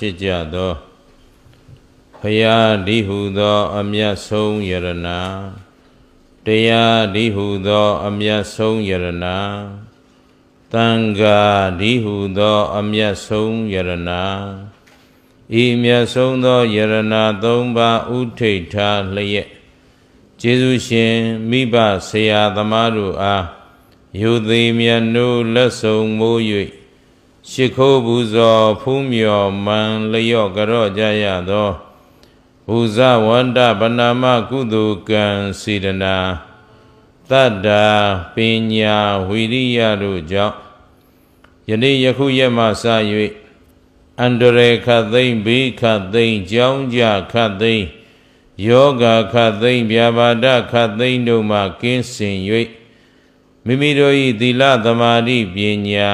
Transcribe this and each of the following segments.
ဖြစ်ကြသောဖရာဒီဟုသော အမျက်ဆုံးယရနာတရားဒီဟုသော အမျက်ဆုံးယရနာတံဃာဒီဟုသော အမျက်ဆုံးယရနာဤမျက်ဆုံးသောယရနာသုံးပါးဥထိတ်ထားလျက်ကျေးဇူးရှင်မိဘဆရာသမားတို့အားယုသိမြတ်နိုးလက်ဆောင်မိုး၍ရှ िख ိုးဘူးဇော်ဖူးမြော်မန်လျော့ကြော့ကြရသောဘူဇဝန္တပဏာမကုသိုလ်ကံစေတနာတတ္တာပညာဝိရိယတို့ကြောင့်ယနေ့ယခုရက်မှစ၍အန္တရယ်ခတ်သိမ့်ဘေးခတ်သိမ့်ကြောင်းကြခတ်သိမ့်ယောဂခတ်သိမ့်ဗျာပါဒခတ်သိမ့်တို့မှကင်းစင်၍မိမိတို့၏သီလသမာဓိပညာ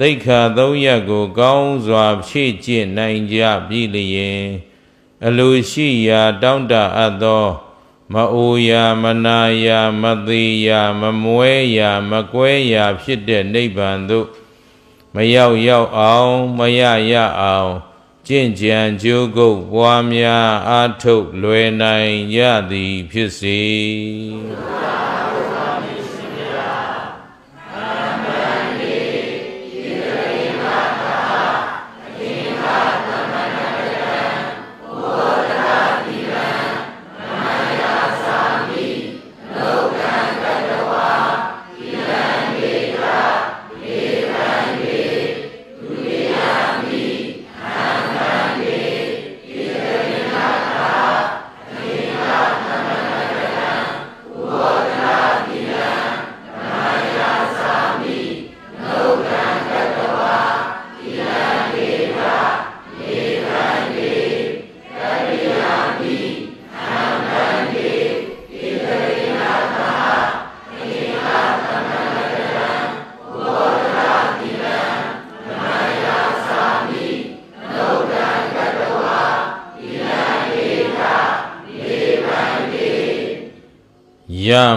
သိခါသုံးရက်ကိုကောင်းစွာဖြည့်ကျင့်နိုင်ကြပြီလျင် အလိုရှိရာတောင့်တအပ်သောမအိုရာမနာရာမသေးရာမမွဲရာ မကွဲရာ ဖြစ်တဲ့နိဗ္ဗာန်သို့မရောက်ရောက်အောင် မရရအောင် ကြင့်ကြံကြိုးကုပ်ပွားများအားထုတ်လွယ်နိုင်ရသည်ဖြစ်စေ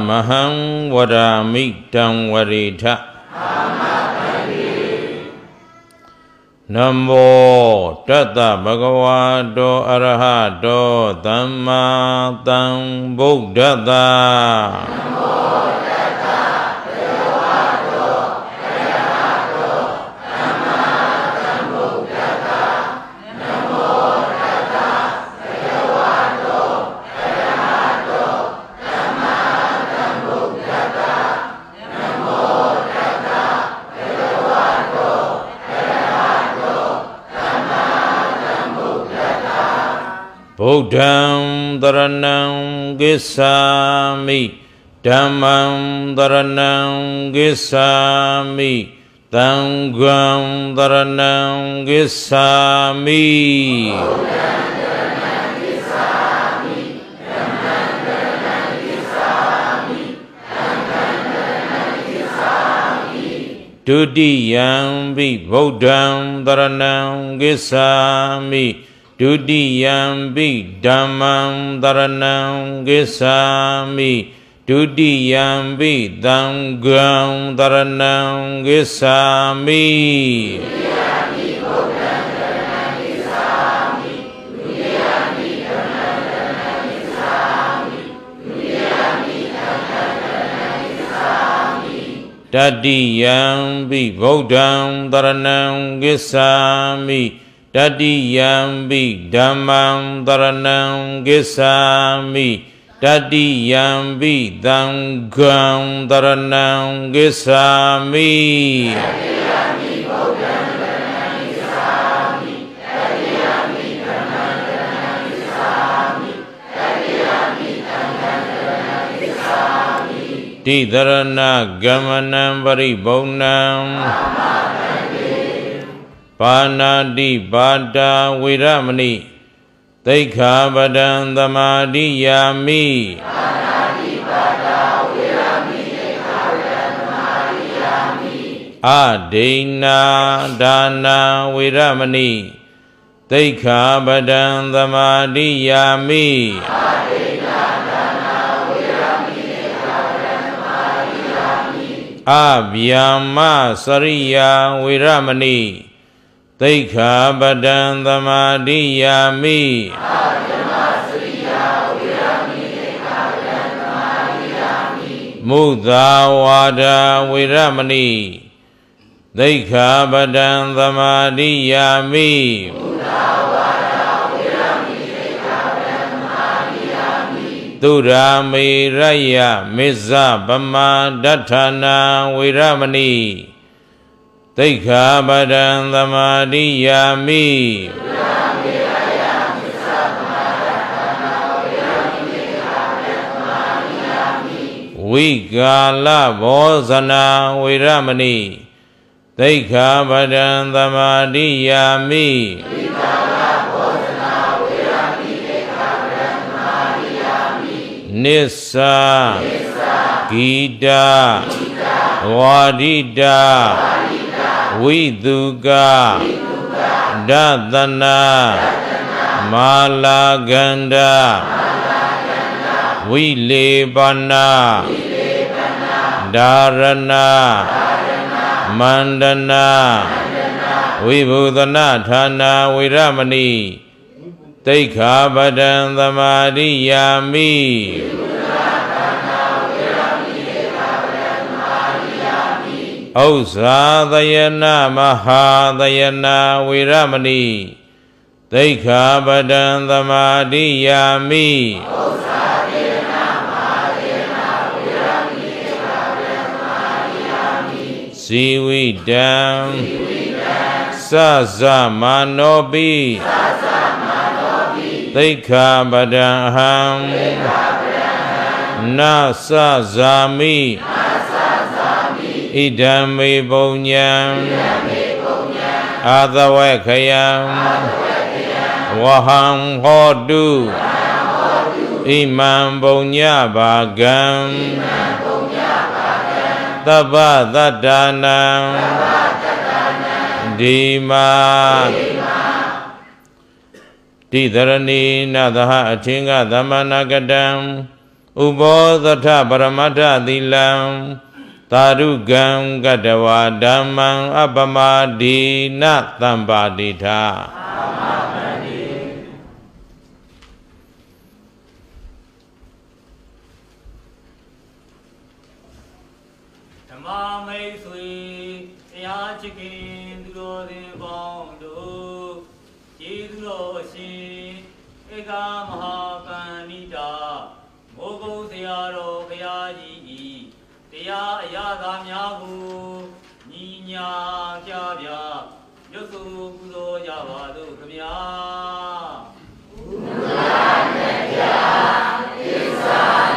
မဟံဝရာမိတံဝရိထနမောတတ္တဗဂဝါတောအရဟတောသမ္မာသမ္ဗုဒ္ဓတ္တနမောဗုဒ္ဓံတရဏံကိသာမိဓမ္မံတရဏံကိသာမိသံဃံတရဏံကိသာမိဗုဒ္ဓံတရဏံကိသာမိဓမ္မံတရဏံကိသာမိသံဃံတရဏံကိသာမိဒုတိယံပိဗုဒ္ဓံတရဏံကိသာမိဒုတိယံပိဓမ္မံတရဏံကိသာမိဒုတိယံပိသံဃံတရဏံကိသာမိတတိယံပိဗုဒ္ဓံတရဏံကိသာမိတတိယံပိဓမ္မံတရဏံကိသာမိတတိယံပိသံဃံတရဏံကိသာမိတတိယံပိဗုဒ္ဓံတရဏံကိသာမိတတိယံပိဓမ္မံတရဏံကိသာမိတတိယံပိသံဃံတရဏံကိသာမိတိတရဏဂမနံပရိဘုံနံသမပါဏာတိပါဒာဝေရမဏိသိက္ခာပဒံသမာဓိယာမိပါဏာတိပါဒာဝေရမဏိသိက္ခာပဒံသမာဓိယာမိအဒိဏာဒါနာဝေရမဏိသိက္ခာပဒံသမာဓိယာမိအဒိဏာဒါနာဝေရမဏိသိက္ခာပဒံသမာဓိယာမိအဗျာမစရိယာဝေရမဏိသိခာပဒံသမာဓိယာမိအာဓမ္မစရိယာဝိယာမိသိခာပဒံသမာဓိယာမိမုသာဝါဒဝိရမဏိသိခာပဒံသမာဓိယာမိမုသာဝါဒဝိရမဏိသိခာပဒံသမာဓိယာမိသူရာမေရယမစ္ဆပမဒဋ္ဌာနာဝိရမဏိသိက္ခာပဒံသမာတိယာမိဝိကာလဘောဇနာဝေရမဏိသိက္ခာပဒံသမာတိယာမိဝိကာလဘောဇနာဝေရမဏိသိက္ခာပဒံသမာတိယာမိနိစ္စနိစ္စဂီတာဂီတာဝါဒိတာဝါဒိတာဝိတုကဒသနာမာလာကန္ဒဝိလေပနာဒါရဏမန္ဒနာဝိဘူသနာဌာနာဝိရမဏိတိခာပဒံသမာရိယာမိဝိဘူဩဇာသယနာမဟာသယနာဝေရမဏိသိက္ခာပဒံသမာတိယာမိဩဇာသယနာမဟာသယနာဝေရမဏိသိက္ခာပဒံသမာတိယာမိစီဝိတံစီဝိတံသဇမာနောပိသဇမာနောပိသိက္ခာပဒံဟံသိက္ခာပဒံဟံနသဇာမိနဣဒံမေပုံညာအာသဝေခယံဝဟံဟောတုဣမံပုံညဘာကံသဗ္ဗသတ္တာနံဒီမာတိသရဏီနသဟအချင်းကသမဏကတံဥပောသထပရမတ္ထသီလံသာဓုကံကတဝါဓမ္မံအပမဒီနသံပါတိထာဓမ္မမိတ်ဆွေတရားချစ်ခင်သူတော်စင်ပေါင်းတို့ကျေးဇူးတော်ရှင်ဧကမဟာကဏိတာမိုးကုံဆရာတော်ဘုရားကြီးတရားအရာသာများကိုညီညာကြပြရွတ်စုပူဇော်ကြပါစို့ခမညာဘုရားမြတ်ပြဣသာ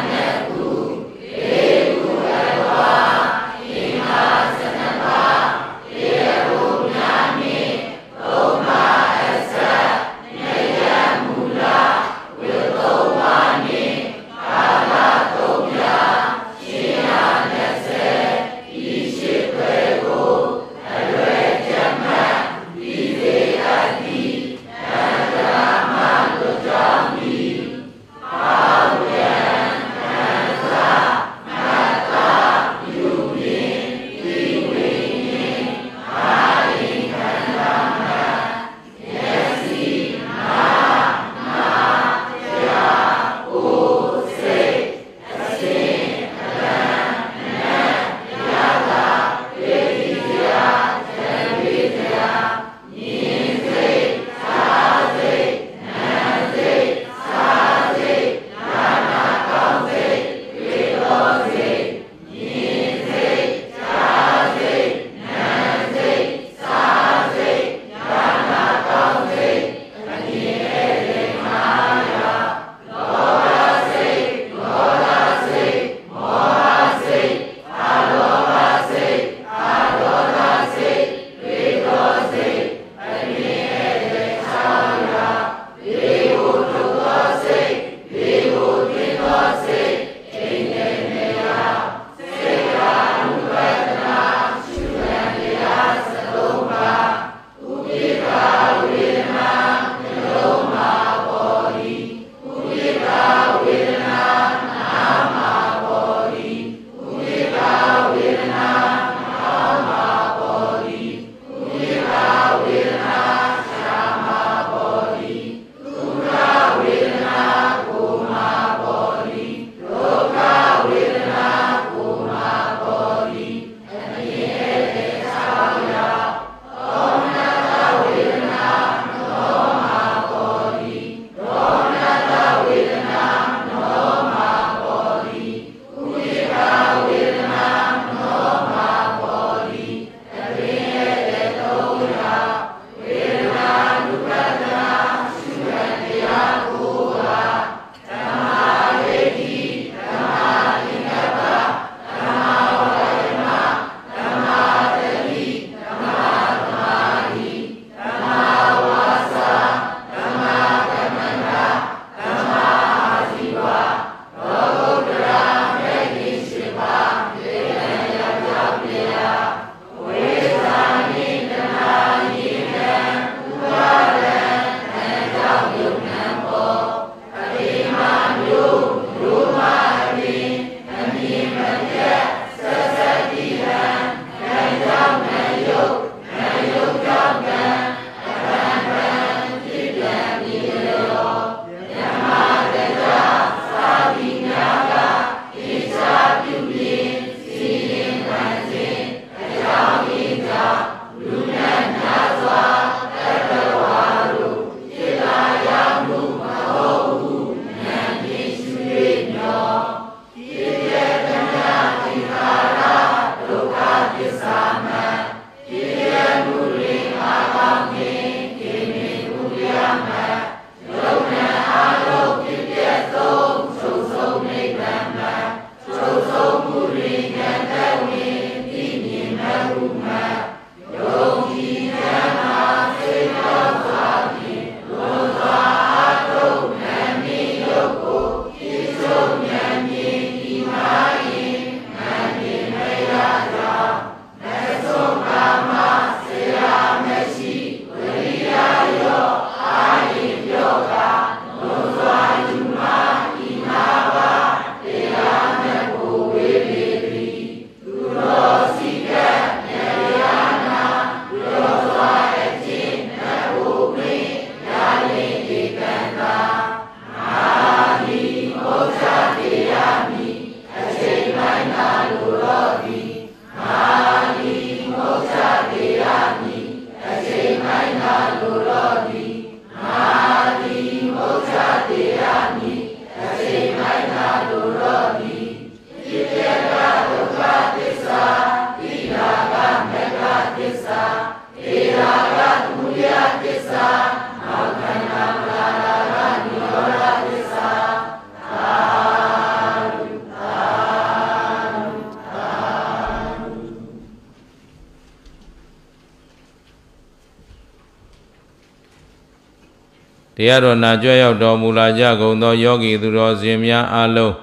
တရားတော်နာကြွရောက်တော်မူလာကြကုန်သောယောဂီသူတော်စင်များအလုံး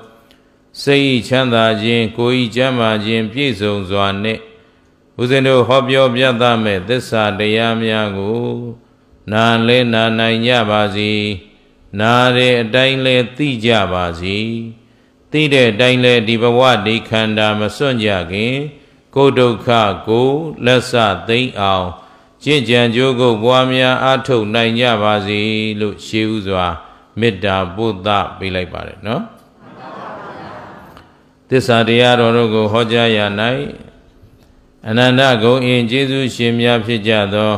စိတ်၏ချမ်းသာခြင်းကိုယ်၏ကျမ်းမာခြင်းပြည့်စုံစွာနှင့်ဦးဇင်းတို့ဟောပြောပြသမဲ့သစ္စာတရားများကိုနာလဲနာနိုင်ကြပါစေနာတဲ့အတိုင်းလဲသိကြပါစေသိတဲ့အတိုင်းလဲဒီဘဝဒီခန္ဓာမစွန့်ကြခင် ကိုယ်ဒုက္ခကိုလက်စသိမ့်အောင်ရှင်းကြံကြိုးကိုပွားများအားထုတ်နိုင်ကြပါစေလို့ရှေးဥစွာမေတ္တာပို့သပေးလိုက်ပါတယ်နော်သစ္စာတရားတော်တို့ကို ဟောကြားရ၌အနန္တဂုံအင်ကျေးဇူးရှင်များဖြစ်ကြသော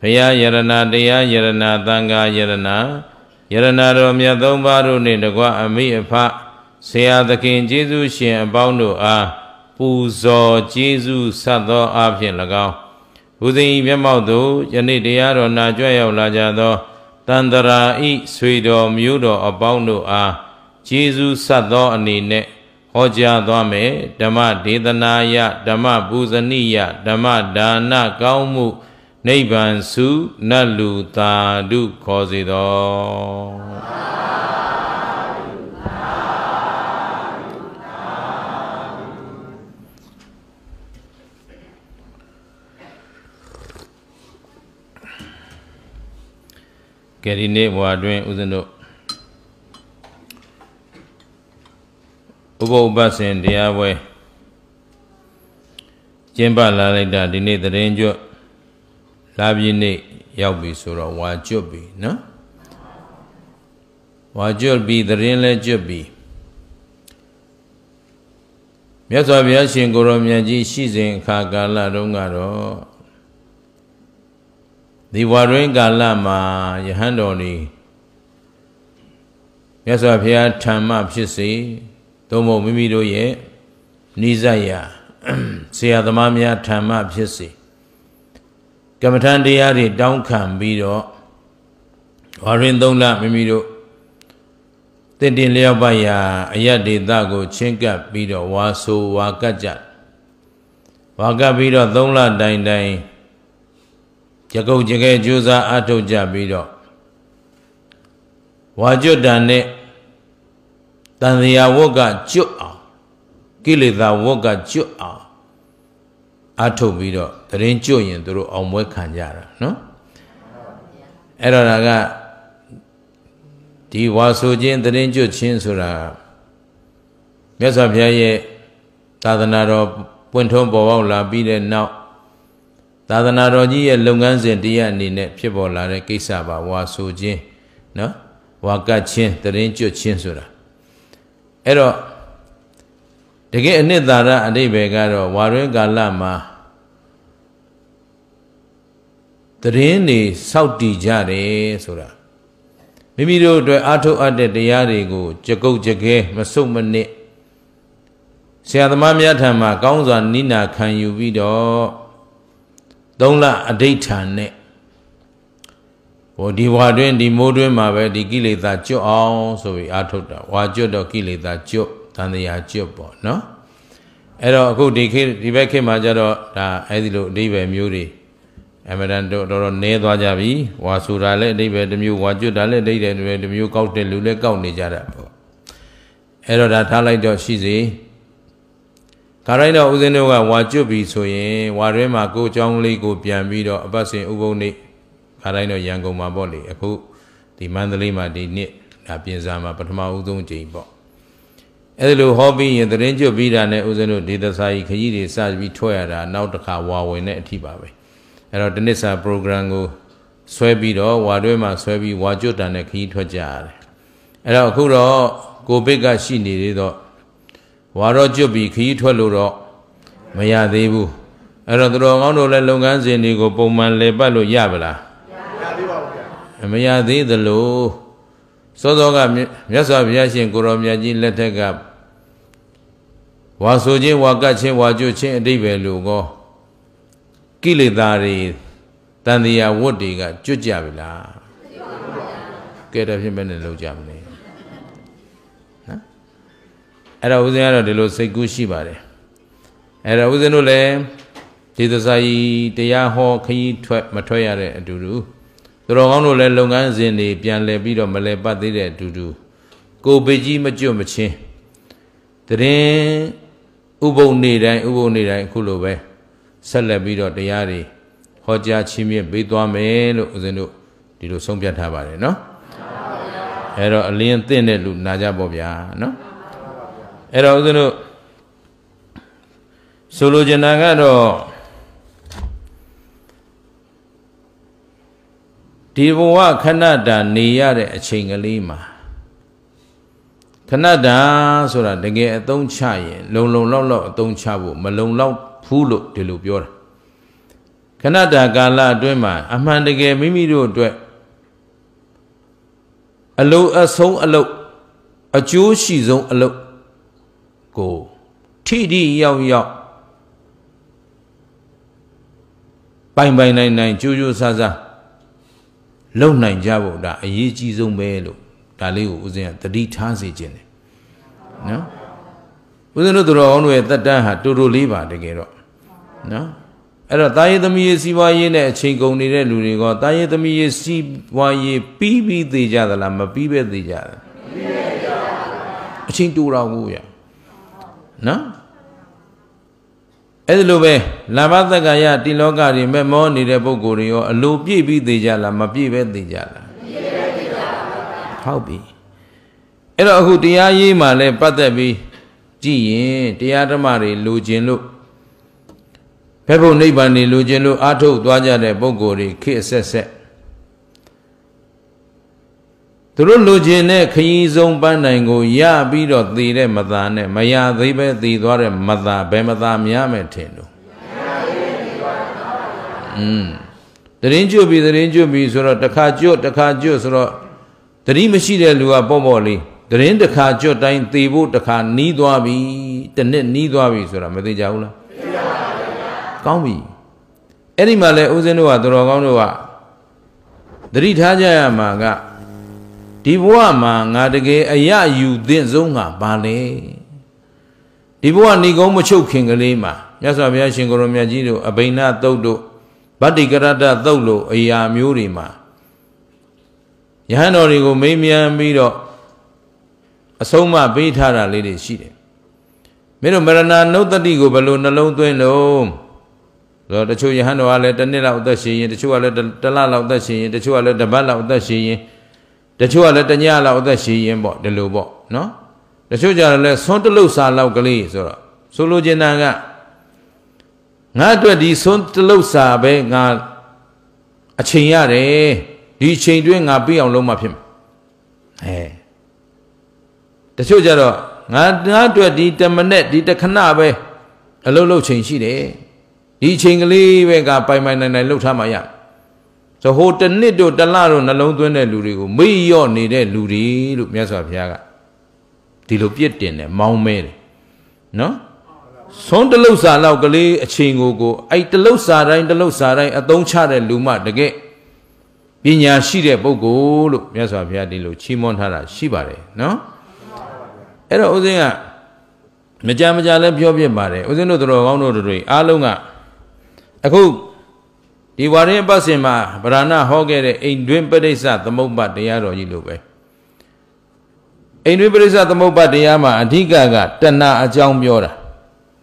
ဘုရားယရနာတရားယရနာသံဃာယရနာယရနာတော်မြတ်သုံးပါးတို့နှင့်တကွအမိအဖဆရာသခင်ကျေးဇူးရှင်အပေါင်းတို့အားပူဇော်ကျေးဇူးဆတ်သောအဖြစ်၎င်းဦးသိမျက်မှောက်သို့ယနေ့တရားတော်နာကြွရောက်လာကြသောတန်တရာဤဆွေတော်မျိုးတော်အပေါင်းတို့အားဂျေဇုဆတ်သောအနေနဲ့ဟောကြားသွားမယ်ဓမ္မဒေသနာယဓမ္မပူဇနိယဓမ္မဒါနကောင်းမှု နိဗ္ဗာန်စုနတ်လူသာဓုခေါ်စေတော်ကဲဒီနေ့ဘွာတွင်ဦးဇင်းတို့ဥပုပ်ပတ်စဉ်တရားပွဲကျင်းပလာလိုက်တာဒီနေ့သတင်းကျွတ်လာပြီနေ့ရောက်ပြီဆိုတော့ဝါကျွတ်ပြီနော်ဝါကျွတ်ပြီသတင်းလဲကျွတ်ပြီမြတ်စွာဘုရားရှင်ကိုရောမြတ်ကြီးရှိစဉ်အခါကာလတုန်းကတော့ဒီဝရင်းကာလမှာယဟန်တော်ဒီမြတ်စွာဘုရားဓမ္မဖြစ်စေသို့မဟုတ်မိမိတို့ရဲ့နိစ္စရာဆရာသမားများဓမ္မဖြစ်စေကမ္မထံတရားတွေတောင်းခံပြီးတော့ဝရင်းသုံးလမိမိတို့တင့်တင်လျောက်ပတ်ရာအယတ်ဒေသကို ချင်းကပ်ပြီးတော့ဝါဆိုဝါကတ်ကြဝါကတ်ပြီးတော့သုံးလတိုင်တိုင်ရကုတ်ကြဲကြိုးစားအားထုတ်ကြပြီးတော့ဝါကျွတ်တန်နဲ့တန်တရာဝတ်ကကျွတ်အောင်ကိလေသာဝတ်ကကျွတ်အောင်အားထုတ်ပြီးတော့တရင်ကျွတ်ရင်တို့အောင်ပွဲခံကြတာနော်အဲ့တော့ဒါကဒီဝါဆိုခြင်းတရင်ကျွတ်ခြင်းဆိုတာမြတ်စွာဘုရားရဲ့သာသနာတော်ပွင့်ထွန်းပေါ်ပေါက်လာပြီးတဲ့နောက်သာသနာတော်ကြီးရဲ့လုပ်ငန်းစဉ်တရားအနေနဲ့ဖြစ်ပေါ်လာတဲ့ကိစ္စပါဝါဆိုခြင်းနော်ဝါကတ်ခြင်းတရင်ကျွတ်ခြင်းဆိုတာအဲ့တော့တကယ်အနှစ်သာရအတိဘယ်ကတော့ဝါရွဲကာလမှာတရင်နေစောက်တည်ကြတယ်ဆိုတာမိမိတို့အတွက်အထုတ်အပ်တဲ့တရားတွေကိုကြကုတ်ကြကဲမစုတ်မနစ်ဆရာသမားများထံမှာကောင်းစွာနိနာခံယူပြီးတော့သုံးလအဋိဋ္ဌာန်နဲ့ဟိုဒီဝါတွင်ဒီမိုးတွင်မှာပဲဒီကိလေသာကျွတ်အောင်ဆိုပြီး အာထုတ်တာဝါကျွတ်တော့ကိလေသာကျွတ်သံတရားကျွတ်ပေါ့နော်အဲ့တော့အခုဒီခေဒီဘက်ခေတ်မှာကျတော့ဒါအဲ့ဒီလိုအဓိပ္ပာယ်မျိုးတွေအမရန်တို့တော်တော်နည်းသွားကြပြီဝါဆိုတာလည်းအဓိပ္ပာယ်တစ်မျိုးဝါကျွတ်တာလည်းအဓိပ္ပာယ်တစ်မျိုးကောက်တဲ့လူလည်းကောက်နေကြတာပေါ့အဲ့တော့ဒါထားလိုက်တော့ရှိစေခါတိုင်းတော့ဦးဇင်းတို့ကဝါကျွတ်ပြီဆိုရင်ဝါတွင်းမှာကိုယ်เจ้าလေးကိုပြန်ပြီးတော့အပတ်စဉ်ဥပုံနေ့ခါတိုင်းတော့ရန်ကုန်မှာပေါ့လေအခုဒီမန္တလေးမှာဒီနှစ်ဒါပြင်စာမှာပထမဦးဆုံးကြိမ်ပေါ့အဲ့လိုဟောပြီးရင်သတင်းကျွတ်ပြီးတာနဲ့ဦးဇင်းတို့ဒေသစာကြီးခကြီးတွေစပြီးထွက်ရတာနောက်တစ်ခါဝါဝင်တဲ့အထိပါပဲအဲ့တော့တနစ်စာ program ကိုဆွဲပြီးတော့ဝါတွဲမှာဆွဲပြီးဝါကျွတ်တန်နဲ့ခကြီးထွက်ကြရတယ်အဲ့တော့အခုတော့ကိုဗစ်ကရှိနေသေးတော့ဝါတော့ကျွတ်ပြီးခီးထွက်လို့တော့မရသေးဘူးအဲ့တော့သူတော်ကောင်းတို့လည်းလုပ်ငန်းစဉ်တွေကိုပုံမှန်လည်ပတ်လို့ရပါလားမရသေးပါဘူးဗျာမရသေးသလိုစောစောကမြတ်စွာဘုရားရှင်ကိုရောမြတ်ကြီးလက်ထက်ကဝါဆိုခြင်းဝါကတ်ခြင်းဝါကျွတ်ခြင်းအတိပ္ပယ်လို့ကောကိလေသာတွေတန်တရားဝတ်တွေကကျွတ်ကြပြီလားကဲဒါဖြစ်မဲ့လည်းလောက်ကြမလဲအဲ့ဒါဦးဇင်းကတော့ဒီလိုစိတ်ကူးရှိပါတယ်အဲ့ဒါဦးဇင်းတို့လည်းဒီသစာကြီးတရားဟောခရီးထွက်မထွက်ရတဲ့အတူတူသူတော်ကောင်းတို့လည်းလုပ်ငန်းစဉ်တွေပြန်လည်ပြီးတော့မလဲပတ်သေးတဲ့အတူတူကိုပေကြီးမကျွတ်မချင်းတရင်ဥပုံနေတိုင်းဥပုံနေတိုင်းအခုလိုပဲဆက်လက်ပြီးတော့တရားတွေဟောကြားချင်းမြင့်ပေးသွားမယ်လို့ဦးဇင်းတို့ဒီလိုဆုံးဖြတ်ထားပါတယ်နော်အဲ့တော့အလင်းသင့်တဲ့လူနာကြပေါ့ဗျာနော်အဲ့တော့ဦးဇင်းတို့ဆိုလိုချင်တာကတော့ဒီဘဝခဏတာနေရတဲ့အချိန်ကလေးမှာခဏတာဆိုတာတကယ်အသုံးချရင်လုံလုံလောက်လောက်အသုံးချဖို့မလုံလောက်ဘူးလို့ဒီလိုပြောတာခဏတာကာလအတွင်းမှာအမှန်တကယ်မိမိတို့အတွက်အလုံးအဆုံးအလုံးအကျိုးရှိဆုံးအလုံးကိုထိထိရောက်ရောက်ပိုင်ပိုင်နိုင်နိုင်ကြိုးကြိုးဆာဆာလုံနိုင်ကြဖို့ဒါအရေးကြီးဆုံးပဲလို့ဒါလေးကိုဦးဇင်းကတတိထားစေခြင်းတယ်နော်ဦးဇင်းတို့တော်အောင်တို့ရဲ့တက်တန်းဟာတူတူလေးပါတကယ်တော့နော်အဲ့တော့တာယေသမီးရေးစီးပွားရေးနဲ့အချိန်ကုန်နေတဲ့လူတွေကတာယေသမီးရေးစီးပွားရေးပြီးပြီးသေးကြသလားမပြီးပဲသေးကြလားမပြီးပဲသေးကြပါဘူးအချိန်တူတော်ကိုရနော်အဲ့လိုပဲလာဘသက္ကာယတိလောကတွေမဲ့မောနေတဲ့ပုဂ္ဂိုလ်တွေရောအလိုပြည့်ပြီးသေးကြလားမပြည့်ပဲသေးကြလားမပြည့်ပဲသေးကြပါဘူးဟုတ်ပြီအဲ့တော့အခုတရားရေးမှလည်းပတ်သက်ပြီးကြည့်ရင်တရားဓမ္မတွေလိုချင်လို့ဘက်ဖို့နိဗ္ဗာန်တွေလိုချင်လို့အာထုတ်သွားကြတဲ့ပုဂ္ဂိုလ်တွေခိအဆက်ဆက်သူတို့လူချင်းတဲ့ခရီးဆုံးပန်းတိုင်ကိုရပြီးတော့သေတဲ့မသားနဲ့မရသေးပဲသေသွားတဲ့မသားဘယ်မသားများမယ်ထင်လို့อืมတရင်ကျွတ်ပြီတရင်ကျွတ်ပြီဆိုတော့တစ်ခါကျွတ်တစ်ခါကျွတ်ဆိုတော့တတိမရှိတဲ့လူကပေါ့ပေါ့လေးတရင်တစ်ခါကျွတ်တိုင်းသေဖို့တစ်ခါနီးသွားပြီတနစ်နီးသွားပြီဆိုတာမသိကြဘူးလားသိပါပါကောင်းပြီအဲ့ဒီမှာလဲဦးဇင်းတို့ကတော်တော်ကောင်းတို့ကတတိထားကြရမှာကဒီဘဝမှာငါတကယ်အရယူသင့်ဆုံးကဘာလဲဒီဘဝဏီကုံမချုပ်ခင်ကလေးမှာမြတ်စွာဘုရားရှင်ကိုရောမြတ်ကြီးတို့အဘိနာတုတ်တို့ဗတ္တိကရတတုတ်လိုအရာ မျိုးတွေမှာယဟန်တော်တွေကို မေးမြန်းပြီးတော့အဆုံးမပေးထားတာလေးတွေရှိတယ်မင်းတို့မရဏနှုတ်တတိကိုဘယ်လိုနှလုံးသွင်းလို့ဆိုတော့တချို့ယဟန်တော်ကလည်းတစ်နှစ်လောက်အသက်ရှင်ရင်တချို့ကလည်းတစ်လလောက်အသက်ရှင်ရင်တချို့ကလည်းတစ်ပတ်လောက်အသက်ရှင်ရင်တချို့ကလည်းတညလောက်အသက်ရှည်ရင်ပေါ့ဒီလိုပေါ့နော်တချို့ကြတော့လဲဆွန်းတလုတ်စာလောက်ကလေးဆိုတော့ဆိုလိုချင်တာကငါအတွက်ဒီဆွန်းတလုတ်စာပဲငါအချိန်ရတယ်ဒီအချိန်တွင်းငါပြည့်အောင် လုပ်မှဖြစ်မှာအဲတချို့ကြတော့ငါငါအတွက်ဒီတမနဲ့ဒီတခဏပဲအလုပ်လုပ်ချိန်ရှိတယ်ဒီအချိန်ကလေးပဲကပိုင်ပိုင်နိုင်နိုင်လုပ်ထားမှရတယ်ဆိုဟိုတနစ်တို့တလတို့နှလုံးသွင်းတဲ့လူတွေကိုမေ့ရော့နေတဲ့လူတွေလို့မြတ်စွာဘုရားကဒီလိုပြစ်တင်တယ်မောင်းမဲတယ်နော်ဆုံးတလုတ်စာလောက်ကလေးအချိန်ကိုကိုအဲ့တလုတ်စာတိုင်းတလုတ်စာတိုင်းအသုံးချတဲ့လူမတကယ်ပညာရှိတဲ့ပုဂ္ဂိုလ်လို့မြတ်စွာဘုရားဒီလိုချီးမွမ်းထားတာရှိပါတယ်နော်အဲ့တော့ဦးဇင်းကမကြမကြလည်းပြောပြပါတယ်ဦးဇင်းတို့တော်ကောင်းတို့တွေအားလုံးကအခုဒီဝါရင်ပတ်စဉ်မှာဗရဏဟောခဲ့တဲ့အိမ်တွင်ပရိစ္ဆသမုပ္ပတရားတော်ကြီးလို့ပဲအိမ်တွင်ပရိစ္ဆသမုပ္ပတရားမှာအဓိကကတဏအကြောင်းပြောတာ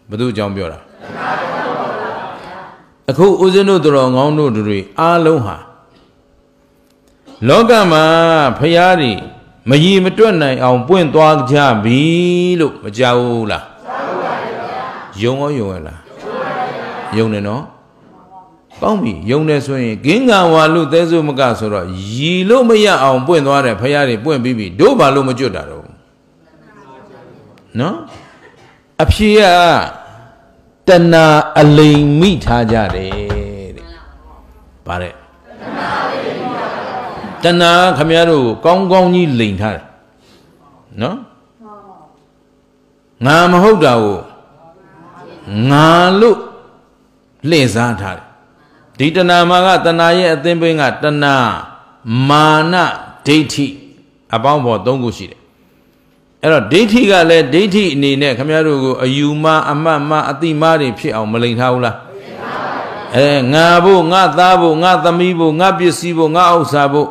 ဘု து အကြောင်းပြောတာအခုဦးဇင်းတို့တော်ငောင်းတို့တွေအားလုံးဟာလောကမှာဖရာတွေမကြီးမတွက်နိုင်အောင်ပွင့်သွားကြပြီလို့မကြောက်ဘူးလားကြောက်ပါဘူးဗျာယုံရောယုံရလားယုံပါဗျာယုံတယ်နော်ကောင်းပြီယုံတယ်ဆိုရင်ဂင်္ဂဝါလူသဲစုမကဆိုတော့ရီလို့မရအောင်ပွင့်သွားတယ်ဖရာတွေပွင့်ပြီးပြီတို့ဘာလို့မကြွတာတော့နော်အဖြေကတဏအလိမ်မိထားကြတယ်တဲ့ဗါတဲ့တဏခမရတို့ကောင်းကောင်းကြီးလိမ်ထားတယ်နော်ငါမဟုတ်တာကိုငါလို့လှည့်စားထားတယ်ဒီတဏမာကတဏရဲ့အသင်းပင်းကတဏမာနဒိဋ္ဌိအပေါင်းပေါ်၃ခုရှိတယ်အဲ့တော့ဒိဋ္ဌိကလည်းဒိဋ္ဌိအနေနဲ့ခမရတို့ကိုအယူမအမတ်မအတိမတွေဖြစ်အောင်မလိမ်ထားဘူးလားအဲငါဖို့ငါသားဖို့ငါသမီးဖို့ငါပစ္စည်းဖို့ငါဥစ္စာဖို့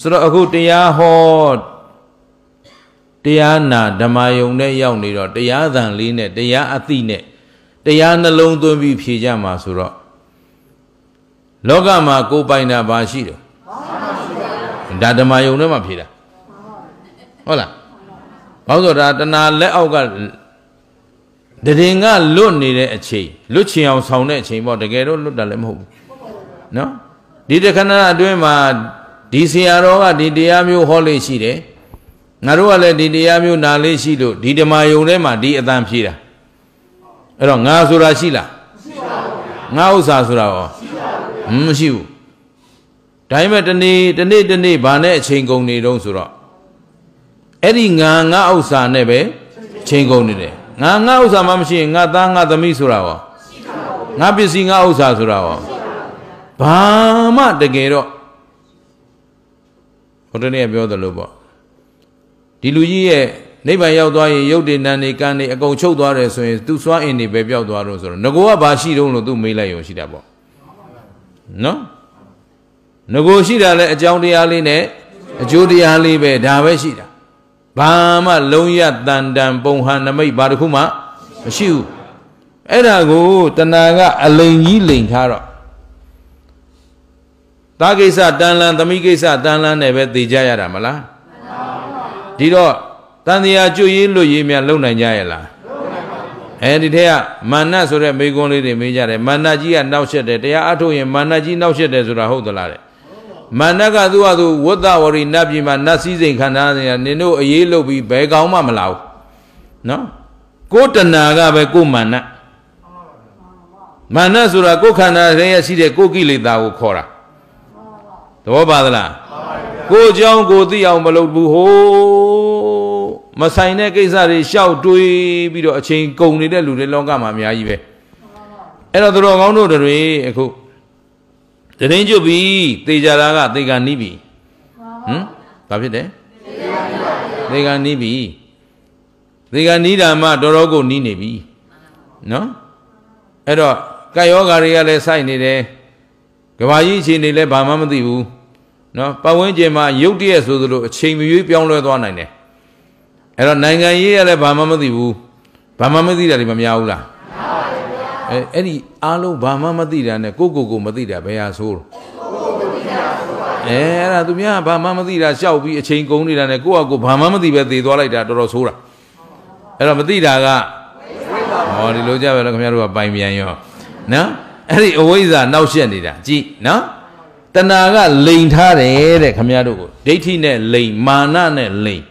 ဆိုတော့အခုတရားဟောတရားနာဓမ္မယုံနဲ့ရောက်နေတော့တရားသံလေးနဲ့တရားအသိနဲ့တရားနှလုံးသွင်းပြီးဖြေကြမှာဆိုတော့လောကမှာကိုယ်ပိုင်တာဘာရှိတယ်ဒါဓမ္မယုံထဲမှာဖြေတာဟုတ်လားဘာလို့ဆိုဒါတဏလက်အောက်ကတရင်ကလွတ်နေတဲ့အချိန်လွတ်ချင်အောင် ဆောင်တဲ့အချိန်ပေါ့တကယ်တော့လွတ်တာလည်းမဟုတ်ဘူးနော်ဒီတခဏအတွင်းမှာဒီဆရာတော်ကဒီတရားမျိုးဟောလေးရှိတယ်ငါတို့ကလည်းဒီတရားမျိုးနာလေးရှိလို့ဒီဓမ္မယုံထဲမှာဒီအတန်ဖြေတာအဲ့တော့ငါဆိုတာရှိလားမရှိပါဘူးငါဥစ္စာဆိုတာရောရှိပါမရှိဘူးဒါပေမဲ့တနေ့တနေ့တနေ့ဘာနဲ့အချိန်ကုန်နေတုံးဆိုတော့အဲ့ဒီငါငါဥစ္စာနဲ့ပဲချိန်ကုန်နေတယ်ငါငါဥစ္စာမှမရှိရင်ငါသားငါသမီးဆိုတာရောငါပစ္စည်းငါဥစ္စာဆိုတာရောဘာမှတကယ်တော့ဟိုတနေ့ပြောသလိုပေါ့ဒီလူကြီးရဲ့နိဗ္ဗာန်ရောက်သွားရင်ရုပ်တည်နံနေကံနေအကုန်ချုပ်သွားတယ်ဆိုရင်သူစွမ်းအင်တွေပဲပျောက်သွားတော့ဆိုတော့ငကောကဘာရှိတုံးလို့သူမေးလိုက်ရုံရှိတာပေါ့နော်ငကိုရှိတာလဲအကြောင်းတရားလေးနဲ့အကျိုးတရားလေးပဲဒါပဲရှိတာဘာမှလုံးရတန်တန်ပုံဟန်နမိတ်ဘာတစ်ခုမှမရှိဘူးအဲ့ဒါကိုတဏှာက အလိန်ကြီးလိန်ထားတော့တာကိစ္စတန်လန်သမီးကိစ္စတန်လန်နဲ့ပဲသိကြရတာမလားဒီတော့တန်တရားကျွတ်ရေးလွတ်ရေးများလုံနိုင်ကြရဲ့လားအဲဒီထက်ကမာနဆိုတဲ့မိကွန်းလေးတွေမေးကြတယ်မာနကြီးကနှောက်ရှက်တယ်တရားအထုတ်ရင်မာနကြီးနှောက်ရှက်တယ်ဆိုတာဟုတ်သလားတဲ့မာနကသူ့ဟာသူဝတ္တဝရီနတ်ပြည်မှာနတ်စည်းစိမ်ခန္ဓာနေတာနင်တို့အေးလုတ်ပြီးဘယ်ကောင်းမှမလာဘူးနော်ကိုတဏကပဲကိုမာနမာနဆိုတာကိုခန္ဓာရဲ့ရှိတဲ့ကိုကိလေသာကိုခေါ်တာသဘောပါသလားပါပါကိုเจ้าကိုသိအောင်မလုပ်ဘူးဟိုးမဆိုင်တဲ့ကိစ္စတွေရှောက်တွေးပြီးတော့အချိန်ကုန်နေတဲ့လူတွေလောကမှာအများကြီးပဲအဲ့တော့သူတော်ကောင်းတို့တွေအခုတရင်ကျွတ်ပြီတေကြတာကတေကန်နီးပြီဟမ်ဘာဖြစ်တယ်တေကန်နီးပြီတေကန်နီးတာမှတော်တော်ကိုနီးနေပြီနော်အဲ့တော့ကာယောဂါတွေကလည်းစိုက်နေတယ်ကဘာကြီးအခြေအနေလည်းဘာမှမသိဘူးနော်ပတ်ဝန်းကျင်မှာရုတ်တရက်ဆိုသလိုအချိန်မရွေးပြောင်းလဲသွားနိုင်တယ်အဲ့တော့နိုင်ငံရေးရလည်းဘာမှမသိဘူးဘာမှမသိတာတွေမများဘူးလားအဲအဲ့ဒီအားလုံးဘာမှမသိတာနဲ့ကိုကိုကိုမသိတာဘယ်ဟာဆိုးလို့အဲအဲ့ဒါသူများဘာမှမသိတာရှောက်ပြီးအချိန်ကုန်နေတာနဲ့ကိုကကိုဘာမှမသိပဲသေသွားလိုက်တာတော်တော်ဆိုးတာအဲ့တော့မသိတာကဟောဒီလိုကြပဲလို့ခင်ဗျားတို့ကပိုင်ပြန်ရောနော်အဲ့ဒီအဝိဇ္ဇာနောက်ရှက်နေတာကြည့်နော်တဏှာကလိန်ထားတယ်တဲ့ခမရတို့ကိုဒိဋ္ဌိနဲ့လိန်မာနနဲ့လိန်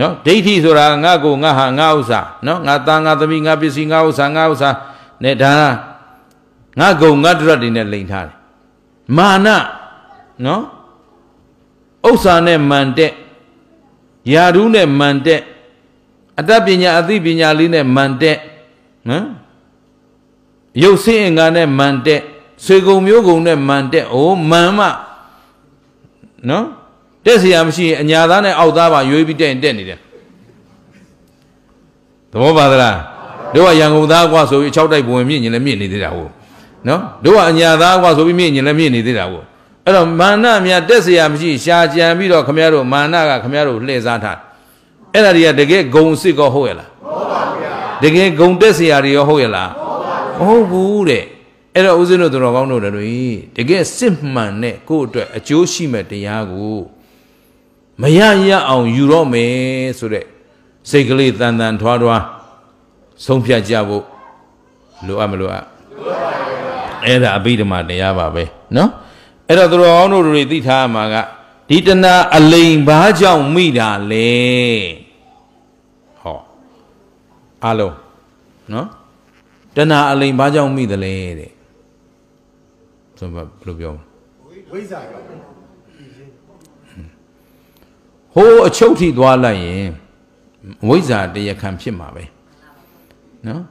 နော်ဒိဋ္ဌိဆိုတာငါကိုငါဟာငါဥစ္စာနော်ငါသားငါသမီးငါပစ္စည်းငါဥစ္စာငါဥစ္စာနဲ့ဒါငါကုံငါဒရတ်တွေနဲ့လိန်ထားတယ်မာနနော်ဥစ္စာနဲ့မန်တဲ့ယာရုနဲ့မန်တဲ့အတတ်ပညာအသိပညာလေးနဲ့မန်တဲ့နော်ရုပ်ဆင်းအင်္ဂါနဲ့မန်တဲ့ဆွေကုံမျိုးကုံနဲ့မန်တက်အိုးမန်မနော်တက်เสียမရှိရင်အညာသားနဲ့အောက်သားပါရွေးပြီးတက်ရင်တက်နေတယ်သဘောပါသလားတို့ကရန်ကုန်သားကွာဆိုပြီး၆တိုက်ပုံမြင့်ညင်လည်းမြင့်နေသေးတာဟုတ်နော်တို့ကအညာသားကွာဆိုပြီးမြင့်ညင်လည်းမြင့်နေသေးတာဟုတ်အဲ့တော့မာနမြတ်တက်เสียမရှိရှာကြံပြီးတော့ခမရတို့မာနကခမရတို့လှည့်စားထားအဲ့ဒါတွေကတကယ်ဂုံစစ်ကောဟုတ်ရဲ့လားဟုတ်ပါဗျာတကယ်ဂုံတက်เสียတွေရောဟုတ်ရဲ့လားဟုတ်ပါဘူးဟုတ်ဘူးတဲ့အဲ့တော့ဦးဇင်းတို့တော်ကောင်းတို့လည်းတကယ်စစ်မှန်တဲ့ကိုယ့်အတွက်အကျိုးရှိမဲ့တရားကိုမရရအောင်ယူတော့မယ်ဆိုတဲ့စိတ်ကလေးတန်တန်ထွားထွားဆုံးဖြတ်ကြဖို့လိုအပ်မလိုအပ်အဲ့ဒါအဘိဓမ္မာတရားပါပဲเนาะအဲ့တော့သူတော်ကောင်းတို့တွေသိထားရမှာကဒီတဏအလိမ်ဘာကြောင့်မိတာလဲဟောအလုံးเนาะတဏအလိမ်ဘာကြောင့်မိတယ်လဲတဲ့ဆိုတော့ဘယ်လိုပြောဝိဇ္ဇာရောဟိုးအချုပ်ထိသွားလိုက်ရင်ဝိဇ္ဇာတရားခံဖြစ်မှာပဲနော်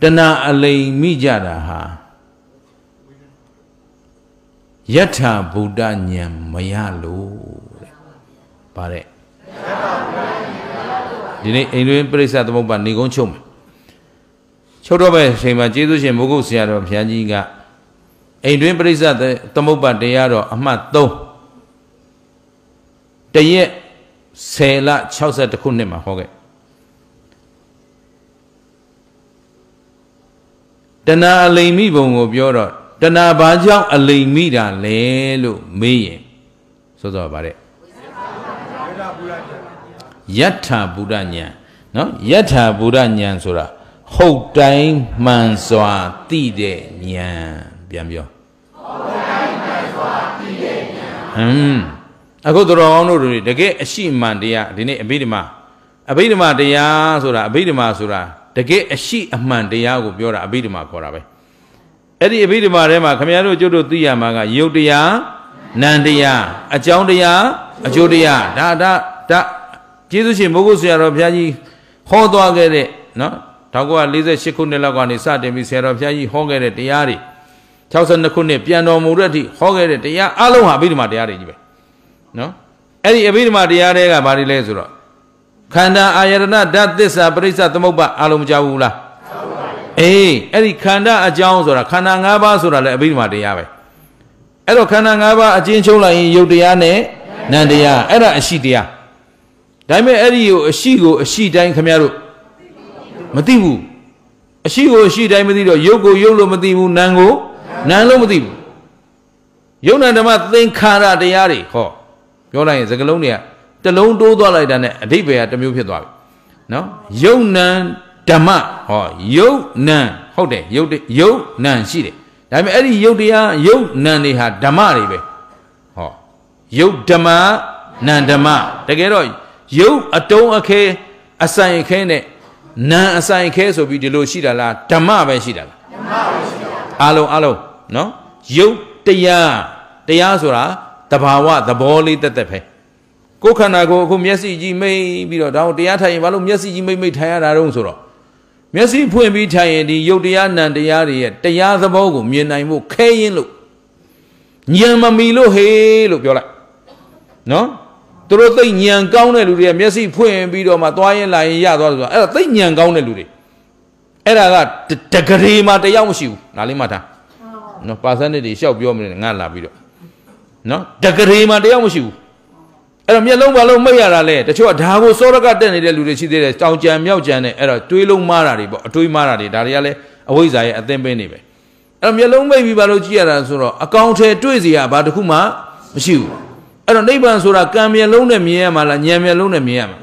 တဏအလိမ်မိကြတာဟာယထာဘုဒ္ဓဉာဏ်မရလို့တဲ့ပါတဲ့ဒီနေ့အိန္ဒိယပြိဿသမုပ္ပါနေကုန်းချုပ်မယ်ချုပ်တော့ပဲအချိန်မှာကျေးဇူးရှင်မိုးကုတ်ဆရာတော်ဘုရားကြီးကအိမ်တွင်ပြိဿသမုပ္ပါတရားတော်အမှတ်3တရက်10လ62ခုနှစ်မှာဟောခဲ့တဏအလိမ်မိဘုံကိုပြောတော့တဏဘာကြောင့်အလိမ်မိတာလဲလို့မေးရင်ဆိုတော့ဗါတဲ့ယထာဘုဒ္ဓဉာဏ်နော်ယထာဘုဒ္ဓဉာဏ်ဆိုတာဟုတ်တိုင်းမှန်စွာသိတဲ့ဉာဏ်ပြန်ပြောဟုတ်တိုင်းမှန်စွာသိတဲ့ဉာဏ်ဟွန်းအခုတော်တော်ကောင်းတို့တွေတကယ်အရှိမှန်တရားဒီနေ့အဘိဓမ္မာအဘိဓမ္မာတရားဆိုတာအဘိဓမ္မာဆိုတာတကယ်အရှိအမှန်တရားကိုပြောတာအဘိဓမ္မာခေါ်တာပဲအဲ့ဒီအဘိဓမ္မာထဲမှာခမရတို့ကျွတ်တို့သိရမှာကယုတ်တရားနန္တရားအကြောင်းတရားအကျိုးတရားဒါဒါဒါကျေးဇူးရှင်မိုးကုတ်ဆရာတော်ဘုရားကြီးဟောသွားခဲ့တဲ့နော်1948ခုနှစ်လောက်ကနေစတင်ပြီးဆရာတော်ဘုရားကြီးဟောခဲ့တဲ့တရားတွေ62ခုနှစ်ပြန်တော်မူတဲ့အထိဟောခဲ့တဲ့တရားအလုံးဟာအဘိဓမ္မာတရားတွေကြီးပဲနော်အဲ့ဒီအဘိဓမ္မာတရားတွေကဘာတွေလဲဆိုတော့ခန္ဓာအာယတနာဓာတ်သစ္စာပရိစ္ဆသမုပ္ပါအလုံးမကြောက်ဘူးလားအေးအဲ့ဒီခန္ဓာအကြောင်းဆိုတာခန္ဓာ၅ပါးဆိုတာလည်းအဘိဓမ္မာတရားပဲအဲ့တော့ခန္ဓာ၅ပါးအချင်းချုပ်လိုက်ရင်ယုတ်တရားနဲ့နံတရားအဲ့ဒါအရှိတရားဒါပေမဲ့အဲ့ဒီကိုအရှိကိုအရှိတိုင်းခမရတို့မသိဘူးအရှိကိုအရှိတိုင်းမသိတော့ရုပ်ကိုရုပ်လို့မသိဘူးနာမ်ကိုနာမ်လို့မသိဘူးယုံနာဓမ္မသင်္ခါရတရားတွေဟောပြောလိုက်ရင်စကလုံးတွေကတလုံးတိုးသွားလိုက်တာနဲ့အဓိပ္ပာယ်ကတစ်မျိုးဖြစ်သွားပြီနော်ယုံနာဓမ္မဟောယုံနာဟုတ်တယ်ယုတ်ယုံနာရှိတယ်ဒါပေမဲ့အဲ့ဒီယုတ်တရားယုတ်နံတွေဟာဓမ္မတွေပဲဟောယုတ်ဓမ္မနံဓမ္မတကယ်တော့ယုတ်အတုံးအခဲအဆိုင်ခဲနဲ့နာအဆိုင်ခဲဆိုပြီးဒီလိုရှိတာလားဓမ္မပဲရှိတာလားဓမ္မပဲရှိတာအလုံးအလုံးနော်ယုတ်တရားတရားဆိုတာတဘာဝသဘောလေးတက်တက်ပဲကိုယ်ခန္ဓာကိုအခုမျက်စိကြည့်မိတ်ပြီးတော့ဒါကိုတရားထိုင်ရင်ဘာလို့မျက်စိကြည့်မိတ်မိတ်ထိုင်ရတာတုံးဆိုတော့မျက်စိဖွင့်ပြီးထိုင်ရင်ဒီယုတ်တရားနံတရားတွေရဲ့တရားသဘောကိုမြင်နိုင်ဖို့ခဲရင်လို့ဉာဏ်မမီလို့ဟေးလို့ပြောလိုက်နော်သူတို့သိညံကောင်းတဲ့လူတွေကမျက်စိဖွင့်ပြီးတော့မှသွားရင်လာရင်ရသွားတယ်ဆိုတာအဲ့ဒါသိညံကောင်းတဲ့လူတွေအဲ့ဒါကတကရေမှာတယောက်မရှိဘူးနားလေးမှတ်ထားနော်ပါစနစ်တွေရှောက်ပြောမနေငါလာပြီးတော့နော်တကရေမှာတယောက်မရှိဘူးအဲ့တော့မျက်လုံးပါလုံးမိတ်ရတာလေတချို့ကဒါကိုစောရကတက်နေတဲ့လူတွေရှိသေးတယ်တောင်ကြံမြောက်ကြံနဲ့အဲ့တော့တွေးလုံးမားတာတွေပေါ့အတွေးမားတာတွေဒါတွေကလည်းအဝိဇ္ဇာရဲ့အသင်ပင်းနေပဲအဲ့တော့မျက်လုံးမိတ်ပြီးပါလို့ကြည့်ရတာဆိုတော့အကောင်ထဲတွေးစီရဘာတစ်ခုမှမရှိဘူးအဲ့တော့နိဗ္ဗာန်ဆိုတာကံမျက်လုံးနဲ့မြင်ရမှာလားဉာဏ်မျက်လုံးနဲ့မြင်ရမှာ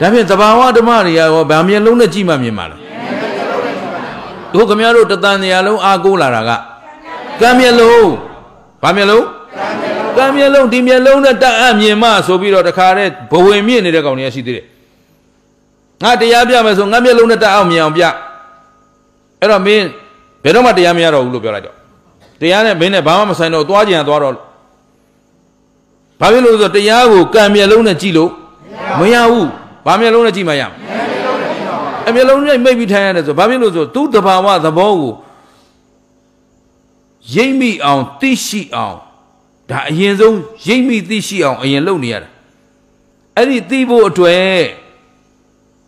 ဒါဖြင့်သဘာဝဓမ္မတွေရောဗာမျက်လုံးနဲ့ကြည့်မှမြင်မှာလားတို့ခမရတို့တတန်တရားလုံးအားကိုးလာတာကကံမျက်လုံးဗာမျက်လုံးကံမျက်လုံးဒီမျက်လုံးနဲ့တတ်အပ်မြင်မှဆိုပြီးတော့တခါတည်းဘဝင်မြင့်နေတဲ့ကောင်တွေကရှိသေးတယ်ငါတရားပြမယ်ဆိုငါမျက်လုံးနဲ့တတ်အောင်မြင်အောင်ပြအဲ့တော့မင်းဘယ်တော့မှတရားမရတော့ဘူးလို့ပြောလိုက်တော့တရားနဲ့မင်းနဲ့ဘာမှမဆိုင်တော့သွားကြင်သွားတော့ဘာဖြစ်လို့ဆိုတရားကိုကံမျက်လုံးနဲ့ကြည့်လို့မရဘူးဘာမျက်လုံးနဲ့ကြည့်မှရမလဲအမျက်လုံးနဲ့မိတ်ပြီးထိုင်ရတယ်ဆိုဘာဖြစ်လို့ဆိုသူ့တဘာဝသဘောကိုရိမ့်မိအောင်သိရှိအောင်ဒါအရင်ဆုံးရိမ့်မိသိရှိအောင် အရင်လုပ်နေရတာအဲ့ဒီသိဖို့အတွက်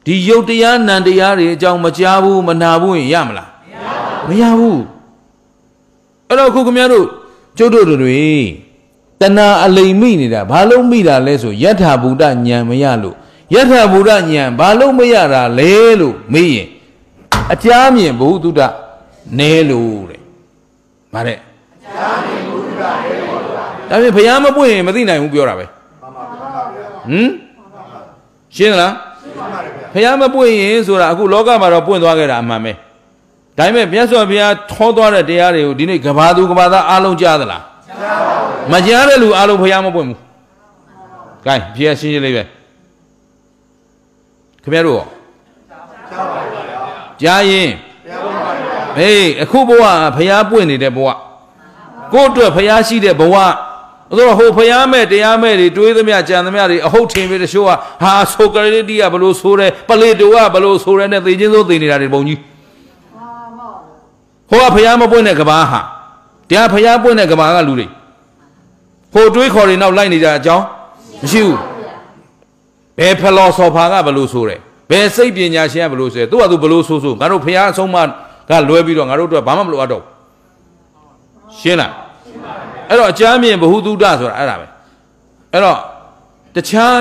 ဒီယုတ်တရားနံတရားတွေအကြောင်းမကြားဘူးမနာဘူးရင်ရမလားမရဘူးအဲ့တော့ခုခင်ဗျားတို့ကျုပ်တို့တွေတဏှာအလိမ်မိနေတာဘာလို့မိတာလဲဆိုယထာဘူတညံမရလို့ယထာဘူတညံဘာလို့မရတာလဲလို့မေးရင်အကြမ်းမြင်ဘုသူတနဲလို့တဲ့မာတဲ့အကြမ်းမြင်ဘုသူတနဲလို့ဒါပြင်ဘုရားမပွင့်ရင်မသိနိုင်ဘူးပြောတာပဲဟမ်ရှင်းလားဘုရားမပွင့်ရင်ဆိုတာအခုလောကမှာတော့ပွင့်သွားခဲ့တာအမှန်ပဲဒါပေမဲ့မြတ်စွာဘုရားထောသွားတဲ့တရားတွေကိုဒီနေ့ကဘာသူကဘာသားအားလုံးကြားသလားမကြားတဲ့လူအားလုံးဖျားမပွင့်ဘူး။ gain ပြည့်ရှင်းရှင်းလေးပဲ။ခင်ဗျားတို့ရောကြားပါပါဗျာ။ကြားရင်ဘေးအခုဘဝဖျားပွင့်နေတဲ့ဘဝကို့အတွက်ဖျားရှိတဲ့ဘဝဆိုတော့ဟိုဖျားမဲ့တရားမဲ့တွေတွေးသမျှကြံသမျှတွေအဟုတ်ထင်ပြီးတချို့ကဟာဆိုကရတိကဘလို့ဆိုတယ်ပလေတိုကဘလို့ဆိုတယ်နဲ့သိချင်းစိုးသိနေတာတွေပုံကြီးဟိုကဖျားမပွင့်တဲ့ကဘာဟာတရားဖျားပွင့်တဲ့ကဘာကလူတွေကိုတွေးခေါ်နေနောက်လိုက်နေကြအကြောင်းမရှိဘူးဘယ်ဖလော်ဆော်ဖာကဘလို့ဆိုတယ်ဘယ်စိတ်ပညာရှင်ကဘလို့ဆိုတယ်သူကသူဘလို့ဆိုဆိုငါတို့ဖျားအဆုံးမကလွဲပြီးတော့ငါတို့တို့ဘာမှမလိုအပ်တော့ရှင်းလားအဲ့တော့အချမ်းမြင်ဘ ഹു တုဒ္ဒဆိုတာအဲ့ဒါပဲအဲ့တော့တခြား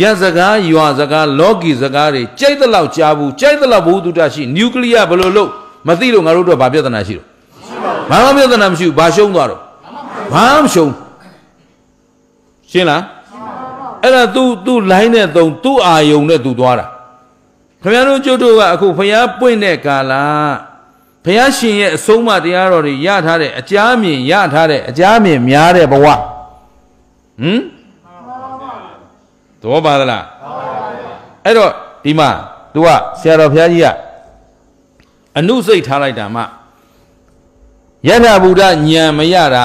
ရစကားရွာစကားလောကီစကားတွေကြိုက်တဲ့လောက်ကြားဘူးကြိုက်တဲ့လောက်ဘ ഹു တုဒ္ဒရှိနျူကလ িয়ার ဘယ်လိုလုပ်မသိလို့ငါတို့တို့ဘာပြဿနာရှိတော့ဘာမှပြဿနာမရှိဘူးဘာရှုံးသွားတော့ဘာမှရှုံးရှင်းလားအဲ့ဒါ तू तू လိုင်းနဲ့သုံး तू အာယုံနဲ့ तू သွားတာခင်ဗျားတို့ကျွတ်တို့ကအခုဖျားပွင့်တဲ့ကာလာဖျားရှင်ရဲ့အဆုံးအမတရားတော်တွေရထားတဲ့အကြအမြင်ရထားတဲ့အကြအမြင်များတဲ့ဘဝဟင်သဘောပါသလားအဲ့တော့ဒီမှာ तू ကဆရာတော်ဘုရားကြီးကအနုစိတ်ထားလိုက်တာမှယထဗုဒ္ဓညံမရတာ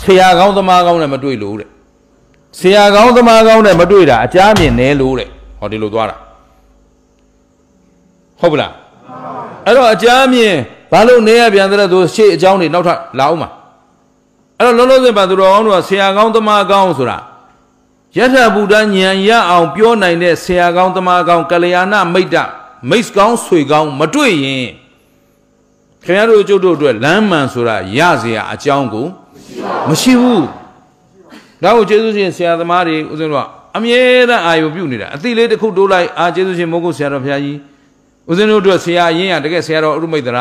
ဆရာကောင်းသမားကောင်းနဲ့မတွေ့လို့တဲ့ဆရာကောင်းသမားကောင်းနဲ့မတွေ့တာအကြမ်းမြင်နေလို့တဲ့ဟောဒီလိုသွားတာဟုတ်ပလားအဲ့တော့အကြမ်းမြင်ဘာလို့နေရပြန်တဲ့သူရှေ့အကြောင်းတွေနောက်ထပ်လာအောင်ပါအဲ့တော့လောလောဆယ်ပါသူတော်ကောင်းတို့ကဆရာကောင်းသမားကောင်းဆိုတာယထဗုဒ္ဓညံရအောင်ပြောနိုင်တဲ့ဆရာကောင်းသမားကောင်းကလျာဏမိတ်တမိတ်ကောင်းဆွေကောင်းမတွေ့ရင်ခင်ဗျားတို့ကျုပ်တို့အတွက်လမ်းမှန်ဆိုတာရเสียအကြောင်းကိုမရှိဘူးဒါကိုကျေးဇူးရှင်ဆရာသမားတွေဦးဇင်းတို့ကအမြဲတမ်းအာရုံပြုနေတာအတိလေးတစ်ခုတိုးလိုက်အာကျေးဇူးရှင်မိုးကုတ်ဆရာတော်ဘုရားကြီးဦးဇင်းတို့အတွက်ဆရာရင်းရတကယ်ဆရာတော်ဥဒ္ဓမိတ်တရ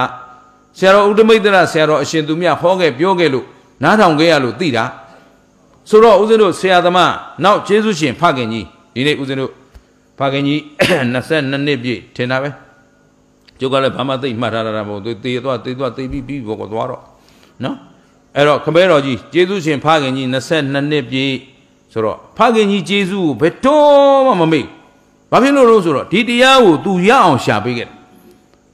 ဆရာတော်ဥဒ္ဓမိတ်တရဆရာတော်အရှင်သူမြတ်ဟောခဲ့ပြောခဲ့လို့နားထောင်ခဲ့ရလို့သိတာဆိုတော့ဦးဇင်းတို့ဆရာသမားနောက်ကျေးဇူးရှင်ဖခင်ကြီးဒီနေ့ဦးဇင်းတို့ဖခင်ကြီး22နှစ်ပြည့်ထင်တာပဲကျုပ်ကလည်းဘာမှသိမှတ်ထားတာမဟုတ်သေးသေးသွားသေးသွားသေးပြီးပြီးဘောကသွားတော့နော်အဲ့တော့ခမဲတော်ကြီးကျေးဇူးရှင်ဖခင်ကြီး22နှစ်ပြည့်ဆိုတော့ဖခင်ကြီးကျေးဇူးကိုဘယ်တော့မှမမေ့ဘာဖြစ်လို့လို့ဆိုတော့ဒီတရားကို तू ရအောင်ရှာပေးခဲ့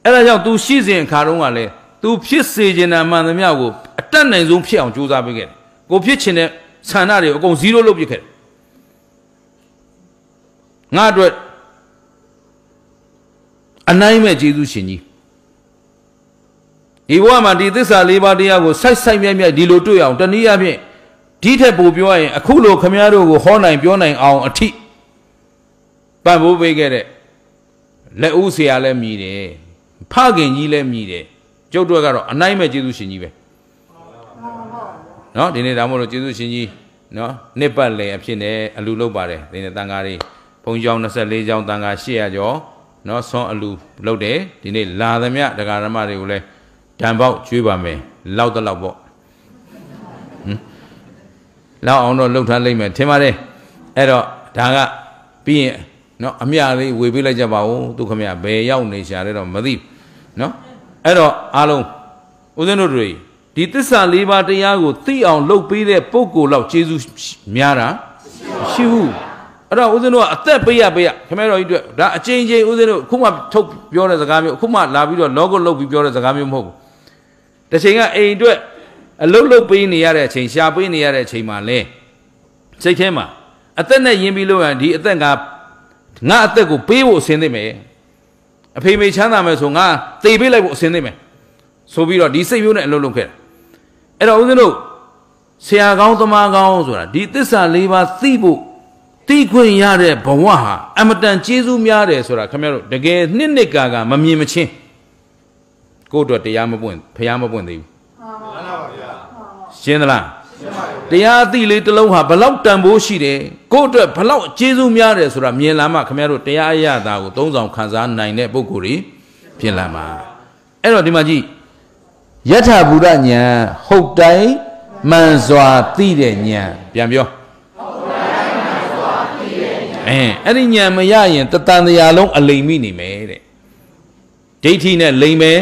အဲ့ဒါကြောင့် तू ရှိစဉ်အခါတုန်းကလည်း तू ဖြစ်စေချင်တာမှန်သမျှကိုအတတ်နိုင်ဆုံးဖြစ်အောင်ကြိုးစားပေးခဲ့တယ်ကိုဖြစ်ချင်တဲ့ဆန္ဒတွေအကုန်0လုပ်ပစ်ခဲ့တယ်ငါ့အတွက်အနိုင်မဲ့ကျေးဇူးရှင်ကြီးဒီဘဝမှာဒီသစ္စာလေးပါးတရားကိုစိုက်စိုက်မြက်မြက်ဒီလိုတွေ့အောင်တနည်းအားဖြင့်ဒီထက်ပိုပြောရင်အခုလိုခမည်းတော်ကိုဟောနိုင်ပြောနိုင်အောင်အထိပံ့ပိုးပေးခဲ့တဲ့လက်ဦးဆရာလည်းမြည်တယ်ဖခင်ကြီးလည်းမြည်တယ်ကျုပ်တို့ကတော့အနိုင်မဲ့ကျေးဇူးရှင်ကြီးပဲနော်ဒီနေ့ဒါမှမဟုတ်ကျေးဇူးရှင်ကြီးနော်နှစ်ပတ်လည်အဖြစ်နဲ့အလူလုပ်ပါတယ်ဒီနေ့တန်ဃာတွေဘုံကျောင်း24ကျောင်းတန်ဃာ800ကျော်နော်ဆွန်အလူလုပ်တယ်ဒီနေ့လာသမျှဒကာရမတွေကိုလည်းဓာန်ပေါက်ကျွေးပါမယ်လောက်တော့လောက်ပေါ့ဟင်လောက်အောင်တော့လှုပ်ထားလိုက်မယ်ထင်ပါတယ်အဲ့တော့ဒါကပြီးရင်နော်အမြလေးဝေပေးလိုက်ကြပါဦးသူခမရဘယ်ရောက်နေရှာလဲတော့မသိနော်အဲ့တော့အားလုံးဦးဇင်းတို့တွေဒီသစ္စာလေးပါးတရားကိုသိအောင်လုပ်ပေးတဲ့ပုဂ္ဂိုလ်လောက်ကျေးဇူးများတာမရှိဘူးအဲ့တော့ဦးဇင်းတို့ကအသက်ပေးရပေးရခမဲတော်ကြီးတို့ဒါအချင်းချင်းဦးဇင်းတို့ခုမှထုတ်ပြောတဲ့စကားမျိုးခုမှလာပြီးတော့လောကုတ်လုတ်ပြီးပြောတဲ့စကားမျိုးမဟုတ်ဘူးတချိန်ကအိမ်အတွက်အလုတ်လုတ်ပေးနေရတဲ့အချိန်ရှာပေးနေရတဲ့အချိန်မှာလဲစိတ်ထဲမှာအသက်နဲ့ယဉ်ပြီးလို့ရဒီအသက်ကငါအသက်ကိုပေးဖို့အဆင်သင့်မယ်အဖေမေချမ်းသာမယ်ဆိုငါတေပေးလိုက်ဖို့အဆင်သင့်မယ်ဆိုပြီးတော့ဒီစိတ်မျိုးနဲ့အလုတ်လုတ်ခဲ့တာအဲ့တော့ဦးဇင်းတို့ဆရာကောင်းသမားကောင်းဆိုတာဒီသစ္စာ၄ပါးသိဖို့သိခွင့်ရတဲ့ဘဝဟာအမတန်ကျေးဇူးများတယ်ဆိုတာခင်ဗျားတို့တကယ်နှစ်နှစ်ကာကမမြင်မချင်းကိုယ့်အတွက်တရားမပွင့်ဖျားမပွင့်သေးဘူးမှန်ပါဗျာရှင်းသလားရှင်းပါပြီတရားသိလေးတစ်လုံးဟာဘလောက်တန်ဖိုးရှိတယ်ကိုယ့်အတွက်ဘလောက်ကျေးဇူးများတယ်ဆိုတာမြင်လာမှခင်ဗျားတို့တရားအရသာကိုသုံးဆောင်ခံစားနိုင်တဲ့ပုဂ္ဂိုလ်တွေဖြစ်လာမှာအဲ့တော့ဒီမှာကြည့်ယထာဘူရဉာဏ်ဟုတ်တိုင်းမှန်စွာသိတဲ့ဉာဏ်ပြန်ပြောအဲအဲ့ဒီညံမရရင်တတန်တရာလုံးအလိမ်မိနေမယ်တဲ့ဒိဋ္ဌိနဲ့လိမ်မယ်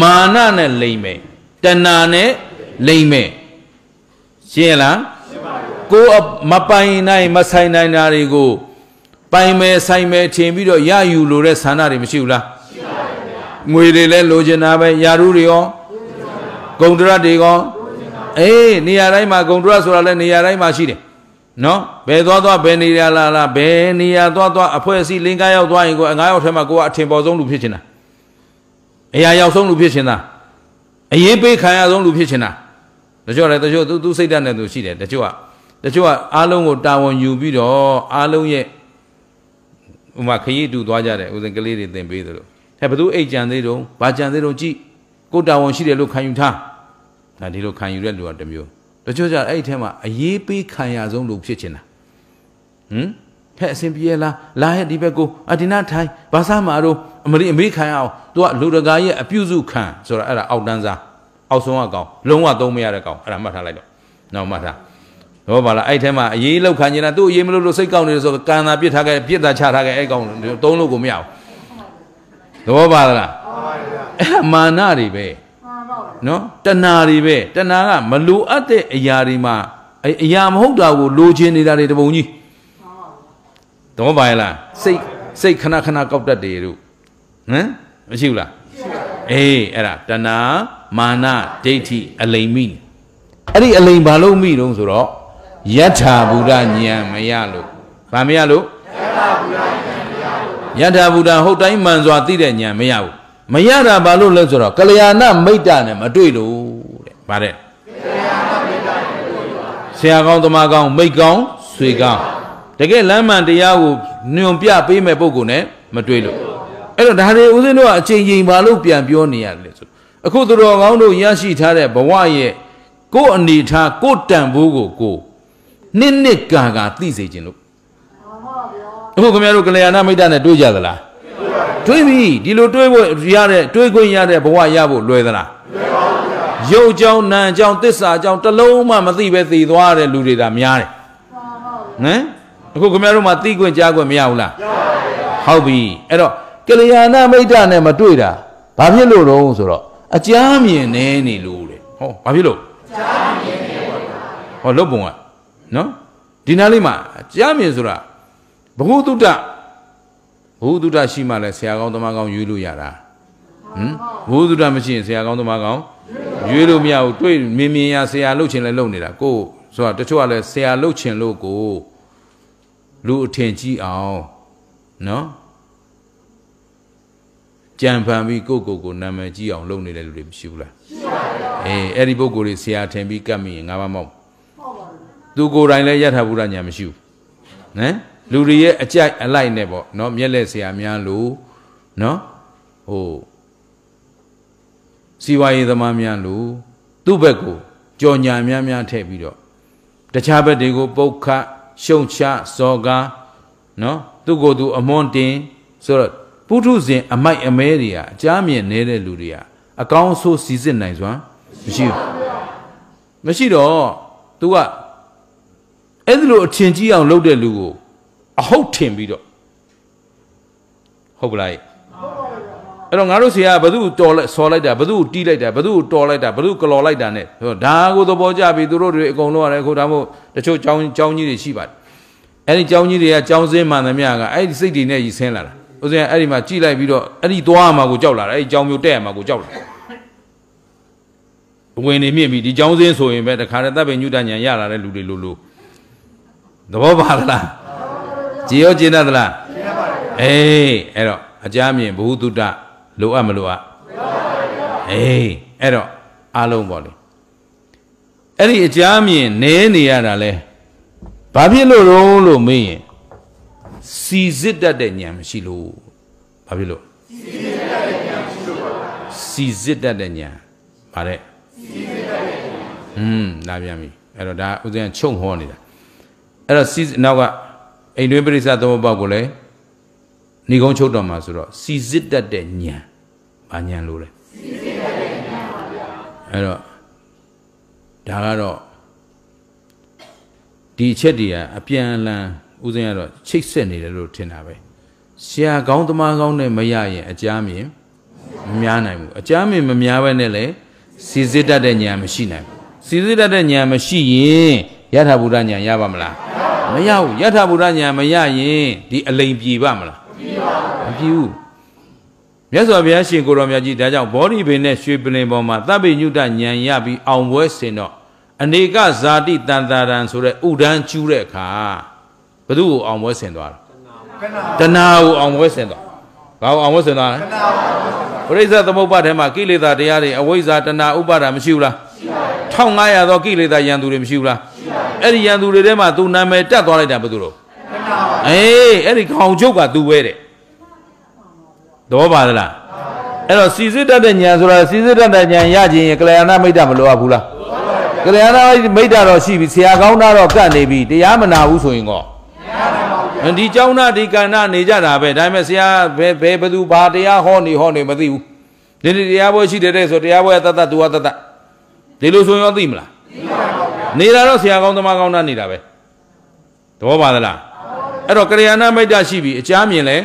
မာနနဲ့လိမ်မယ်တဏှာနဲ့လိမ်မယ်ရှင်းလားရှင်းပါပြီကိုမပိုင်နိုင်မဆိုင်နိုင်တာတွေကိုပိုင်မယ်ဆိုင်မယ်ထင်ပြီးတော့ရယူလို့တဲ့ဆန္ဒတွေမရှိဘူးလားရှိပါပါဗျာငွေတွေလည်းလိုချင်တာပဲယာရုတွေရောဂုံတရတွေရောအေးနေရာတိုင်းမှာဂုံတရဆိုတာလည်းနေရာတိုင်းမှာရှိတယ်နော်ဘယ်သွားသွားဘယ်နေရလာလာဘယ်နေရသွားသွားအဖွဲအစည်းလင်းကားရောက်သွားရင်ကိုအငါးရောက်ထဲမှာကိုကအထင်ပေါ်ဆုံးလူဖြစ်ချင်တာအရာရောက်ဆုံးလူဖြစ်ချင်တာအရေးပေးခံရဆုံးလူဖြစ်ချင်တာတချို့လည်းတချို့သူသူစိတ်ဓာတ်နဲ့သူရှိတယ်တချို့ကတချို့ကအားလုံးကိုတာဝန်ယူပြီးတော့အားလုံးရဲ့ဥမာခရီးတူသွားကြတယ်ဥစဉ်ကလေးတွေသင်ပေးသလိုဟဲ့ဘသူအိတ်ကြံသေးတုံးဘာကြံသေးတုံးကြည့်ကိုတာဝန်ရှိတယ်လို့ခံယူထားဒါဒီလိုခံယူတဲ့လူကတစ်မျိုးတချို့ကြအဲ့ဒီထဲမှာအရေးပေးခံရဆုံးလူဖြစ်ချင်တာဟင်ဖက်အစင်ပြေးလားလာရဲ့ဒီဘက်ကိုအဒီနာထိုင်ဘာသာမာတို့အမရိအမေခံရအောင်သူကလူတကာရဲ့အပြုစုခံဆိုတာအဲ့ဒါအောက်တန်းစားအောက်ဆုံးကကောင်လုံးဝသုံးမရတဲ့ကောင်အဲ့ဒါမှတ်ထားလိုက်တော့နောက်မှတ်ထားတော့ပါလားအဲ့ထဲမှာအရေးလောက်ခံနေတာသူ့အရေးမလို့လို့စိတ်ကောက်နေလို့ဆိုကံသာပြစ်ထားခဲ့ပြစ်တာချထားခဲ့အဲ့ကောင်သုံးလို့ကိုမရဘူးသဘောပါလားမှန်ပါဗျာအဲ့ဒါမာနတွေပဲနော်တဏှာတွေပဲတဏှာကမလိုအပ်တဲ့အရာတွေမှာ အရာမဟုတ်တာကိုလိုချင်နေတာတွေတပုံကြီးတော့ပါလားစိတ်စိတ်ခဏခဏကောက်တတ်တယ်တို့ဟမ်မရှိဘူးလားအေးအဲ့ဒါတဏှာမာနဒိဋ္ဌိအလိမ်မိအဲ့ဒီအလိမ်ဘာလို့မိတုံးဆိုတော့ယထာဘုဒ္ဓဉာဏ်မရလို့ဘာမရလို့ယထာဘုဒ္ဓဉာဏ်မရလို့ယထာဘုဒ္ဓဟုတ်တိုင်းမှန်စွာသိတဲ့ဉာဏ်မရဘူးမရတာဘာလို့လဲဆိုတော့ကလျာဏမိတ်တာနဲ့မတွေ့လို့တဲ့ဗါတဲ့ကလျာဏမိတ်တာနဲ့မတွေ့ပါဆရာကောင်းသမားကောင်းမိတ်ကောင်းဆွေကောင်းတကယ်လမ်းမှန်တရားကိုညွန်ပြပေးမဲ့ပုံကိုနဲ့မတွေ့လို့အဲ့တော့ဒါတွေဦးဇင်းတို့ကအချိန်ချိန်ဘာလို့ပြန်ပြောနေရလဲဆိုအခုသူတော်ကောင်းတို့ရရှိထားတဲ့ဘဝရဲ့ကိုယ်အနေထားကိုယ်တန်ဖိုးကိုကိုနှစ်နှစ်ကာကာသိစေခြင်းလို့ဟုတ်ပါဗျာအခုခင်ဗျားတို့ကလျာဏမိတ်တာနဲ့တွေ့ကြသလားတွေးပြီဒီလိုတွေးဖို့ရတဲ့တွေးခွင့်ရတဲ့ဘဝရဖို့လွယ်သလားလွယ်ပါဘူးဗျာရုပ်ကြောင်းနာမ်ကြောင်းသစ္စာကြောင်းတလုံးမှမသိပဲသိသွားတဲ့လူတွေဒါများတယ်ဟမ်အခုခင်ဗျားတို့မှသိခွင့်ကြားခွင့်မရဘူးလားမရပါဘူးဟုတ်ပြီအဲ့တော့ကလျာဏမိတ်တနဲ့မတွေ့တာဘာဖြစ်လို့တော့ဆိုတော့အကြမ်းမြင်နေနေလို့တဲ့ဟောဘာဖြစ်လို့အကြမ်းမြင်နေပါဘူးဟောလုတ်ပုံကနော်ဒီနားလေးမှာအကြမ်းမြင်ဆိုတာဘဟုတုတ္တဘုဒ္ဓတရှိမှလည်းဆရာကောင်းသမားကောင်းရွေးလို့ရတာဟမ်ဘုဒ္ဓတမရှိရင်ဆရာကောင်းသမားကောင်းရွေးလို့မရဘူးတွေ့မင်းမြင်ရဆရာလှုပ်ချင်လဲလှုပ်နေတာကိုဆိုတာတချို့ကလည်းဆရာလှုပ်ချင်လို့ကိုလူအထင်ကြီးအောင်နော်ကြံဖန်ပြီးကိုကိုကိုနာမည်ကြီးအောင်လုပ်နေတဲ့လူတွေမရှိဘူးလားရှိပါဘူးအေးအဲ့ဒီပုဂ္ဂိုလ်တွေဆရာထင်ပြီးကတ်မိရင်ငါမမဟုတ်ဟုတ်ပါဘူးသူကိုယ်တိုင်လည်းယထာဘုရားညာမရှိဘူးဟမ်လူတွေရဲ့အကြိုက်အလိုက်နဲ့ပေါ့နော်မျက်လက်ဆရာများလို့နော်ဟိုစီဝါရေးသမားများလို့သူ့ဘက်ကိုကြော်ညာများများထည့်ပြီးတော့တခြားဘက်တွေကို ပုတ်ခတ်ရှုံချစောကားနော်သူ့ကိုယ်သူအမွန်တင်ဆိုတော့ပုထုဇဉ်အမိုက်အမဲတွေကအကြမ်းမြင်နေတဲ့လူတွေကအကောင်းဆိုးစီစစ်နိုင်စွမ်းမရှိဘူးမရှိတော့ तू ကအဲ့ဒီလိုအထင်ကြီးအောင်လုပ်တဲ့လူကိုအဟုတ်ထင်ပြီးတော့ဟုတ်ပလားဟုတ်ပါဘူးအဲ့တော့ငါတို့ဆရာကဘသူတော်လိုက်ဆော်လိုက်တာဘသူတီးလိုက်တာဘသူတော်လိုက်တာဘသူကလော်လိုက်တာ ਨੇ ဒါကိုသဘောကျပြီသူတို့တွေအကုန်လုံးရတယ်ခုဒါမို့တချို့ចောင်းចောင်းကြီးတွေရှိပါတယ်အဲ့ဒီចောင်းကြီးတွေကចောင်းစင်းမှန်သမျှကအဲ့ဒီစိတ်တွေနဲ့ကြီးဆင်းလာတာဥစဉ်အဲ့ဒီမှာကြည်လိုက်ပြီးတော့အဲ့ဒီသွားမှာကိုကြောက်လာတာအဲ့ဒီចောင်းမျိုးတက်ရမှာကိုကြောက်လာဝင်နေမြင့်ပြီဒီចောင်းစင်းဆိုရင်ပဲတခါတည်းတပ်ပင်ညုတညာရလာတဲ့လူတွေလိုလိုသဘောပါလားကျေရောကျေနပ်သလားကျေနပ်ပါဗျာအေးအဲ့တော့အကြမြင်ဘုဟုတုတလိုအပ်မလိုအပ်အေးအဲ့တော့အားလုံးပေါ့လေအဲ့ဒီအကြမြင်နဲနေရတာလဲဘာဖြစ်လို့တော့လို့မေးရင်စီစစ်တတ်တဲ့ဉာဏ်မရှိလို့ဘာဖြစ်လို့စီစစ်တတ်တဲ့ဉာဏ်ဗါတဲ့စီစစ်တတ်တဲ့ဉာဏ်อืมလာပြန်ပြီအဲ့တော့ဒါဥစဉ်ချုပ်ဟောနေတာအဲ့တော့စီနောက်ကအိမ်တွင်းပရိစ္ဆသမုပ္ပါကိုလည်းဏိကုံချုပ်တော်မှာဆိုတော့စီစစ်တတ်တဲ့ဉာဏ်။ဘာဉာဏ်လို့လဲ။စီစစ်တတ်တဲ့ဉာဏ်ပါဗျာ။အဲ့တော့ဒါကတော့ဒီအချက်တွေကအပြန်အလှန်ဥစဉ်ကတော့ချိတ်ဆက်နေတယ်လို့ထင်တာပဲ။ဆရာကောင်းသမားကောင်းနဲ့မရရင်အကြမ်းမြင်မများနိုင်ဘူး။အကြမ်းမြင်မများပဲနဲ့လေစီစစ်တတ်တဲ့ဉာဏ်မရှိနိုင်ဘူး။စီစစ်တတ်တဲ့ဉာဏ်မရှိရင်ယထာဘုဒ္ဓဉာဏ်ရပါမလား။မရဘူးယထာဘုရားညာမရရင်ဒီအလိမ်ပြေပါမလားမပြေဘူးမြတ်စွာဘုရားရှင်ကိုတော်မြတ်ကြီးဒါကြောင့်ဗောဓိပင်နဲ့ရွှေပလင်ပေါ်မှာသဗ္ဗညုတဉာဏ်ရပြီးအောင်ပွဲစင်တော့အနေကဇာတိတန်တာရံဆိုတဲ့ဥဒန်းကျူးတဲ့အခါဘု து ကိုအောင်ပွဲစင်သွားတယ်တဏှာကိုအောင်ပွဲစင်သွားဘာကိုအောင်ပွဲစင်သွားလဲပရိစ္ဆသမုပ္ပါဒ်ထဲမှာကိလေသာတရားတွေအဝိဇ္ဇာတဏှာဥပါဒာမရှိဘူးလားရှိပါတယ်1500သောကိလေသာယံသူတွေမရှိဘူးလားအဲ့ဒီရန်သူတွေထဲမှာသူနာမည်တက်သွားလိုက်တာဘယ်သူလို့အေးအဲ့ဒီခေါင်ချုပ်ကသူပဲတဲ့သဘောပါသလားအဲ့တော့စီစစ်တတ်တဲ့ညာဆိုတာစီစစ်တတ်တဲ့ညာရခြင်းကလျာဏမိတ်တမလိုအပ်ဘူးလားကလျာဏမိတ်တတော့ရှိပြီဆရာကောင်းတာတော့ကတ်နေပြီတရားမနာဘူးဆိုရင်ကောဒီเจ้าနာဒီကဏ္ဍနေကြတာပဲဒါပေမဲ့ဆရာဘယ်ဘယ်ဘသူဘာတရားဟောနေဟောနေမသိဘူးဒီတရားပွဲရှိတယ်တဲ့ဆိုတရားပွဲတတ်တတ်သူကတတ်တတ်ဒီလိုဆိုရင်ရောသိမလားသိပါပါနေတာတော့ဆရာကောင်းသမားကောင်းသားနေတာပဲသဘောပါသလားအဲ့တော့ကရိယာဏမိတ်တာရှိပြီအချားမြင်လဲ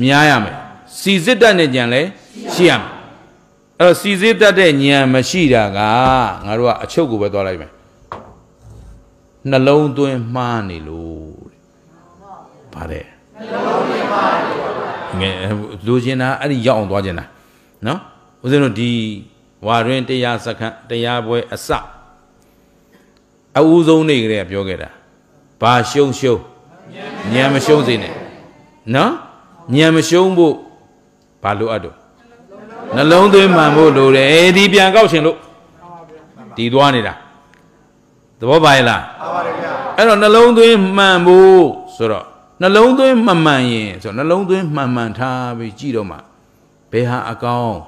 မြားရမယ်စီစစ်တတ်တဲ့ဉာဏ်လဲရှိရမယ်အဲ့တော့စီစစ်တတ်တဲ့ဉာဏ်မရှိတာကငါတို့ကအချုပ်ကိုပဲသွားလိုက်မယ်နှလုံးသွင်းမှားနေလို့တဲ့ဗါတဲ့နှလုံးသွင်းမှားနေလို့ငယ်လိုချင်တာအဲ့ဒီရောက်အောင်သွားချင်တာနော်ဦးဇင်းတို့ဒီဝါရင်းတရားစခန်းတရားပွဲ အစအဦးဆုံးနေကလေးကပြောခဲ့တာဘာရှုံရှုံညံမရှုံစေနဲ့နော်ညံမရှုံဖို့ဘာလိုအပ်တော့နှလုံးသွင်းမှန်ဖို့လိုတယ်ဒီပြန်ကောက်ရှင်လို့ဒီသွားနေတာသဘောပါရဲ့လားပါပါတယ်ဗျာအဲ့တော့နှလုံးသွင်းမှန်ဖို့ဆိုတော့နှလုံးသွင်းမှန်မှန်ရင်ဆိုတော့နှလုံးသွင်းမှန်မှန်ထားပြီးကြည့်တော့မှဘယ်ဟာအကောင်း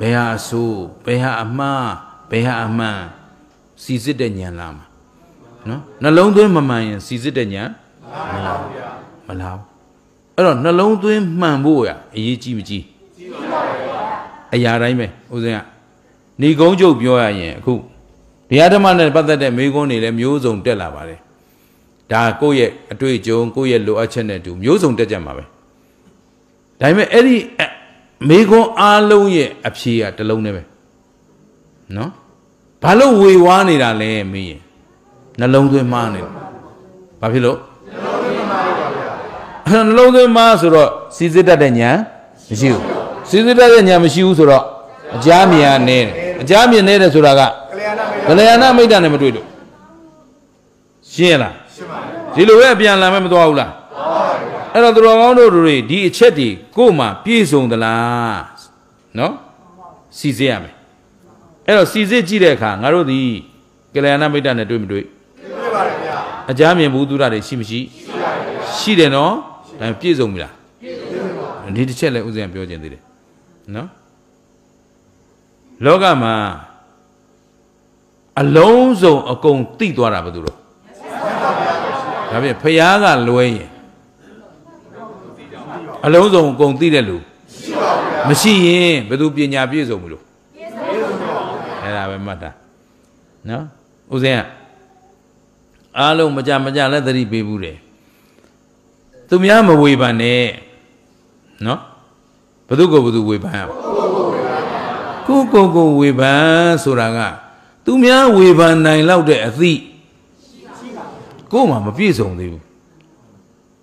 ဘယ်ဟာအဆိုးဘယ်ဟာအမှားဘယ်ဟာအမှန်စီစစ်တဲ့ဉာဏ်လာမှာနော်နှလုံးသွင်းမမှန်ရင်စီစစ်တဲ့ညာမလာဘူးဗျာမလာဘူးအဲ့တော့နှလုံးသွင်းမှန်ဖို့ရအရေးကြီးမကြီးကြီးပါဗျာအရာတိုင်းပဲဦးဇင်းကနေကုန်းကျုပ်ပြောရရင်အခုတရားဓမ္မနဲ့ပတ်သက်တဲ့မိကုန်းတွေလည်းမျိုးစုံတက်လာပါတယ်ဒါကိုယ့်ရဲ့အတွေ့အကြုံကိုယ့်ရဲ့လိုအပ်ချက်နဲ့တူမျိုးစုံတက်ကြမှာပဲဒါပေမဲ့အဲ့ဒီမိကုန်းအားလုံးရဲ့အဖြေကတစ်လုံးတည်းပဲနော်ဘာလို့ဝေဝါးနေတာလဲမင်းရင်နှလုံးသွင်းမှားနေဘာဖြစ်လို့နှလုံးသွင်းမှားဆိုတော့စီစစ်တတ်တဲ့ညာမရှိဘူးစီစစ်တတ်တဲ့ညာမရှိဘူးဆိုတော့အကြမြင်နေအကြမြင်နေတယ်ဆိုတာကကလျာဏမိတ်တာနဲ့မတွေ့လို့ရှင်းလားရှင်းပါတယ်ဒီလိုပဲပြန်လာမယ်မသွားဘူးလားအဲ့တော့သူတော်ကောင်းတို့တွေဒီအချက်တွေကိုမှပြည့်စုံသလားနော်စီစစ်ရမယ်အဲ့တော့စီစစ်ကြည့်တဲ့အခါငါတို့ဒီကလျာဏမိတ်တာနဲ့တွေ့မတွေ့မကြားမြင်ဘူးသူရတွေရှိမရှိရှိတယ်နော်ဒါပြည့်စုံပြီလားပြည့်စုံပါဒီတစ်ချက်လည်းဥစဉ်ပြောခြင်းသေးတယ်နော်လောကမှာအလုံးစုံအကုန်တိသွားတာဘယ်သူတော့ဒါဖြင့်ဖះကလွဲရင်အလုံးစုံအကုန်တိတဲ့လူမရှိရင်ဘယ်သူပညာပြည့်စုံဘူးလို့ပြည့်စုံပါဘူးအဲ့ဒါပဲမှတ်တာနော်ဥစဉ်ကအားလုံးမကြမကြလည်းသတိပေးဘူးတယ်သူများမဝေဖန်နဲ့နော်ဘု து ကိုဘု து ဝေဖန်ကိုကိုကိုဝေဖန်ဆိုတာကသူများဝေဖန်နိုင် လောက်တဲ့အသည့်ကို့မှာမပြည့်စုံသေးဘူး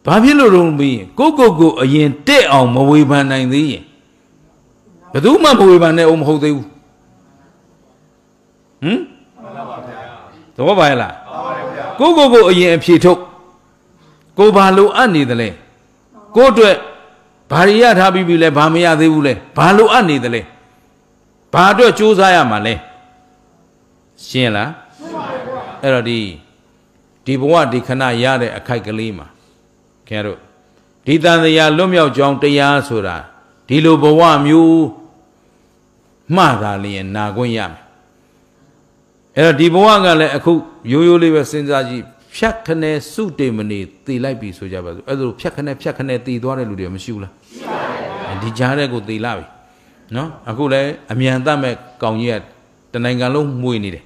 ဘာဖြစ်လို့တော့ပြီးရင်ကိုကိုကိုအရင် တက်အောင်မဝေဖန်နိုင်သေးရင်ဘယ်သူမှမဝေဖန်နဲ့အောင်မဟုတ်သေးဘူးဟမ်သဘောပါရဲ့လားကိုကိုကိုအရင်အဖြေထုတ်ကိုဘာလိုအပ်နေသလဲကိုအတွက်ဘာရရထားပြီးပြီလဲဘာမရသေးဘူးလဲဘာလိုအပ်နေသလဲဘာအတွက်စူးစမ်းရမှာလဲရှင်းလားရှင်းပါပြီခင်ဗျအဲ့တော့ဒီဒီဘဝဒီခဏရတဲ့အခိုက်ကလေးမှာခင်ဗျားတို့ဒီတန်တရားလွတ်မြောက်ကြောင်းတရားဆိုတာဒီလိုဘဝမျိုးမှားတာလျင်နာခွင့်ရမယ်အဲ့တော့ဒီဘဝကလည်းအခုရိုးရိုးလေးပဲစဉ်းစားကြည့်ဖြတ်ခနဲစုတေမနေတည်လိုက်ပြီဆိုကြပါစို့အဲ့ဒါလိုဖြတ်ခနဲဖြတ်ခနဲတည်သွားတဲ့လူတွေမရှိဘူးလားရှိပါတယ်ဒီကြားတဲ့ကိုတည်လာပြီနော်အခုလည်းအမြန်တတ်မဲ့ကောင်ကြီးကတနိုင်ငံလုံးမှွေနေတယ်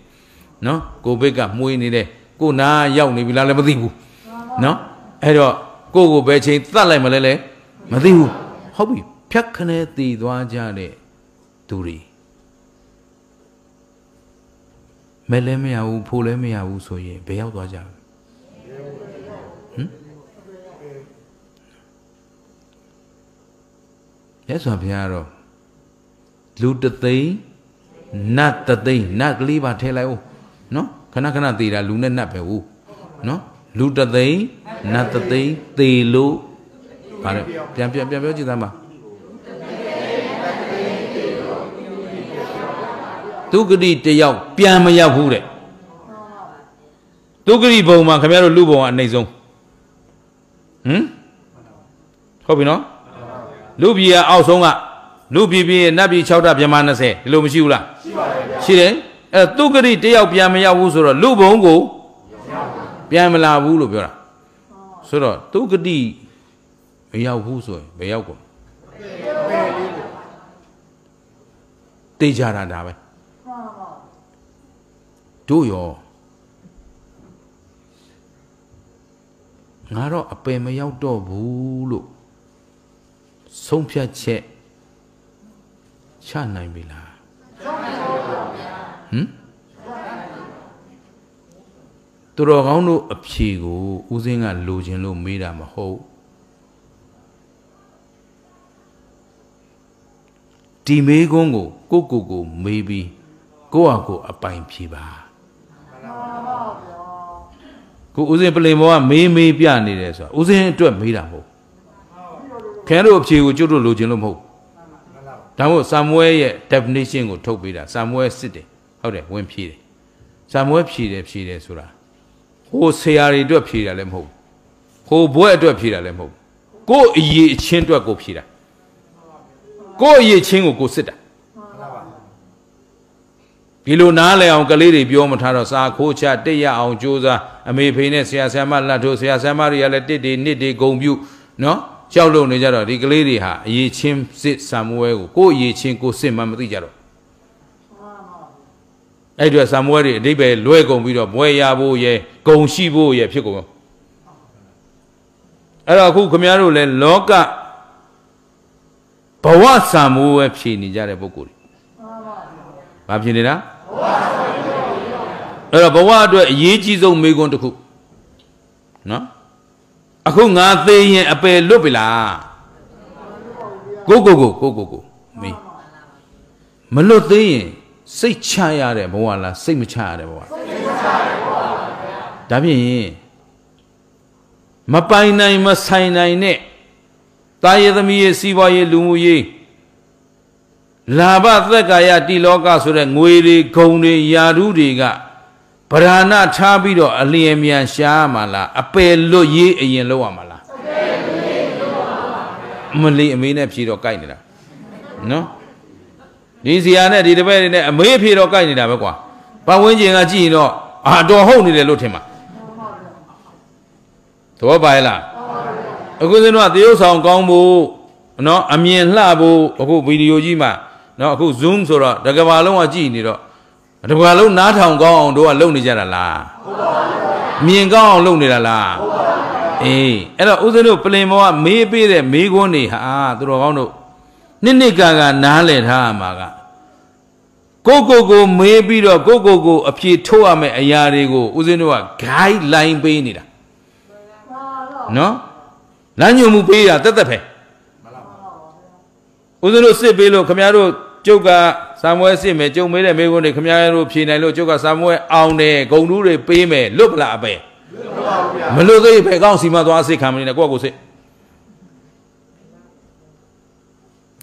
နော်ကိုဗစ်ကမှွေနေတယ်ကိုနာရောက်နေပြီလားလည်းမသိဘူးနော်အဲ့တော့ကိုကိုပဲချင်းတတ်လိုက်မလဲလဲမသိဘူးဟုတ်ပြီ ဖြတ်ခနဲတည်သွားကြတဲ့သူတွေမဲ့လည်းမရဘူးဖို့လည်းမရဘူးဆိုရင်ဘယ်ရောက်သွားကြလဲဟမ်မြတ်စွာဘုရားကတော့လူတသိန်းနတ်တသိန်းနတ်ကလေးပါထဲလိုက်ဦးနော်ခဏခဏသေးတာလူနဲ့နတ်ပဲဦးနော်လူတသိန်းနတ်တသိန်းသေလို့ဗါတယ်ပြန်ပြန်ပြန်ပြောကြည့်သမ်းပါဒုက္ခတိတယောက်ပြန်မရောက်ဘူးတဲ့ဒုက္ခတိဘုံမှာခင်ဗျားတို့လူဘုံကအနိုင်ဆုံးဟမ်ဟုတ်ပြီနော်လူပြည်ကအောက်ဆုံးကလူပြည်ပြည်နတ်ပြည်6ဓာတ်မြန်မာ20ဒီလိုမရှိဘူးလားရှိပါတယ်ဗျာရှိတယ်အဲဒုက္ခတိတယောက်ပြန်မရောက်ဘူးဆိုတော့လူဘုံကိုပြန်မလာဘူးလို့ပြောတာဆိုတော့ဒုက္ခတိမရောက်ဘူးဆိုရင်မရောက်ကုန်တေချာတာဒါပဲတို့ရောငါတော့အပယ်မရောက်တော့ဘူးလို့ဆုံးဖြတ်ချက်ချနိုင်ပြီလားချနိုင်ပါဘူးဗျာဟမ်သူတော်ကောင်းတို့အဖြေကိုဦးစင်းကလိုချင်လို့မေးတာမဟုတ်ဒီမေးခွန်းကို ကိုကိုကို မေးပြီးကိုယ့်အကို အပိုင်ဖြေပါခုဥစဉ်ပလင်မောကမေးမေးပြနေတယ်ဆိုတာဥစဉ်အတွက်မေးတာမဟုတ်ခင်တို့အဖြေကိုကျွတ်တို့လိုချင်လို့မဟုတ်ဒါမို့ဆာမွဲရဲ့ definition ကိုထုတ်ပေးတာဆာမွဲစစ်တယ်ဟုတ်တယ်ဝင်ဖြေတယ်ဆာမွဲဖြေတယ်ဖြေတယ်ဆိုတာဟိုဆရာတွေအတွက်ဖြေတာလည်းမဟုတ်ဟိုဘွဲ့အတွက်ဖြေတာလည်းမဟုတ်ကို့အရေးအချင်းအတွက်ကိုဖြေတာကို့အရေးချင်းကိုကိုစစ်တာဒီလိုနားလည်အောင်ကလေးတွေပြောမထားတော့စာခိုးချတက်ရအောင်ကြိုးစားအမေဖေနဲ့ဆရာဆရာမလတ်တို့ဆရာဆရာမတွေကလည်းတစ်တွေနှစ်တွေဂုံပြုနော်ရှောက်လို့နေကြတော့ဒီကလေးတွေဟာအရေးချင်းစစ်ဆံမွဲကိုကိုယ်အရေးချင်းကိုစစ်မှမသိကြတော့အဲ့တော့ဆံမွဲတွေအတိပယ်လွဲကုန်ပြီးတော့ဘွဲရဖို့ရယ်ဂုံရှိဖို့ရယ်ဖြစ်ကုန်အဲ့တော့အခုခမည်းတော်လည်းလောကဘဝဆံမွဲဖြေနေကြတဲ့ပုဂ္ဂိုလ်တွေဘာဖြစ်နေတာအဲ့တော့ဘဝအတွက်အရေးကြီးဆုံးမိကွန်းတစ်ခုနော်အခုငါသေးရင်အပယ်လွတ်ပြီလားကိုကိုကိုကိုကိုကိုမင်းမလွတ်သေးရင်စိတ်ချရတဲ့ဘဝလားစိတ်မချရတဲ့ဘဝစိတ်မချရတဲ့ဘဝပါဗျာဒါဖြင့်မပိုင်နိုင်မဆိုင်နိုင်နဲ့တာယသမီးရဲ့စီးပွားရေးလူမှုရေးလာဘသက်ကာယတိလောကဆိုတဲ့ငွေတွေဂုံတွေယာဓုတွေကဗราဏထားပြီးတော့အလျင်မြန်ရှားမှာလားအပယ်လွတ်ရေးအရင်လောက်ရမှာလားအပယ်လွတ်ရေးလောက်ရမှာပါမလီအမေနဲ့ဖြေတော့ကြိုက်နေတာနော်ဒီဇီယာနဲ့ဒီတပည့်တွေနဲ့အမေးဖြေတော့ကြိုက်နေတာပဲကွာပတ်ဝန်းကျင်ကကြည့်ရင်တော့အာတော်ဟုတ်နေတယ်လို့ထင်ပါသဘောပါလားအခုစင်းတော့သေယုတ်ဆောင်ကောင်းဖို့နော်အမြင်လှဖို့အခုဗီဒီယိုကြီးမှာနော်အခု zoom ဆိုတော့တစ်ကဘာလုံးကကြည့်နေတော့တစ်ကဘာလုံးနားထောင်ကောင်းအောင်တို့ကလုပ်နေကြတာလားဟုတ်ပါဘူးမြင်ကောင်းအောင်လုပ်နေတာလားဟုတ်ပါဘူးအေးအဲ့တော့ဦးဇင်းတို့ပြင်မောကမေးပေးတဲ့မေးခွန်းတွေဟာသူတော်ကောင်းတို့နှစ်နှစ်ကာကနားလည်ထားရမှာကကိုကိုကိုမေးပြီးတော့ကိုကိုကို အဖြေထုတ်ရမယ့်အရာတွေကိုဦးဇင်းတို့က guideline ပေးနေတာနော်လမ်းညွှန်မှုပေးတာတက်တက်ပဲဦးဇင်းတို့စစ်ပေးလို့ခင်ဗျားတို့ကျုပ်ကစာမွဲစစ်မယ်ကျုပ်မေးတဲ့မိကုန်းတွေခမရတို့ဖြေနိုင်လို့ကျုပ်ကစာမွဲအောင်တယ်ဂုံတူးတွေပေးမယ်လွတ်ပလားပဲမလွတ်သေးဘယ်ကောင်းစီမသွားစစ်ခံမနေနဲ့ကိုယ့်ကိုစစ်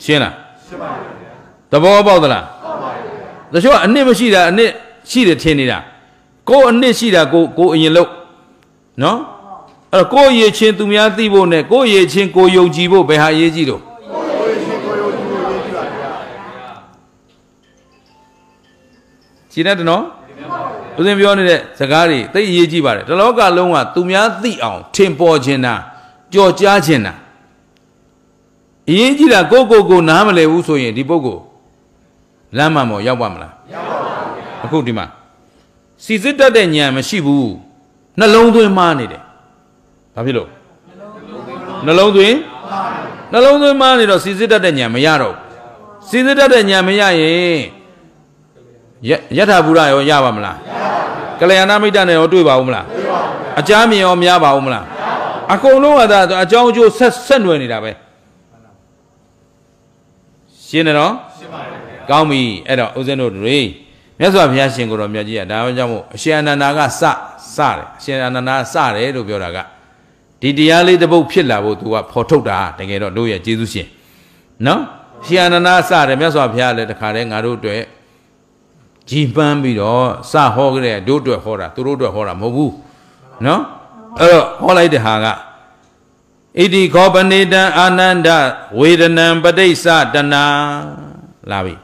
ရှင်းလားရှင်းပါပြီခင်ဗျာသဘောပေါက်သလားပေါက်ပါပြီခင်ဗျာတချို့ကအနစ်မရှိတာအနစ်ရှိတယ်ထင်နေတာကိုယ်အနစ်ရှိတာကိုကိုအရင်လို့နော်အဲ့တော့ကိုယ်ရည်ချင်းသူများသိဖို့နဲ့ကိုယ်ရည်ချင်းကိုယုံကြည်ဖို့ဘယ်ဟာအရေးကြီးတော့ခြေနဲ့တနော်ဦးဇင်းပြောနေတဲ့ဇကားတွေသိအရေးကြီးပါတယ်တလောကလုံးကသူများသိအောင်ထင်ပေါ်ခြင်းတာကြော်ကြားခြင်းတာအရေးကြီးတာကိုကိုကိုနားမလည်ဘူးဆိုရင်ဒီပုဂ္ဂိုလ်လမ်းမှမော်ရောက်ပါမလားရောက်ပါဘူးအခုဒီမှာစီစစ်တတ်တဲ့ဉာဏ်မရှိဘူးနှလုံးသွင်းမှားနေတယ်ဘာဖြစ်လို့နှလုံးသွင်းနှလုံးသွင်းမှားနေတော့စီစစ်တတ်တဲ့ဉာဏ်မရတော့စီစစ်တတ်တဲ့ဉာဏ်မရရင်ယထာဘူရရောရပါမလားမရပါဘူးကလျာဏမိတ်တနဲ့ရောတွေ့ပါဦးမလားတွေ့ပါဘူးအကြမ်းမြင်ရောများပါဦးမလားမရပါဘူးအကုန်လုံးကဒါအကြောင်းအကျိုးဆက်ဆက်နွယ်နေတာပဲရှင်းတယ်နော်ရှင်းပါတယ်ခင်ဗျာကောင်းပြီအဲ့တော့ဦးဇင်းတို့တွေမြတ်စွာဘုရားရှင်ကိုယ်တော်မြတ်ကြီးကဒါကြောင့်မို့အရှင်အနန္ဒာကစစတယ်အရှင်အနန္ဒာစတယ်လို့ပြောတာကဒီတရားလေးတစ်ပုဒ်ဖြစ်လာဖို့ तू ကဖော်ထုတ်တာတကယ်တော့တို့ရဲ့ကျေးဇူးရှင်နော်ရှင်အနန္ဒာစတယ်မြတ်စွာဘုရားလည်းတခါတည်းငါတို့အတွက်ကြီးပန်းပြီးတော့စဟောကြတဲ့တို့အတွက်ဟောတာသူတို့အတွက်ဟောတာမဟုတ်ဘူးနော်အဲ့တော့ဟောလိုက်တဲ့ဟာကဣတိခောပနိတံအာနန္ဒဝေဒနံပဋိစ္စတနာလာပြီ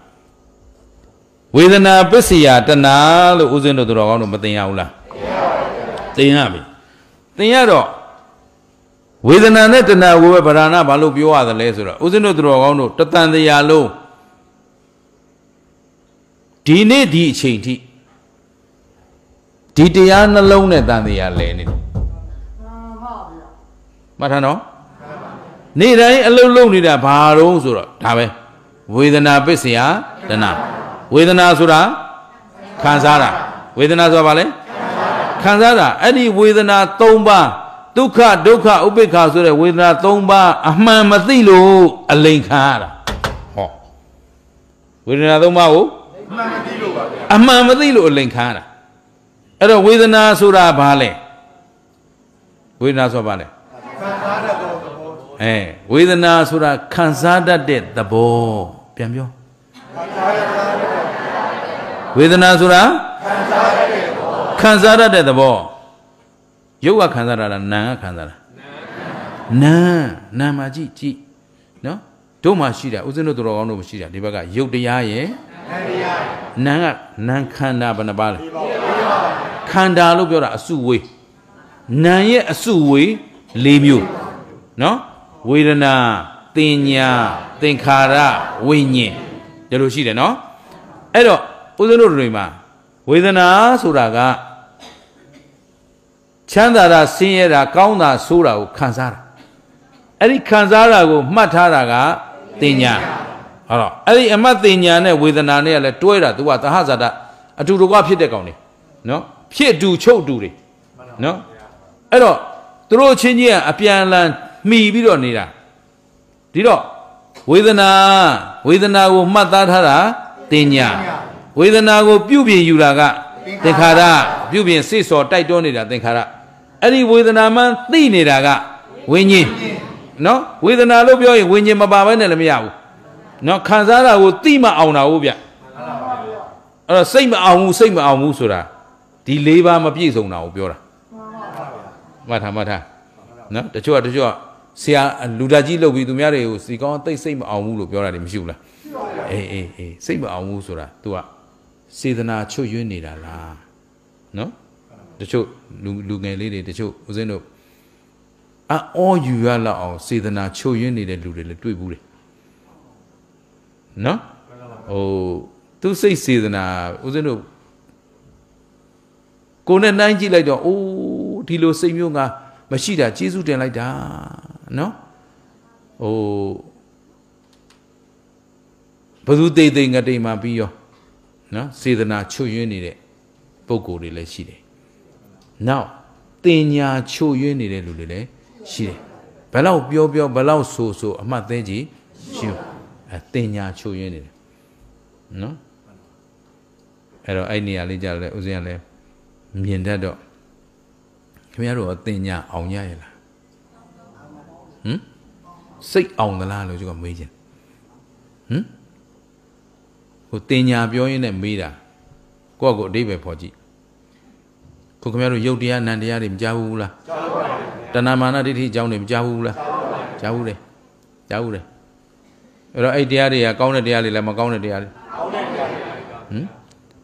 ဝေဒနာပစ္စယတနာလို့ဦးဇင်းတို့တော်ကောင်းတို့မသိရဘူးလားသိရပါဘူးသိရပြီသိရတော့ဝေဒနာနဲ့တနာကိုပဲဗราဏဘာလို့ပြောရသလဲဆိုတော့ဦးဇင်းတို့တော်ကောင်းတို့တတန်တရာလုံးဒီနေ့ဒီအချိန်ထိဒီတရားနှလုံးနဲ့တန်တရားလဲနေတယ်မှတ်ထားနော်နေ့တိုင်းအလုံးလုံးနေတာဘာတော့ဆိုတော့ဒါပဲဝေဒနာပစ္စယဒနာဝေဒနာဆိုတာခံစားတာဝေဒနာဆိုတာဘာလဲခံစားတာအဲ့ဒီဝေဒနာ၃ပါးဒုက္ခဒုက္ခဥပိ္ပခာဆိုတဲ့ဝေဒနာ၃ပါးအမှန်မသိလို့အလိန်ခံရတာဟောဝေဒနာ၃ပါးကိုမှန်မသိလို့ပါဗျာအမှန်မသိလို့အလိန်ခံရတာအဲ့တော့ဝေဒနာဆိုတာဘာလဲဝေဒနာဆိုတာဘာလဲခံစားတတ်သောသဘောအဲဝေဒနာဆိုတာခံစားတတ်တဲ့သဘောပြန်ပြောဝေဒနာဆိုတာခံစားတတ်တဲ့သဘောရုပ်ကခံစားတာလားနာမ်ကခံစားတာနာမ်နာမ်မှာကြည့်ကြည့်နော်တို့မှာရှိတာဥစဉ်တို့တော်ကောင်းတို့မရှိတာဒီဘက်ကရုပ်တရားရဲ့နံကနံခန္ဓာဘယ်နှပါလဲခန္ဓာလို့ပြောတာအစုဝေးနံရဲ့အစုဝေး၄မျိုးနော်ဝေဒနာတင်ညာသင်္ခါရဝိညာဉ်ဒီလိုရှိတယ်နော်အဲ့တော့ဦးဇင်းတို့တွေမှာဝေဒနာဆိုတာကချမ်းသာတာဆင်းရဲတာကောင်းတာဆိုးတာကိုခံစားတာအဲ့ဒီခံစားတာကိုမှတ်ထားတာကတင်ညာဟောအဲ့ဒီအမတ်တင်ညာနဲ့ဝေဒနာနဲ့ကလည်းတွဲတာ तू ကသဟဇာတအတူတူကဖြစ်တဲ့ကောင်တွေနော်ဖြစ်တူချုပ်တူတွေနော်အဲ့တော့သူတို့ချင်းကြီးကအပြန်အလှန်မှီပြီးတော့နေတာဒီတော့ဝေဒနာဝေဒနာကို မှတ်သားထားတာတင်ညာဝေဒနာကို ပြုပြင်ယူတာကသင်္ခါရပြုပြင်စိတ်စော်တိုက်တွန်းနေတာသင်္ခါရအဲ့ဒီဝေဒနာမှန်သိနေတာကဝိညာဉ်နော်ဝေဒနာလို့ပြောရင်ဝိညာဉ်မပါဘဲနဲ့လည်းမရဘူးနော်ခံစားတာကိုသိမအောင်တာဟုတ်ဗျအဲ့တော့စိတ်မအောင်ဘူးစိတ်မအောင်ဘူးဆိုတာဒီ၄ပါးမပြည့်စုံတာကိုပြောတာမှန်ပါဗျာမှတ်ထားမှတ်ထားနော်တချို့ကတချို့ကဆရာလူတာကြီးလုပ်ပြီးသူများတွေကိုစီကောင်းသိစိတ်မအောင်ဘူးလို့ပြောတာတွေမရှိဘူးလားအေးအေးအေးစိတ်မအောင်ဘူးဆိုတာ तू ကစေတနာချွတ်ယွင်းနေတာလားနော်တချို့လူလူငယ်လေးတွေတချို့ဦးစင်းတို့အော်ယူရလောက်အောင်စေတနာချွတ်ယွင်းနေတဲ့လူတွေလည်းတွေ့ဘူးတယ်နော်ဟိုသူစိတ်စေတနာဦးဇင်းတို့ကိုနဲ့နှိုင်းကြည့်လိုက်တော့အိုးဒီလိုစိတ်မျိုးငါမရှိတာကျေးဇူးတင်လိုက်တာနော်ဟိုဘသူတိတ်တိတ်ငတိမ်မှပြီးရောနော်စေတနာချွတ်ယွင်းနေတဲ့ပုံကိုယ်တွေလည်းရှိတယ်။ Now တင်ညာချွတ်ယွင်းနေတဲ့လူတွေလည်းရှိတယ်။ဘယ်လောက်ပြောပြောဘယ်လောက်ဆိုဆို အမှတ်သိကြီးရှိဘူး။အဲတင်ညာချိုရင်းနေတယ်နော်အဲ့တော့အဲ့နေရာလေးကြတော့လေဦးဇင်းကလည်းမြင်တတ်တော့ခင်ဗျားတို့အတင်ညာအောင်ရရလားဟမ်စိတ်အောင်သလားလို့ကျွန်တော်မေးခြင်းဟမ်ဟိုတင်ညာပြောရင်းနဲ့မေးတာကိုယ့်ကိုအတိပ္ပယ်ဖော်ကြည့်ခုခင်ဗျားတို့ယုတ်တရားနန္တရားတွေမကြားဘူးလားကြားပါဘူးတဏမာနဒိဋ္ဌိအကြောင်းတွေမကြားဘူးလားကြားဘူးတယ်ကြားဘူးတယ်အဲ့တော့အဲ့တရားတွေကကောင်းတဲ့တရားတွေလားမကောင်းတဲ့တရားတွေကောင်းတဲ့တရားတွေဟင်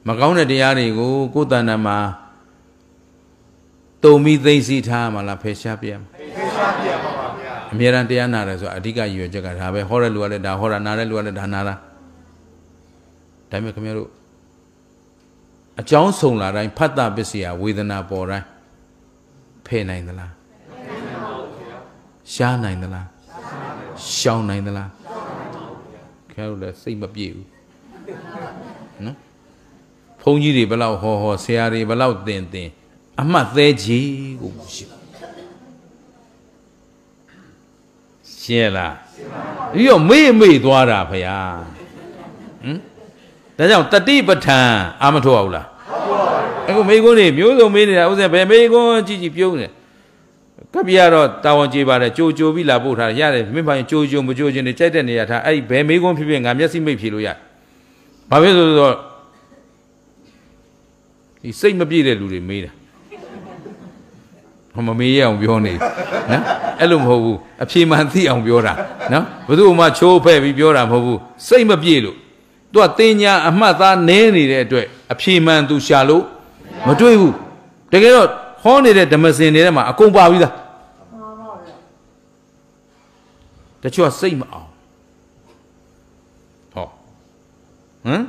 မကောင်းတဲ့တရားတွေကိုကိုယ်တဏ္ဍမှာတုံမိသိသိထားမှာလားဖယ်ရှားပြရမှာဖယ်ရှားပြရမှာပါဗျာအမြဲတမ်းတရားနာတယ်ဆိုအဓိကရည်ရွယ်ချက်ကဒါပဲဟောတဲ့လူကလည်းဒါဟောတာနားတဲ့လူကလည်းဒါနာတာဒါပေမဲ့ခင်ဗျားတို့အကြောင်းဆုံးလာတိုင်းဖတ်တာပစ္စယဝေဒနာပေါ်တိုင်းဖယ်နိုင်သလားရှားနိုင်သလားရှောင်နိုင်သလားခင်ဗျားတို့လည်းစိတ်မပြေဘူးနော်ဘုန်းကြီးတွေဘလောက်ဟောဟောဆရာတွေဘလောက်တင်တင်အမှတ်သေးကြီးကိုရှိရှင်းလားပြီးတော့မေ့မေ့သွားတာဖရာဟမ်ဒါကြောင့်တတိပဋ္ဌာန်အာမထုတ်အောင်လားအခုမေကွန်းနေမျိုးစုံမေးနေတာဥစဉ်ဘယ်မေကွန်းကြည့်ကြည့်ပြုံးနေတယ်ကပ်ပြရတော့တာဝန်ကျေပါတယ်ကြိုကြိုပြီးလာပို့ထားတယ်ရတယ်မင်းဘာရင်ကြိုကြိုမကြိုချင်းနေကြိုက်တဲ့နေရာထားအဲ့ဘယ်မေးခွန်းဖြစ်ဖြစ်ငါမျက်စိမိတ်ဖြေလို့ရတယ်။ဘာဖြစ်လို့ဆိုတော့ဒီစိတ်မပြည့်တဲ့လူတွေမေးတာဟောမမေးရအောင်ပြောနေနော်အဲ့လိုမဟုတ်ဘူးအဖြေမှန်သိအောင်ပြောတာနော်ဘယ်သူမှချိုးဖဲ့ပြီးပြောတာမဟုတ်ဘူးစိတ်မပြည့်လို့သူကတင်ညာအမှတ်သားနည်းနေတဲ့အတွက်အဖြေမှန်သူရှာလို့မတွေ့ဘူးတကယ်တော့ဟောနေတဲ့ဓမ္မစင်တွေထဲမှာအကုန်ပါပြီးသားတချို့ကစိတ်မအောင်ဟောဟမ်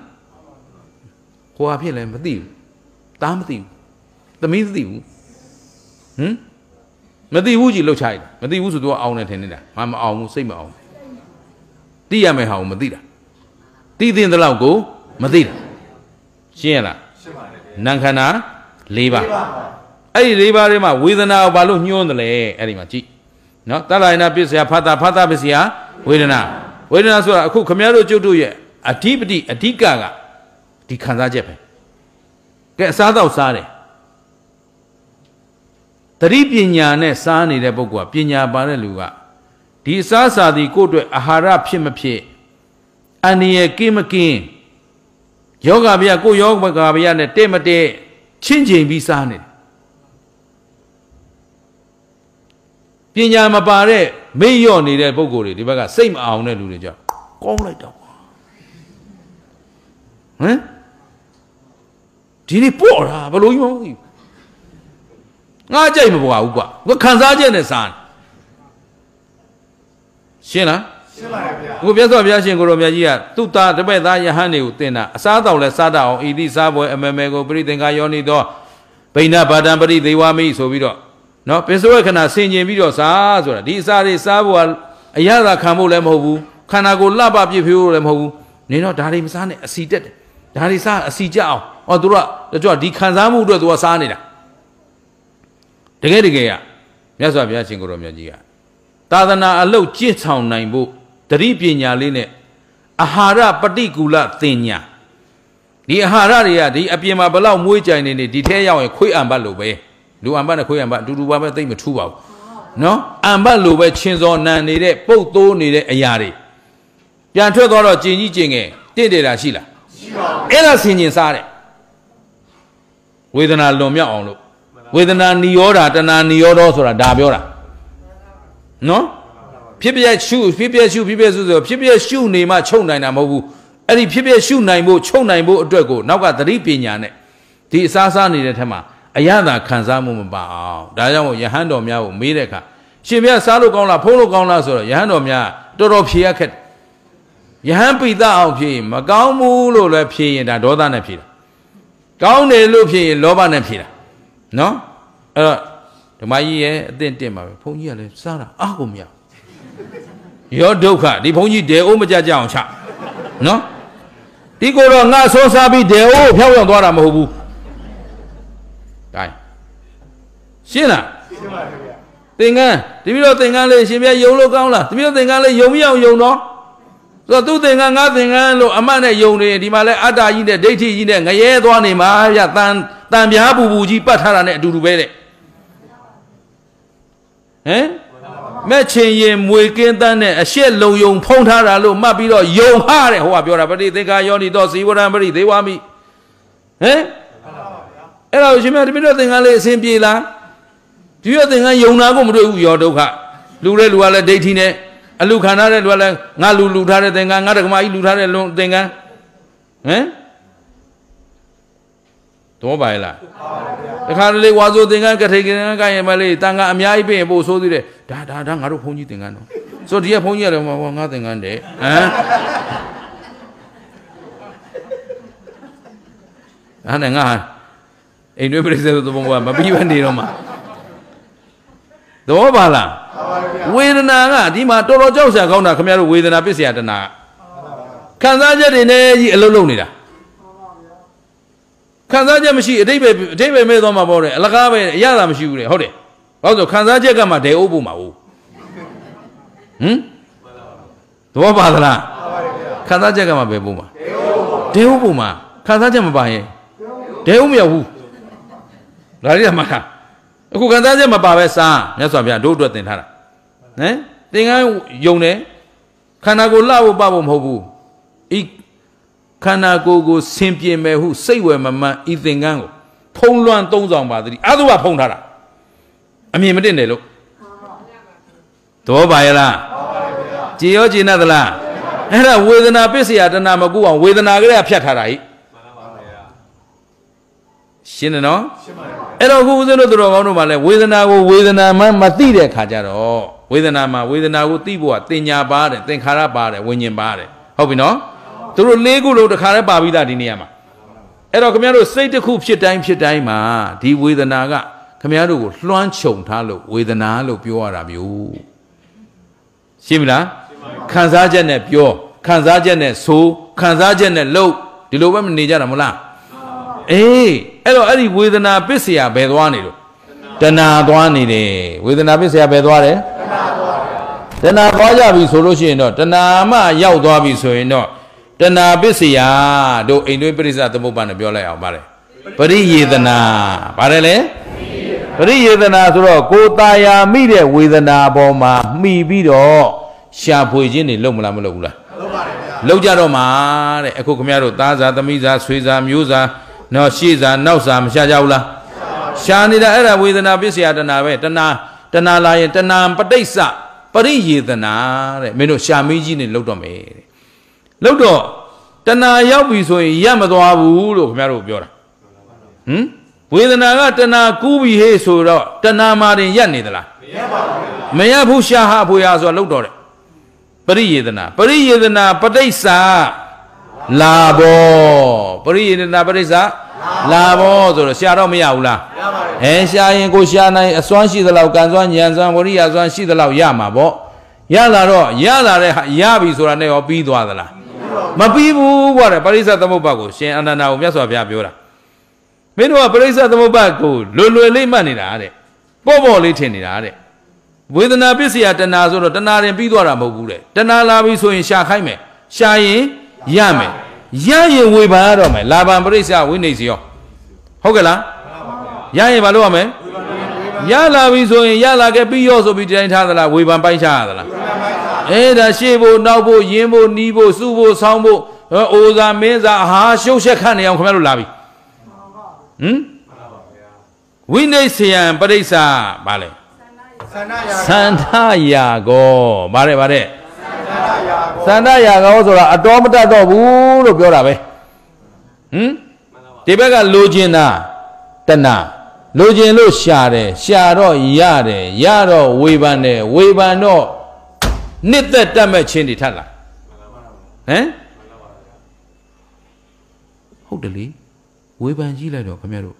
ဟိုဟာဖြစ်လဲမသိဘူးတားမသိဘူးသမီးမသိဘူးဟမ်မသိဘူးကြီးလှုပ်ချလိုက်မသိဘူးဆိုတော့အောင်တယ်ထင်နေတာမမအောင်ဘူးစိတ်မအောင်တိရမယ်ဟာကိုမသိတာတိသိတဲ့လောက်ကိုမသိတာရှင်းရလားရှင်းပါတယ်နံခန္ဓာ၄ပါးအဲ့ဒီလေးပါးထဲမှာဝေဒနာကိုဘာလို့ညှိုးတယ်လဲအဲ့ဒီမှာကြည့်နော်တတ္တရဏပစ္စယဖတာဖတာပစ္စယဝေဒနာဝေဒနာဆိုတာအခုခမရတို့ကျုပ်တို့ရဲ့အဓိပတိအဓိကကဒီခံစားချက်ပဲကဲအစားတော့စားတယ်တတိပညာနဲ့စားနေတဲ့ပုဂ္ဂိုလ်ကပညာပါတဲ့လူကဒီအစားစာသည်ကိုယ့်အတွက်အာဟာရဖြစ်မဖြစ်အန္တရာယ်ကင်းမကင်းယောဂဗျာကိုယောဂဗျာနဲ့တဲ့မတဲ့ချင့်ချိန်ပြီးစားနေတယ်ပညာမပါတဲ့မိတ်လျော့နေတဲ့ပုံကိုယ်တွေဒီဘက်ကစိတ်မအောင်တဲ့လူတွေကြောင့်ကောင်းလိုက်တော့ဟမ်ဒီနေ့ပေါ့တာဘလို့ကြီးမဟုတ်ဘူးငါကြိုက်မပွားဘူးကွာငါခံစားချက်နဲ့စားရှင်းလားရှင်းပါရဲ့ဗျာအခုပြတ်စွာဘုရားရှင်ကိုရောမြတ်ကြီးကသူ့သားတပည့်သားယဟန်တွေကိုတင်တာအစားတော်လဲစားတတ်အောင်ဤသည့်စားပွဲအမမေကိုပြိသင်္ကာယောနိသောဗိဏဗာတံပရိသေဝမိဆိုပြီးတော့နော်ပင်စိုးရခဏဆင်ကျင်ပြီးတော့စားဆိုတာဒီအစာတွေစားဖို့ကအရသာခံဖို့လည်းမဟုတ်ဘူးခန္ဓာကိုယ်လှပပြည့်ဖြိုးလို့လည်းမဟုတ်ဘူးနေတော့ဒါတွေမစားနဲ့အစီတက်တယ်ဒါတွေစားအစီကြအောင်အော်သူတို့ကတို့ကဒီခံစားမှုအတွက်သူကစားနေတာတကယ်တကယ်ကမြတ်စွာဘုရားရှင်ကိုရောမြတ်ကြီးကသာသနာအလုတ်ကြင့်ဆောင်နိုင်ဖို့တတိပညာလေးနဲ့အာဟာရပฏิကူလသင်ညာဒီအာဟာရတွေကဒီအပြင်မှာဘလောက်မွေးကြိုင်နေနေဒီထဲရောက်ရင်ခွေးအံပတ်လို့ပဲလူအံပတ်နဲ့ခွေးအံပတ်အတူတူပါပဲသိမ့်မထူးပါဘူးနော်အံပတ်လိုပဲချင်းစောနံနေတဲ့ပုတ်တိုးနေတဲ့အရာတွေပြန်ထွက်သွားတော့ကျင်ကြီးကျင်ငယ်တင့်တယ်တာရှိလားရှိပါဘူးအဲ့ဒါဆင်ញင်စားတဲ့ဝေဒနာလွန်မြောက်အောင်လို့ဝေဒနာနိရောဓာတဏှာနိရောဓောဆိုတာဒါပြောတာနော်ဖြစ်ပြက်ရှုဖြစ်ပြက်ရှုဖြစ်ပြက်ရှုဆိုဖြစ်ပြက်ရှုနေမှချုပ်နိုင်တာမဟုတ်ဘူးအဲ့ဒီဖြစ်ပြက်ရှုနိုင်ဖို့ချုပ်နိုင်ဖို့အတွက်ကိုနောက်ကသတိပညာနဲ့ဒီအစားစားနေတဲ့ထက်မှာအရသာခံစားမှုမပါအောင်ဒါကြောင့်မို့ယဟန်တော်များကိုမေးတဲ့အခါရှင်ဘုရားစားလို့ကောင်းလားဖုံးလို့ကောင်းလားဆိုတော့ယဟန်တော်များတော်တော်ဖြေရခက်ယဟန်ပိသအောင်ဖြေရင်မကောင်းဘူးလို့လည်းဖြေရင်ဒါဒေါသနဲ့ဖြေတာကောင်းတယ်လို့ဖြေရင်လောဘနဲ့ဖြေတာနော်အဲ့တော့ဓမ္မကြီးရဲ့အသင့်တင့်ပါပဲဘုန်းကြီးကလည်းစားတာအားကိုမရရောဒုက္ခဒီဘုန်းကြီးဒေအိုးမကြကြအောင်ချနော်ဒီကိုတော့ငါဆိုးစားပြီးဒေအိုးဖျောက်ရောက်သွားတာမဟုတ်ဘူးရှင်းလားရှင်းပါခင်ဗျာသင်္ကန်းတပည့်တော်သင်္ကန်းလေးရှင်ပြယုံလို့ကောင်းလားတပည့်တော်သင်္ကန်းလေးယုံမရအောင်ယုံတော့ဆိုတော့သူသင်္ကန်းငါသင်္ကန်းလို့အမတ်နဲ့ယုံနေဒီမှာလဲအတ္တကြီးနဲ့ဒိဋ္ဌိကြီးနဲ့ငရဲသွားနေမှာဗျာတန်တန်ပြားပူပူကြီးပတ်ထားတာနဲ့အတူတူပဲတဲ့ဟမ်မဲ့ချင်ရင်မွေကင်းတန်းနဲ့အရှက်လုံယုံ ဖုံးထားတာလို့မှတ်ပြီးတော့ယုံဟတဲ့ဟိုကပြောတာပရိသေကာယောနိတော်ဇီဝရံပရိသေဝမိဟမ်အဲ့ဒါကိုရှင်မြတ်တပည့်တော်သင်္ကန်းလေးအစဉ်ပြေလားဒီရသင်္ကန်းယုံနာကိုမတွေ့ဘူးရောဒုက္ခလူတဲ့လူကလည်းဒိဋ္ဌိနဲ့အလူခံထားတဲ့လူကလည်းငါလူလူထားတဲ့သင်္ကန်းငါတက္ကမကြီးလူထားတဲ့လုံသင်္ကန်းဟမ်တော့ပါလားတခါတလေဝါဆိုသင်္ကန်းကထိန်ကင်းကရင်မလေးတန်ကအများကြီးပြင်ပို့ဆိုးသေးတယ်ဒါဒါဒါငါတို့ဘုန်းကြီးသင်္ကန်းတော့ဆိုဒီကဘုန်းကြီးကလည်းဟောငါသင်္ကန်းတယ်ဟမ်အဲ့ငါအိမ်တွင်းပြိစေသဘောကမပြီးဘဲနေတော့မှာသဘောပါလားဝေဒနာကဒီမှာတော်တော်ကြောက်စရာကောင်းတာခင်ဗျားတို့ဝေဒနာပစ္စယတနာခံစားချက်တွေနဲ့ကြီးအလုံးလုံးနေတာခံစားချက်မရှိအတိတ်ပဲအတိတ်ပဲမဲ့သွားမှာပေါ့တယ်အလကားပဲအရသာမရှိဘူးတယ်ဟုတ်တယ်ဘာလို့ဆိုခံစားချက်ကမှဒဲအိုးဖို့မှာဘူးဟမ်သဘောပါသလားခံစားချက်ကမှဘယ်ဖို့မှာဒဲအိုးဖို့မှာခံစားချက်မပါရင်ဒဲအိုးမရောက်ဘူးဒါရီကမှာအခုခံစားချက်မပါပဲစားမြတ်စွာဘုရားတို့အတွက်သင်ထားတာနော်သင်္ကန်းယုံတယ်ခန္ဓာကိုယ်လှဖို့ပဖို့မဟုတ်ဘူးဤခန္ဓာကိုယ်ကိုဆင်ပြေမယ်ဟုစိတ်ဝယ်မမှန်ဤသင်္ကန်းကိုဖုံးလွှမ်းသုံးဆောင်ပါသည်အတုဝဖုံးထားတာအမြင်မတင်တယ်လို့သဘောပါရဲ့လားကြည်ရောကြည်နဲ့သလားအဲ့ဒါဝေဒနာပစ္စယတဏမကူအောင်ဝေဒနာကလေးကဖြတ်ထားတာ ਈ ရှင်းတယ်နော်ရှင်းပါတယ်အဲ့တော့ခုဦးဇင်းတို့သူတော်ကောင်းတို့မှလည်းဝေဒနာကိုဝေဒနာမှမသိတဲ့ခါကြတော့ဝေဒနာမှာဝေဒနာကိုသိဖို့ကတင်ညာပါတယ်သင်္ခါရပါတယ်ဝิญဉ်ပါတယ်ဟုတ်ပြီနော်သူတို့လေးခုလုံးတခါတည်းပါပြီးသားဒီနေရာမှာအဲ့တော့ခင်ဗျားတို့စိတ်တစ်ခုဖြစ်တိုင်းဖြစ်တိုင်းမှာဒီဝေဒနာကခင်ဗျားတို့ကိုလွှမ်းခြုံထားလို့ဝေဒနာလို့ပြောရတာမျိုးရှင်းပြီလားခံစားချက်နဲ့ပြောခံစားချက်နဲ့ဆိုခံစားချက်နဲ့လှုပ်ဒီလိုပဲမနေကြတာမလားအေးအဲ့တော့အဲ့ဒီဝေဒနာပစ္စယဘယ်သွားနေလို့တဏှာသွားနေတယ်ဝေဒနာပစ္စယဘယ်သွားတယ်တဏှာသွားကြပြီဆိုလို့ရှိရင်တော့တဏှာမှရောက်သွားပြီဆိုရင်တော့တဏှာပစ္စယတို့အိမ်တွင်းပရိစ္ဆသမုပ္ပါနဲ့ပြောလိုက်အောင်ပါတယ်ပရိယေဒနာပါတယ်လေပရိယေဒနာဆိုတော့ကိုตายာမိတဲ့ဝေဒနာပေါ်မှာမှီပြီးတော့ရှာဖွေခြင်းတွေလုပ်မလားမလုပ်ဘူးလားလုပ်ပါတယ်ဗျာလုပ်ကြတော့မှာတဲ့အခုခမရတို့သားစားသမီးစားဆွေစားမျိုးစားနော်ရှေ့စားနောက်စားမရှားကြဘူးလားရှားနေတာအဲ့ဒါဝေဒနာပစ္စယတဏပဲတဏတဏလာရင်တဏပဋိစ္စပရိယေသနာတဲ့မင်းတို့ရှာမင်းကြီးနေလောက်တော့မယ်တဲ့လောက်တော့တဏရောက်ပြီဆိုရင်ရမသွားဘူးလို့ခင်ဗျားတို့ပြောတာဟမ်ဝေဒနာကတဏကူးပြီဟေးဆိုတော့တဏမာတင်ရက်နေသလားမရက်ပါဘူးမရက်ဘူးရှာဟဖို့ရဆိုတော့လောက်တော့တယ်ပရိယေသနာပရိယေသနာပဋိစ္စလာဘောပရိယေနာပရိစ္ဆာလာဘောဆိုတော့ရှာတော့မရဘူးလားမရပါဘူးအဲရှာရင်ကိုရှာနိုင်အစွမ်းရှိသလောက်ကန်စွမ်းညံစွမ်းဝရိယစွမ်းရှိသလောက်ရမှာပေါ့ရလာတော့ရလာတဲ့ရပြီဆိုတာနဲ့ရောပြီးသွားသလားမပြီးဘူးကွာတဲ့ပရိစ္ဆသမုပ္ပါကိုရှင်အနန္ဒာကိုမြတ်စွာဘုရားပြောတာမင်းတို့ကပရိစ္ဆသမုပ္ပါကိုလွယ်လွယ်လေးမှတ်နေတာတဲ့ပေါ့ပေါ့လေးထင်နေတာတဲ့ဝေဒနာပစ္စယတဏှာဆိုတော့တဏှာရင်ပြီးသွားတာမဟုတ်ဘူးတဲ့တဏှာလာပြီဆိုရင်ရှာခိုင်းမယ်ရှာရင်ရမယ်ရရင်ဝေဘာရတော့မယ်လာဘံပရိစ္ဆဝိနေစီရောဟုတ်ကဲ့လားရရင်ဘာလုပ်ရမလဲရလာပြီဆိုရင်ရလာခဲ့ပြီးရောဆိုပြီးတိုင်းထားသလားဝေဘံပိုင်းခြားရသလားအဲဒါရှေ့ဖို့နောက်ဖို့ယင်းဖို့နီးဖို့စုဖို့ဆောင်းဖို့အိုစာမင်းစာဟာရှုပ်ရှက်ခတ်နေအောင်ခင်ဗျားတို့လာပြီဟင်ဝိနေစယံပရိစ္ဆာဘာလဲသန္ဓယာသန္ဓယာကောဗါတယ်ဗါတယ်သန္တရာကောဆိုတာအတော်မတတ်တော့ဘူးလို့ပြောတာပဲဟင်ဒီဘက်ကလိုချင်တာတဏလိုချင်လို့ရှာတယ်ရှာတော့ရတယ်ရတော့ဝေဖန်တယ်ဝေဖန်တော့နှစ်သက်တတ်မဲ့ချင်းတွေထက်လာဟမ်ဟုတ်တယ်လေဝေဖန်ကြည့်လိုက်တော့ခင်ဗျားတို့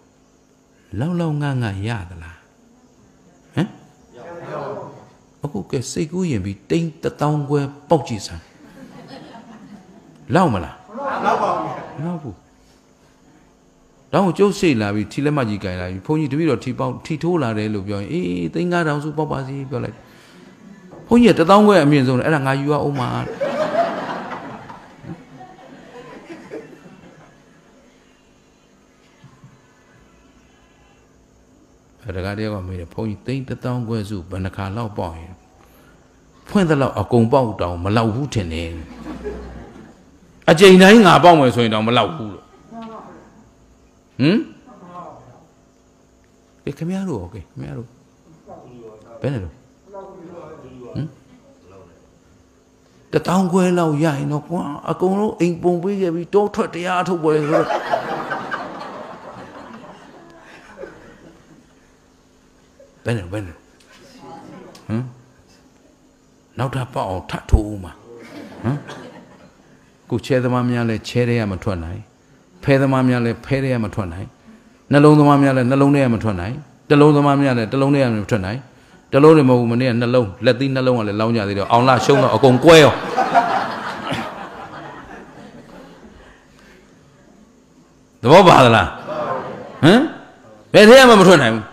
လောက်လောက်ငါငါရသလားဟမ်အခုကဲစိတ်ကူးရင်ပြီးတိန်တထောင်ခွဲပေါက်ကြည့်စမ်းလောက်မလားလောက်ပါဘူးလောက်ဘူးတောင်းကျုပ်စိတ်လာပြီးထီလက်မကြီးကင်လာပြီးဘုန်းကြီးတပည့်တော်ထီပေါက်ထီထိုးလာတယ်လို့ပြောရင်အေးသိန်း9000စုပေါက်ပါစီပြောလိုက်ဘုန်းကြီးက1000ခွဲအမြင့်ဆုံးတယ်အဲ့ဒါငါယူရအောင်မှာအတကားတယောက်ကမေးတယ်ဘုန်းကြီးသိန်း1000ခွဲစုဘယ်နှခါလောက်ပေါက်ရင်ဖွင့်သလောက်အကုန်ပေါက်တောင်မလောက်ဘူးထင်တယ်အကြိမ်တိုင်းငါပေါက်မယ်ဆိုရင်တောင်မလောက်ဘူးလို့ဟမ်ကဲခင်ဗျားတို့โอเคခင်ဗျားတို့ဘယ်နဲ့လို့ဟမ်တထောင်ခွဲလောက်ရရင်တော့ကွာအကုန်လုံးအိမ်ပုံပေးခဲ့ပြီးတောထွက်တရားထုတ်ပွဲဆိုတော့ဘယ်နဲ့ဘယ်နဲ့ဟမ်နောက်ထပ်ပေါက်အောင်ထပ်ထိုးဦးမှာဟမ်ခုချဲသမားများလည်းချဲတဲ့ရမထွက်နိုင်ဖဲသမားများလည်းဖဲတဲ့ရမထွက်နိုင်နှလုံးသမားများလည်းနှလုံးထဲရမထွက်နိုင်တလုံးသမားများလည်းတလုံးထဲရမထွက်နိုင်တလုံးတွေမဟုတ်ဘူးမနေ့ကနှလုံးလက်သီးနှလုံးကလည်းလောင်းကြသေးတယ်အောင်လာရှုံးတော့အကုန်ကွဲရောသဘောပါသလားဟမ်ဘယ်ထဲမှမထွက်နိုင်ဘူး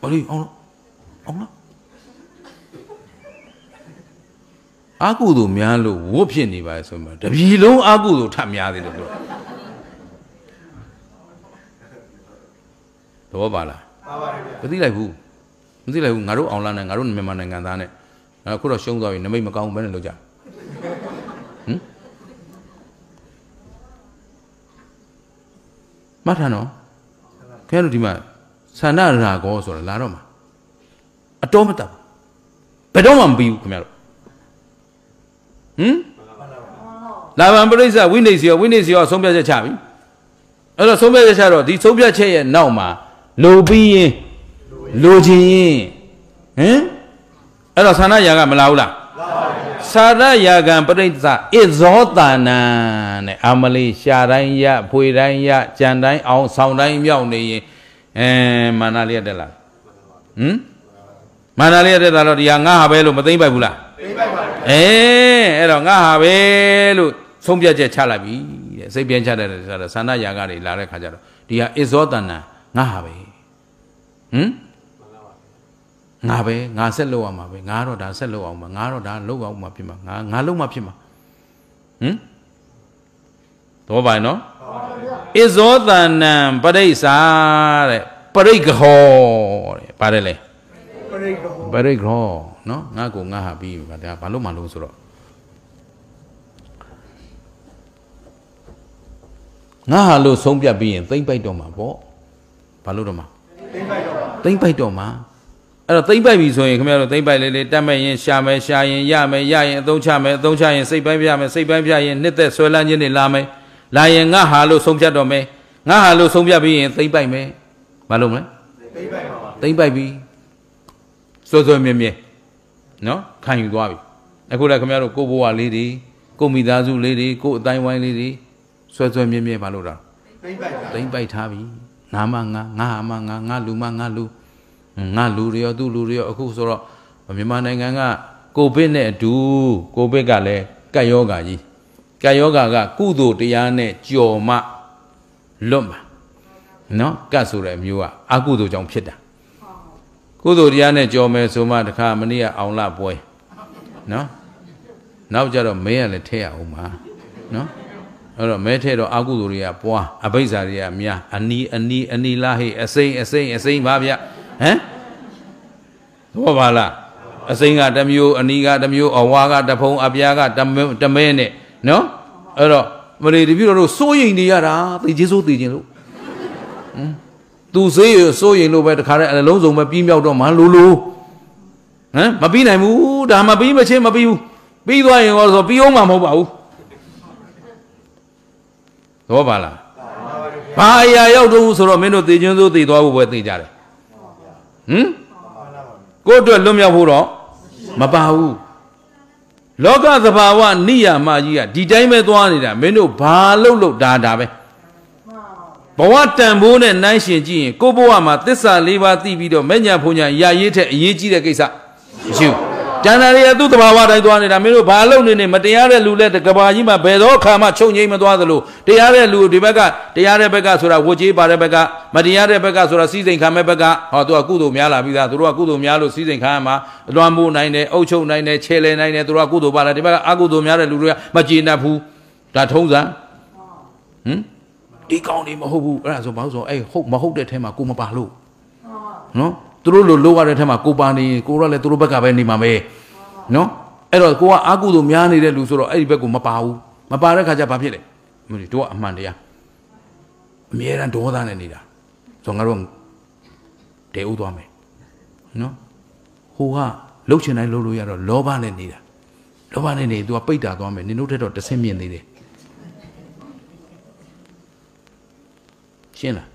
ဘာလို့အောင်အောင်လားအာကုသို့များလို့ဝုတ်ဖြစ်နေပါဆိုမှတပြီလုံးအာကုသို့ထပ်များသေးတယ်လို့သဘောပါလားပါပါတယ်ဗျာမသိလိုက်ဘူးမသိလိုက်ဘူးငါတို့အောင်လာနဲ့ငါတို့မြန်မာနိုင်ငံသားနဲ့အခုတော့ရှုံးသွားပြီနမိတ်မကောင်းဘဲနဲ့လုပ်ကြဟင်မှတ်ထားနော်ခင်ဗျားတို့ဒီမှာဆန္ဒရာကောဆိုတာလာတော့မှာအတော်မတတ်ဘယ်တော့မှမပြီးဘူးခင်ဗျားတို့ဟမ်လာဘံပရိစ္ဆဝိနည်းစီရောဝိနည်းစီရောဆုံးဖြတ်ချက်ချပြီအဲ့တော့ဆုံးဖြတ်ချက်ချတော့ဒီဆုံးဖြတ်ချက်ရဲ့နောက်မှာလိုပြီးရင်လိုချင်ရင်ဟမ်အဲ့တော့သာဏယာကမလာဘူးလားသာရယာကံပရိစ္ဆဣဇောတာနံနဲ့အမလေးရှာတိုင်းရဖွေတိုင်းရကြံတိုင်းအောင်ဆောင်တိုင်းမြောက်နေရင်အဲမာနလေးရတက်လားဟမ်မာနလေးရတက်တာတော့ဒီဟာငါဟာပဲလို့မသိမ့်ပိုက်ဘူးလားသိမ့်ပိုက်ပါအဲအဲ့တော့ငါဟာပဲလို့ဆုံးဖြတ်ချက်ချလိုက်ပြီတဲ့စိတ်ပြန်ချတဲ့ဆိုတော့ဆန္ဒရာဂတွေလာတဲ့ခါကျတော့ဒီဟာအစ္ဇောတဏ္ဏငါဟာပဲဟမ်ငါပဲငါဆက်လုပ်အောင်မှာပဲငါတော့ဒါဆက်လုပ်အောင်မှာငါတော့ဒါလုပ်အောင်မှာဖြစ်မှာငါငါလုပ်မှာဖြစ်မှာဟမ်တော့ပါနော်အစ္ဇောတဏ္ဏပရိစ္ဆာတဲ့ပရိက္ခောတဲ့ပါတယ်လေပရိက္ခောပရိက္ခောနော်ငါ့ကိုငါဟာပြီးပါဒါဘာလို့မလို့ဆိုတော့ငါဟာလို့ဆုံးပြတ်ပြီးရင်သိမ့်ပိုက်တော့မှာပေါ့ဘာလို့တော့မှာသိမ့်ပိုက်တော့မှာအဲ့တော့သိမ့်ပိုက်ပြီဆိုရင်ခင်ဗျားတို့သိမ့်ပိုက်လေလေတက်မဲ့ရင်ရှာမယ်ရှာရင်ရမယ်ရရင်အသုံးချမယ်အသုံးချရင်စိတ်ပိုင်းပြမယ်စိတ်ပိုင်းပြရင်နှစ်သက်ဆွဲလန်းခြင်းတွေလာမယ်လာရင်ငါဟာလို့ဆုံးဖြတ်တော့မယ်ငါဟာလို့ဆုံးဖြတ်ပြီးရင်သိမ့်ပိုက်မယ်ဘာလို့မလဲသိမ့်ပိုက်ပါပါသိမ့်ပိုက်ပြီစွစွမြဲမြဲနော်ခံယူသွားပြီအခုလည်းခင်ဗျားတို့ကိုဘွားလေးတွေကိုမိသားစုလေးတွေကိုအတိုင်းဝိုင်းလေးတွေဆွဲဆွဲမြဲမြဲမလုပ်တာတိမ့်ပိုက်တိမ့်ပိုက်ထားပြီငါမငါငါမငါငါလူမငါလူငါလူတွေရောသူ့လူတွေရော အခုဆိုတော့မြန်မာနိုင်ငံကကိုဗစ်နဲ့အတူကိုဗစ်ကလည်းကတ်ယောဂါကြီးကတ်ယောဂါကကုသိုလ်တရားနဲ့ကြော်မှလွတ်မှာနော်ကတ်ဆိုတဲ့အမျိုးကအကုသိုလ်ကြောင့်ဖြစ်တာကုသိုလ်တရားနဲ့ကြော်မယ်ဆိုမှတခါမနေ့ကအောင်လပွဲနော်နောက်ကြတော့မဲရလည်းထဲရအောင်ပါနော်အဲ့တော့မဲထဲတော့အာကုသိုလ်တွေကပွားအဘိဇ္ဇာတွေကများအနီအနီအနီလာဟိအစိမ့်အစိမ့်အစိမ့်ပါဗျဟမ်သဘောပါလားအစိမ့်ကတစ်မျိုးအနီကတစ်မျိုးအဝါကတစ်ဖုံအပြားကတစ်မဲနဲ့နော်အဲ့တော့မလေးတပြည့်တော်တို့စိုးရိမ်နေရတာသိကျေစိုးသိခြင်းလို့ဟမ်သူဆေးရစိုးရင်လို့ပဲတခါတည်းအလုံးစုံပဲပြီးမြောက်တော့မှလိုလိုဟမ်မပြီးနိုင်ဘူးဒါမပြီးမချင်းမပြီးဘူးပြီးသွားရင်ရောဆိုပြီးအောင်မှာမဟုတ်ပါဘူးသဘောပါလားဘာအရာရောက်တော့ဆိုတော့မင်းတို့သေခြင်းစိုးသေသွားဖို့ပဲသေကြတယ်ဟမ်ကိုယ့်အတွက်လွတ်မြောက်ဖို့တော့မပါဘူးလောကသဘာဝနိယာမကြီးကဒီတိုင်းပဲသွားနေတာမင်းတို့ဘာလှုပ်လှုပ်ဒါဒါပဲဘဝတန်ဖိုးနဲ့နှိုင်းရှင်ကြည့်ရင်ကိုဘဝမှာသစ္စာ၄ပါးသိပြီးတော့မညာဖုန်ညာရာရေးထက်အရေးကြီးတဲ့ကိစ္စမရှိဘူးတန်တာရီကသူ့တဘာဝတိုင်းသွားနေတာမင်းတို့ဘာလုပ်နေနေမတရားတဲ့လူလဲတကဘာကြီးမှာဘယ်တော့ခါမှချုပ်ငိမ့်မသွားသလိုတရားတဲ့လူဒီဘက်ကတရားတဲ့ဘက်ကဆိုတာဝတ်ကြီးပါတဲ့ဘက်ကမတရားတဲ့ဘက်ကဆိုတာစီးစိမ်ခံမဲ့ဘက်ကဟောသူကကုသိုလ်များလာပြီးသားသူတို့ကကုသိုလ်များလို့စီးစိမ်ခံရမှာလွမ်းမိုးနိုင်တယ်အုပ်ချုပ်နိုင်တယ်ခြေလည်နိုင်တယ်သူတို့ကကုသိုလ်ပါလာဒီဘက်ကအကုသိုလ်များတဲ့လူတွေကမကျေနပ်ဘူးဒါထုံးစံဟမ်ဒီကောင်းနေမဟုတ်ဘူးအဲ့ဒါဆိုဘာလို့ဆိုအဲ့ဟုတ်မဟုတ်တဲ့ထဲမှာကိုမပါလို့နော်သူတို့လိုလိုရတဲ့ထဲမှာကိုပါနေရင်ကိုကလည်းသူတို့ဘက်ကပဲနေမှာပဲနော်အဲ့တော့ကိုကအကုသို့များနေတဲ့လူဆိုတော့အဲ့ဒီဘက်ကိုမပါဘူးမပါတဲ့ခါကျဘာဖြစ်လဲမင်းတို့ကအမှန်တရားအမြဲတမ်းဒေါသနဲ့နေတာဆိုငါတို့တဲဥသွားမယ်နော်ဟိုကလှုပ်ချင်တိုင်းလှုပ်လို့ရတော့လောဘနဲ့နေတာလောဘနဲ့နေ तू ကပိတ်တာသွားမယ်နင်တို့ထက်တော့တဆင့်မြင့်သေးတယ်ရှင်းလား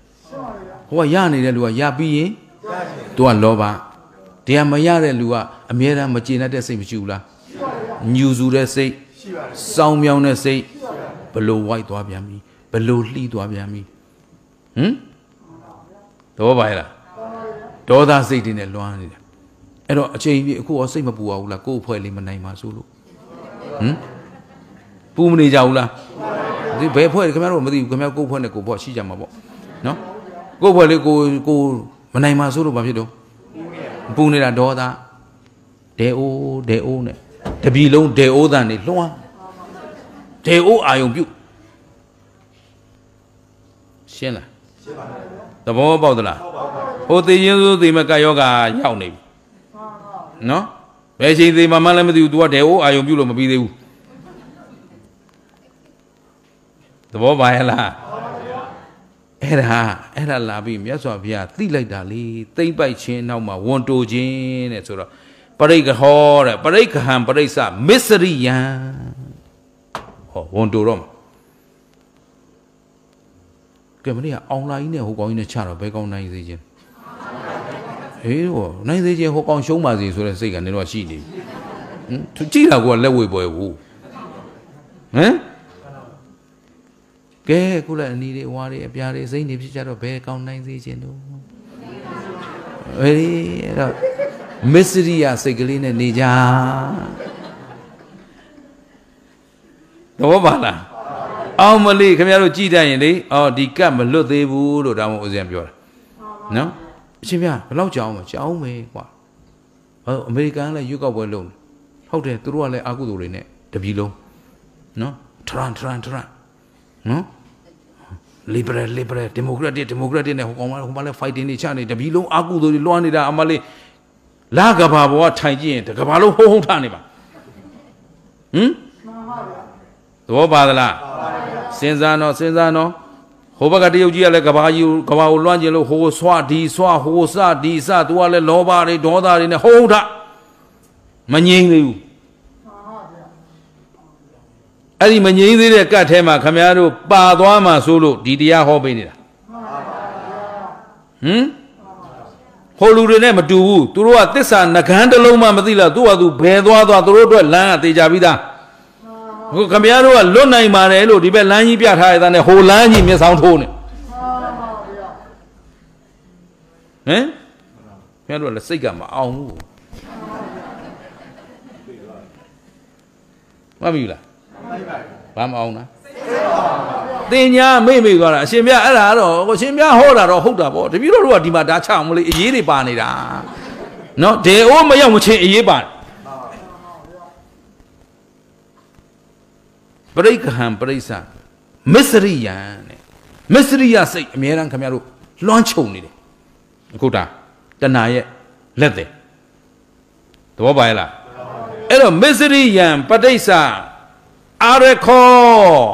ဟိုကရနေတဲ့လူကရပြီးရင်သူကလောဘတရားမရတဲ့လူကအမြဲတမ်းမကျေနပ်တဲ့စိတ်မရှိဘူးလားညူစုတဲ့စိတ်စောင်းမြောင်းတဲ့စိတ်ဘလို့ဝိုက်သွားပြန်ပြီဘလို့လှီးသွားပြန်ပြီဟမ်သဘောပါရဲ့လားဒေါသစိတ်တွေနဲ့လွမ်းနေတယ်အဲ့တော့အချိန်ကြီးအခုရောစိတ်မပူပါဘူးလားကိုယ်အဖွဲလေးမနိုင်ပါဆိုလို့ဟမ်ပူမနေကြဘူးလားဒီဘယ်ဖွဲ့ခင်ဗျားတို့မသိဘူးခင်ဗျားကိုယ်ဖွဲ့နဲ့ကိုယ်ဖွဲ့ရှိကြမှာပေါ့နော်ကိုယ့်ဘွယ်လေးကိုကို မနိုင်ပါဆိုလို့ဘာဖြစ်တော့ပူနေတာဒေါသဒေအိုးဒေအိုးနဲ့တပြီလုံးဒေအိုးတန်နေလွှမ်းဒေအိုးအာယုံပြုတ်ရှင်းလားရှင်းပါတယ်သဘောပေါက်သလားဟိုသေရင်ဆိုသေမကယောဂါရောက်နေပြီနော်ဘယ်ချိန်သေမှမလည်းမသိဘူး तू ကဒေအိုးအာယုံပြုတ်လို့မပြီးသေးဘူးသဘောပါရဲ့လားအဲ့ဒါအဲ့ဒါလာပြီးမြတ်စွာဘုရားသိလိုက်တာလေသိမ့်ပိုက်ခြင်းနောက်မှာဝန်တိုခြင်းတဲ့ဆိုတော့ပရိက္ခဟောတဲ့ပရိက္ခဟံပရိစ္ဆမစ္စရိယံဟောဝန်တိုတော့မှာကဲမနေ့ကအောင်လာကြီးနဲ့ဟိုကောင်းကြီးနဲ့ချတော့ဘယ်ကောင်းနိုင်စေခြင်းဟေးဟောနိုင်စေခြင်းဟိုကောင်းရှုံးပါစေဆိုတဲ့စိတ်ကနေတော့ရှိနေပြီဟင်သူကြည့်တာကလက်ဝေပွဲဘူးဟမ်ကဲခုလည်းအနီတွေအဝါတွေအပြာတွေစိမ့်တွေဖြစ်ကြတော့ဘယ်ကောင်းနိုင်စေခြင်းတို့ဟေးအဲ့တော့မစ္စရိယစိတ်ကလေးနဲ့နေကြသဘောပါလားအောင်မလေးခင်ဗျားတို့ကြည်တတ်ရင်လေအော်ဒီကတ်မလွတ်သေးဘူးလို့ဒါမှမဟုတ်ဦးဇင်ပြောတာနော်အရှင်ဗျာဘယ်လောက်ကြောင်းမကြောင်းမယ်ကွာဟုတ်အမေရိကန်လည်းရွေးကောက်ပွဲလုပ်ဟုတ်တယ်သူတို့ကလည်းအာကုသိုလ်တွေနဲ့တပြီလုံးနော်ထရန်ထရန်ထရန်နော် liberal liberal democratic democratic နဲ့ဟိုကောင်မဟိုမှာလဲ fighting တွေချနေတပီလုံးအာကုသူတွေလွှမ်းနေတာအမလေးလာကဘာဘောကထိုင်ကြည့်ရင်တကဘာလုံးဟုံဟုံထနေပါဟင်သဘောပါသလားစဉ်းစားနော်စဉ်းစားနော်ဟိုဘက်ကတရုတ်ကြီးကလည်းကဘာကြီးကဘာကိုလွှမ်းကျင်လို့ဟိုဆွဒီဆွဟိုစဒီစသူကလည်းလောဘတွေဒေါသတွေနဲ့ဟုံဟုံထမငြိမ့်သေးဘူးအဲ့ဒီမငြိမ်းသေးတဲ့ကတ်ထဲမှာခမည်းတော်ပါသွားမှဆိုလို့ဒီတရားဟောပေးနေတာဟမ်ဟိုလူတွေနဲ့မတူဘူးသူတို့ကသစ္စာငကန်းတစ်လုံးမှမသိလားသူ့ဟာသူဘယ်သွားသွားသူတို့အတွက်လမ်းကတေချာပြီးသားဟုတ်ခမရတို့ကလွတ်နိုင်ပါတယ်လို့ဒီဘက်လမ်းကြီးပြထားရတဲ့ဟိုလမ်းကြီးမျက်ဆောင်ထိုးနေဟမ်ခမရတို့လည်းစိတ်ကမအောင်ဘူးမှတ်ပြီလားဘာမအောင်လားတင်ညာမိမိသွားတာအရှင်ပြအဲ့ဒါတော့ကိုရှင်ပြဟောတာတော့ဟုတ်တာပေါ့တပည့်တော်တို့ကဒီမှာဒါချအောင်မလို့အရေးတွေပါနေတာနော်ဒေအိုးမရောက်မချင်းအရေးပါပရိက္ခဟံပရိစ္ဆမစ္စရိယံတဲ့မစ္စရိယစိတ်အမြဲတမ်းခင်ဗျားတို့လွှမ်းခြုံနေတယ်အခုဒါတဏှာရဲ့လက်သည်သဘောပါရဲ့လားအဲ့တော့မစ္စရိယံပဋိစ္စအာရခော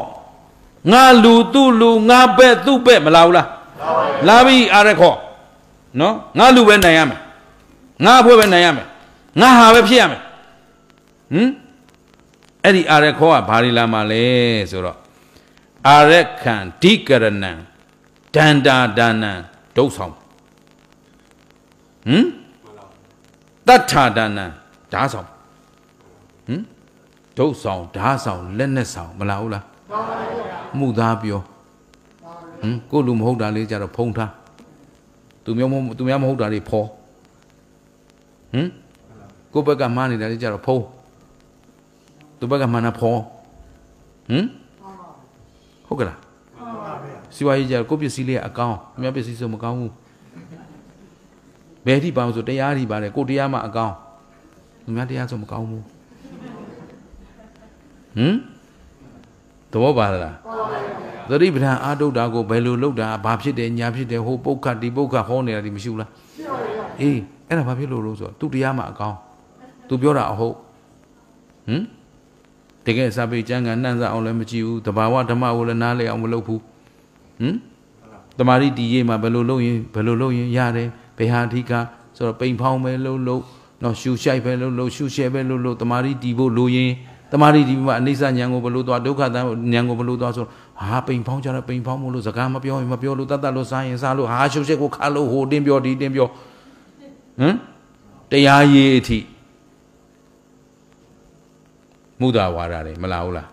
ငါလူသူ့လူငါဘက်သူ့ဘက်မလာဘူးလားလာပြီအာရခောနော်ငါလူပဲနိုင်ရမယ်ငါအဖွဲ့ပဲနိုင်ရမယ်ငါဟာပဲဖြစ်ရမယ်ဟင်အဲ့ဒီအာရခောကဘာတွေလာမှာလဲဆိုတော့အာရခံဒီကရဏံဒန္တာဒါနံဒုဆောင်ဟင်တတ္ထာဒါနံဓာဆောင်ဒုတ်ဆောင်ဓာဆောင်လက်နဲ့ဆောင်မလားဟုတ်လားမှန်ပါဗျာမှုသားပြောဟမ်ကိုလူမဟုတ်တာလေးကြတော့ဖုံးထားသူမျိုးမဟုတ်သူများမဟုတ်တာတွေဖော်ဟမ်ကိုဘက်ကမှားနေတာလေးကြတော့ဖုံးသူဘက်ကမှားတာဖော်ဟမ်ဟုတ်ကလားမှန်ပါဗျာစီဝါရေးကြတော့ကိုပစ္စည်းလေးကအကောင်းအများပစ္စည်းဆိုမကောင်းဘူးဘယ်ထိပါအောင်ဆိုတရားထိပါတယ်ကိုတရားမှအကောင်းသူများတရားဆိုမကောင်းဘူးဟမ်သဘောပါလားသတိပဋ္ဌာန်အာထုတ်တာကိုဘယ်လိုလုပ်တာဘာဖြစ်တယ်ညာဖြစ်တယ်ဟိုပုတ်ခတ်ဒီပုတ်ခတ်ဟောနေတာဒီမရှိဘူးလားအေးအဲ့ဒါဘာဖြစ်လို့လို့ဆိုတော့သူတရားမှအကောင်းသူပြောတာအဟုတ်ဟမ်တကယ်စာပေကျမ်းကနှံ့စအောင်လည်းမကြည့်ဘူးတဘာဝဓမ္မကိုလည်းနားလည်အောင်မလုပ်ဘူးဟမ်တမာရီတီရေးမှာဘယ်လိုလုပ်ရင်ဘယ်လိုလုပ်ရင်ရတယ်ဘယ်ဟာအဓိကဆိုတော့ပိန်ဖောင်းပဲလုပ်လို့နော်ရှူရှိုက်ပဲလုပ်လို့ရှူရှဲပဲလုပ်လို့တမာရီတီဖို့လိုရင်တမာရီဒီမှာအနိစ္စဉာဏ်ကိုဘလို့သွားဒုက္ခဉာဏ်ကိုဘလို့သွားဆိုဟာပိန်ဖောင်းကြတော့ပိန်ဖောင်းမို့လို့စကားမပြောရင်မပြောလို့တတ်တတ်လို့စားရင်စားလို့ဟာရှုပ်ရှက်ကိုခါလို့ဟိုတင်းပြောဒီတင်းပြောဟမ်တရားရည်အထိမုဒ္ဒဝါဒတယ်မလားဟုတ်လား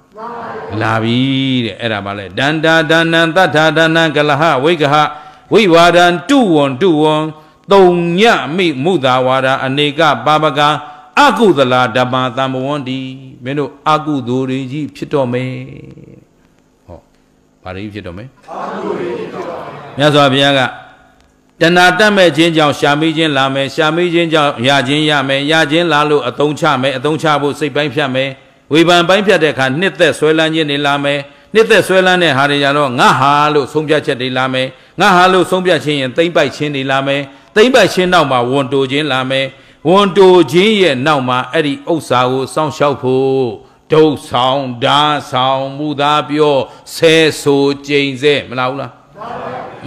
လာပြီတဲ့အဲ့ဒါပါလဲဒန္တာဒါနံတတ္ထာဒါနံကလဟဝိကဟဝိဝါဒံတုဝံတုဝံတုံညမိမုဒ္ဒဝါဒအနေကပါပကံအကုသလာဓမ္မာတမ္ပဝန္တိမင်းတို့အကုသိုလ်တွေကြီးဖြစ်တော့မယ်ဟောဘာတွေဖြစ်တော့မယ်အကုသိုလ်တွေဖြစ်တော့မယ်မြတ်စွာဘုရားကတဏတတ်မဲ့ခြင်းကြောင့်ရှာမိခြင်းလာမယ်ရှာမိခြင်းကြောင့်ရခြင်းရမယ်ရခြင်းလာလို့အသုံးချမယ်အသုံးချဖို့စိတ်ပိုင်းဖြတ်မယ်ဝေဖန်ပိုင်းဖြတ်တဲ့အခါနှစ်သက်ဆွဲလန်းခြင်းတွေလာမယ်နှစ်သက်ဆွဲလန်းတဲ့ဟာတွေကြတော့ငါဟာလို့ဆုံးဖြတ်ချက်တွေလာမယ်ငါဟာလို့ဆုံးဖြတ်ခြင်းရင်သိမ့်ပိုက်ခြင်းတွေလာမယ်သိမ့်ပိုက်ခြင်းနောက်မှာဝန်တိုခြင်းလာမယ်ဝန်တိုခြင်းရဲ့နောက်မှာအဲ့ဒီဥစ္စာကိုစောင့်ရှောက်ဖို့ဒုဆောင်ဒါဆောင်မူသာပြောဆဲဆိုကြိမ်စေမလားဘူးလား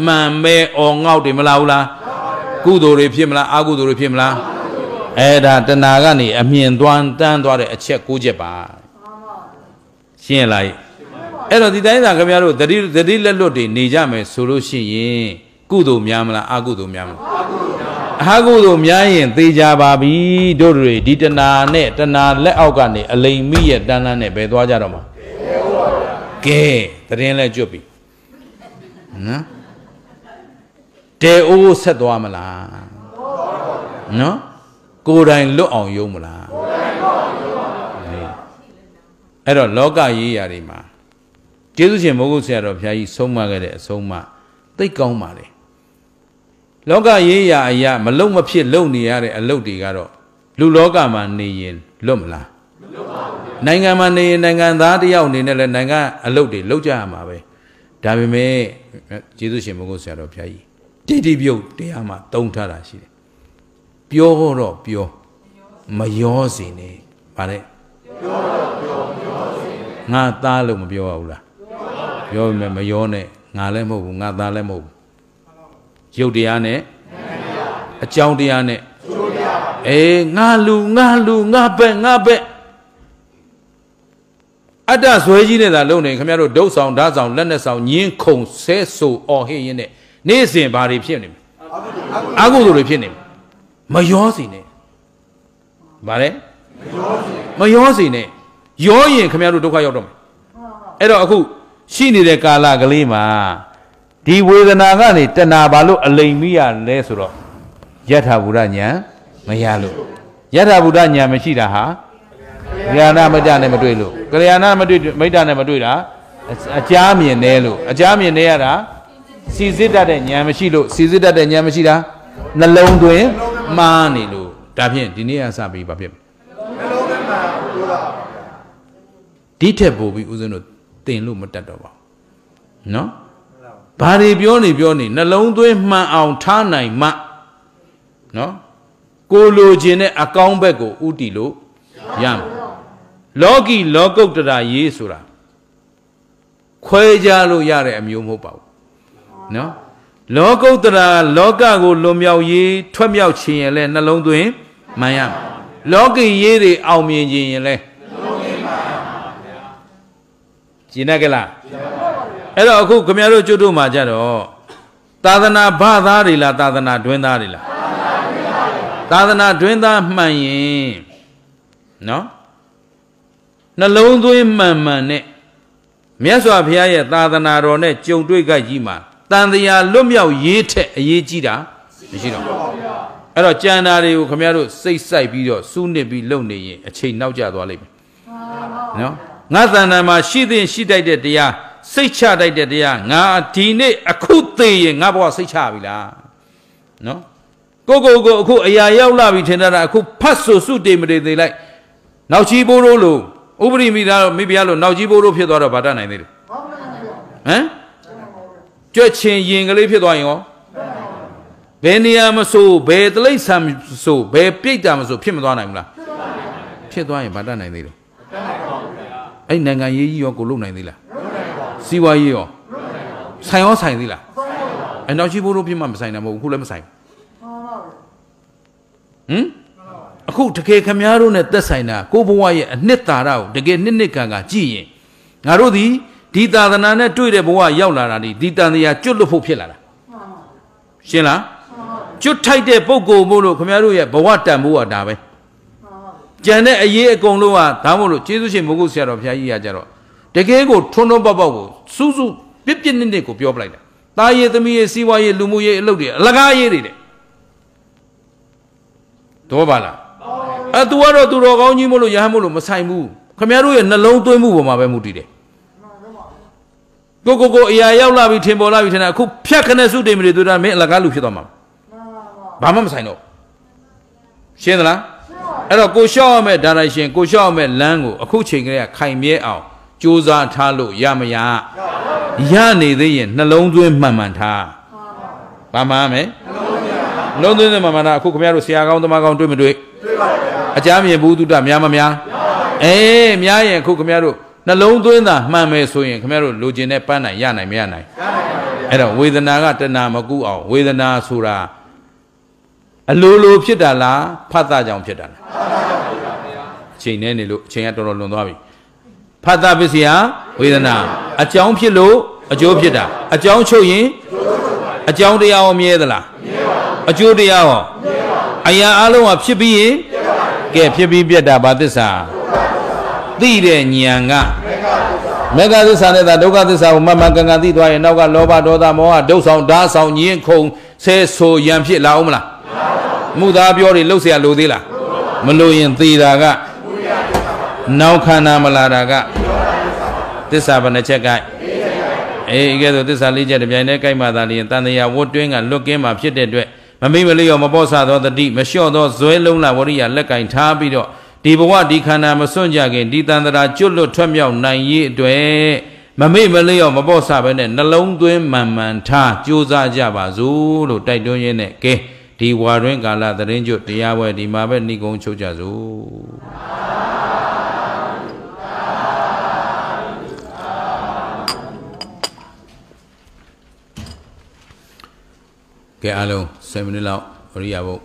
မှန်ပဲအော်ငေါက်တယ်မလားဘူးလားကုသိုလ်တွေဖြစ်မလားအကုသိုလ်တွေဖြစ်မလားအဲ့ဒါတဏှာကနေအမြင်သွမ်းတန်းသွားတဲ့အချက်၉ချက်ပါရှင်းလားအဲ့တော့ဒီတိုင်းသာခင်ဗျားတို့သတိသတိလက်လွတ်တွေနေကြမယ်ဆိုလို့ရှိရင်ကုသိုလ်များမလားအကုသိုလ်များမလားအကုသိုလ်အဟာကုသို့များရင်သေကြပါပြီတို့တွေဒီတဏှာနဲ့တဏှာလက်အောက်ကနေအလိမ်မိရဲ့တန်းလန်းနဲ့ဘယ်သွားကြတော့မှာကဲသတင်းလဲကျွတ်ပြီနော်တဲအိုးဆက်သွားမလားနော်ကိုယ်တိုင်လွတ်အောင်ယုံမလားအဲ့တော့လောကရေးရာတွေမှာကျေးဇူးရှင်မိုးကုတ်ဆရာတော်ဘုရားကြီးဆုံးမခဲ့တဲ့အဆုံးမသိကောင်းပါလေလောကရေးရာအရာမလုံမဖြစ်လုံနေရတဲ့အလုပ်တွေကတော့လူလောကမှာနေရင်လွတ်မလားမလွတ်ပါဘူးနိုင်ငံမှာနေရင်နိုင်ငံသားတယောက်အနေနဲ့လည်းနိုင်ငံအလုပ်တွေလုပ်ကြရမှာပဲဒါပေမဲ့ယေရှုရှင်ဘုရားဆရာတော်ဘုရားကြီးတိတိပြုတ်တရားမှာတုံးထားတာရှိတယ်ပြောတော့ပြောမရောစင်နဲ့ဗါတဲ့ပြောတော့ပြောမရောစင်နဲ့ငါသားလို့မပြောရဘူးလားပြောပါဘူးပြောပေမဲ့မရောနဲ့ငါလည်းမဟုတ်ဘူးငါသားလည်းမဟုတ်ဘူးရုပ်တရားနဲ့အကြောင်းတရားနဲ့အေးငါလူငါလူငါဘက်ငါဘက်အတ္တဇွဲကြီးနဲ့သာလုံနေခင်ဗျားတို့ဒုတ်ဆောင်ဓာတ်ဆောင်လက်နဲ့ဆောင်ညင်းခုံဆဲဆူအော်ဟေ့ရင်းနဲ့နေ့စဉ်ဘာတွေဖြစ်နေမလဲအကုသိုလ်တွေဖြစ်နေမရောစီနဲ့ဗါလဲမရောစီနဲ့ရောရင်ခင်ဗျားတို့ဒုက္ခရောက်တော့မယ်အဲ့တော့အခု ရှိနေတဲ့ကာလကလေးမှာဒီဝေဒနာကနေတဏှာဘာလို့အလိမ်မိရလဲဆိုတော့ယထာဘုရညာမရလို့ယထာဘုရညာမရှိတာဟာကလျာဏမိတ်နဲ့မတွေ့လို့ကလျာဏမတွေ့မိတ်နဲ့မတွေ့တာအကြာမြင်နေလို့အကြာမြင်နေရတာစီစစ်တတ်တဲ့ညာမရှိလို့စီစစ်တတ်တဲ့ညာမရှိတာနှလုံးသွင်းမှားနေလို့ဒါဖြင့်ဒီနေ့အစပြီးပါဖြစ်နှလုံးသွင်းမှားလို့ပါဒီထက်ပိုပြီးဦးဇင်းတို့တင်လို့မတတ်တော့ပါဘူးနော်ဘာတွေပြောနေပြောနေနှလုံးသွင်းမှန်အောင်ထားနိုင်မှနော်ကိုလိုချင်တဲ့အကောင်းဘက်ကိုဥတီလို့ရမယ်လောကီလောကုတ္တရာရေးဆိုတာခွဲခြားလို့ရတဲ့အမျိုးမဟုတ်ပါဘူးနော်လောကုတ္တရာလောကကိုလွန်မြောက်ရေးထွက်မြောက်ခြင်းရင်လဲနှလုံးသွင်းမှန်ရမယ်လောကီရေးတွေအောင်မြင်ခြင်းရင်လဲနှလုံးသွင်းမှန်ပါဗျာကျင်납ကြလားကျင်납အဲ့တော့အခုခမရတို့ကျွတ်တို့မှာကြတော့သာသနာဘသားတွေလားသာသနာတွင်သားတွေလားသာသနာတွင်သားမှန်ရင်နော်နှလုံးသွင်းမှန်မှန်နဲ့မြတ်စွာဘုရားရဲ့သာသနာတော်နဲ့ကြုံတွေ့ကြကြီးမှာတန်တရားလွတ်မြောက်ရေးထက်အရေးကြီးတာမရှိတော့အဲ့တော့ကြံတာတွေကိုခမရတို့စိတ်ဆိုင်ပြီးတော့စူးနစ်ပြီးလုပ်နေရင်အချိန်နောက်ကျသွားလိမ့်မယ်နော်ငါသန္တာမှာရှိသင့်ရှိတတ်တဲ့တရားစိတ်ချတိုက်တဲ့တရားငါဒီနေ့အခုသေရင်ငါဘဝစိတ်ချပြီလားနော်ကိုကိုကိုအခုအရာရောက်လာပြီထင်တာအခုဖတ်ဆိုစုတေမတေသေးလိုက်နောက်ချီဘိုးတို့လို့ဥပရိမိသားမိဖုရားလို့နောက်ချီဘိုးတို့ဖြစ်သွားတော့ဗာတတ်နိုင်သေးတယ်ဟမ်ကြွက်ချင်းရင်ကလေးဖြစ်သွားရင်ရောဘယ်နေရာမဆိုဘယ်တိလိษံဆိုဘယ်ပြိတ္တာမဆိုဖြစ်မသွားနိုင်ဘူးလားဖြစ်သွားရင်ဗာတတ်နိုင်သေးတယ်အဲ့နိုင်ငံရေးကြီးရောကိုလုံနိုင်သေးလားစီးပွားရေးရောဆိုင်ရောဆိုင်သေးလားအနောက်ရှိဘိုးတို့ပြမမဆိုင်တာမဟုတ်ဘူးခုလည်းမဆိုင်ဟမ်အခုတကယ်ခမားတို့နဲ့သက်ဆိုင်တာကိုဘဝရဲ့အနှစ်သာရကိုတကယ်နှစ်နှစ်ကန်ကကြည့်ရင်ငါတို့ဒီဒီသာသနာနဲ့တွေ့တဲ့ဘဝရောက်လာတာဒီဒီတန်တရားကျွတ်လွတ်ဖို့ဖြစ်လာတာရှင်းလားကျွတ်ထိုက်တဲ့ပုံကိုမို့လို့ခမားတို့ရဲ့ဘဝတန်ဖိုးကဒါပဲကျန်တဲ့အရေးအကုန်လုံးကဒါမို့လို့ကျေးဇူးရှင်မိုးကုတ်ဆရာတော်ဘုရားကြီးကကြတော့တကယ်ကိုထွန်းထွန်းပေါက်ပေါက်ကိုစူးစူးပြစ်ပြစ်နစ်နစ်ကိုပြောပလိုက်တာ။သားရေးသမီးရေးစီးပွားရေးလူမှုရေးအလုပ်တွေအလကားရေးတွေတဲ့။တော့ပါလား။အဲသူကတော့သူတော်ကောင်းကြီးမို့လို့ရဟန်းမို့လို့မဆိုင်ဘူး။ခမရတို့ရဲ့နှလုံးသွင်းမှုပေါ်မှာပဲမူတည်တယ်။ကိုကိုကိုအရာရောက်လာပြီထင်ပေါ်လာပြီထင်တာအခုဖြတ်ခနဲ့စုတင်မတွေတို့တာမင်းအလကားလူဖြစ်သွားမှာ။ဘာမှမဆိုင်တော့။ရှင်းသလား။အဲ့တော့ကိုလျှော့ရမယ်ဒါရိုက်ရှင်ကိုလျှော့ရမယ်လမ်းကိုအခုချိန်ကလေးကခိုင်မြဲအောင်ကြိုးစားထားလို့ရမရရနေသေးရင်နှလုံးသွင်းမှန်မှန်ထားပါမှန်မယ်နှလုံးသွင်းမှန်မှန်ထားအခုခင်ဗျားတို့ဆရာကောင်းသမားကောင်းတွေ့မတွေ့တွေ့ပါဗျာအကြမ်းမြင်ဘူးတုဒ္ဒများမများအေးများရင်အခုခင်ဗျားတို့နှလုံးသွင်းတာမှန်မယ်ဆိုရင်ခင်ဗျားတို့လူကျင်တဲ့ပန်းနိုင်ရနိုင်မရနိုင်အဲ့တော့ဝေဒနာကတဏမကူအောင်ဝေဒနာဆိုတာအလိုလိုဖြစ်တာလားဖတ်တာကြောင့်ဖြစ်တာလားအချိန်နဲ့နေလို့အချိန်ကတော်တော်လွန်သွားပြီဖတ်တာပစ္စယဝေဒနာအကြောင်းဖြစ်လို့အကျိုးဖြစ်တာအကြောင်းချုပ်ရင်အကြောင်းတရားရောမြဲသလားမမြဲပါဘူးအကျိုးတရားရောမမြဲပါဘူးအရာအလုံးဟာဖြစ်ပြီးရင်ကဲဖြစ်ပြီးပြတ်တာဘာသစ္စာသိတဲ့ဉာဏ်ကမေဃသစ္စာနဲ့သာဒုက္ခသစ္စာကိုမမှန်ကန်ကန်သိသွားရင်နောက်ကလောဘဒေါသမောဟဒုက္ဆောင်ဓာဆောင်ညင်းခုံဆဲဆိုရံဖြစ်လာအောင်မလားမှုသားပြောတွေလှုပ်เสียလို့သေးလားမလို့ရင်သေတာကနောက်ခန္ဓာမလာတာကသစ္စာဘယ်နှချက်ကအေးကဲဆိုသစ္စာလေးချက်တပြိုင်တည်းကိုက်မှသာလျင်တန်တရာဝတ်တွင်းကလွတ်ကင်းမှဖြစ်တဲ့အတွက်မမိမလေးရောမပေါ့ဆသောတတိမလျှော့သောဇွဲလုံးလာဝရိယလက်ကင်ထားပြီးတော့ဒီဘဝဒီခန္ဓာမစွန့်ကြခင်ဒီတန်တရာကျွတ်လွတ်ထွက်မြောက်နိုင်ရေးအတွက်မမိမလေးရောမပေါ့ဆပဲနဲ့နှလုံးသွင်းမှန်မှန်ထားကြိုးစားကြပါစို့လို့တိုက်တွန်းရင်းနဲ့ကဲဒီဝါရင်းကာလသတင်းကျွတ်တရားပွဲဒီမှာပဲဏိကုံချုပ်ကြစို့ကဲအားလုံး7မိနစ်လောက်ဝရိယဘုတ်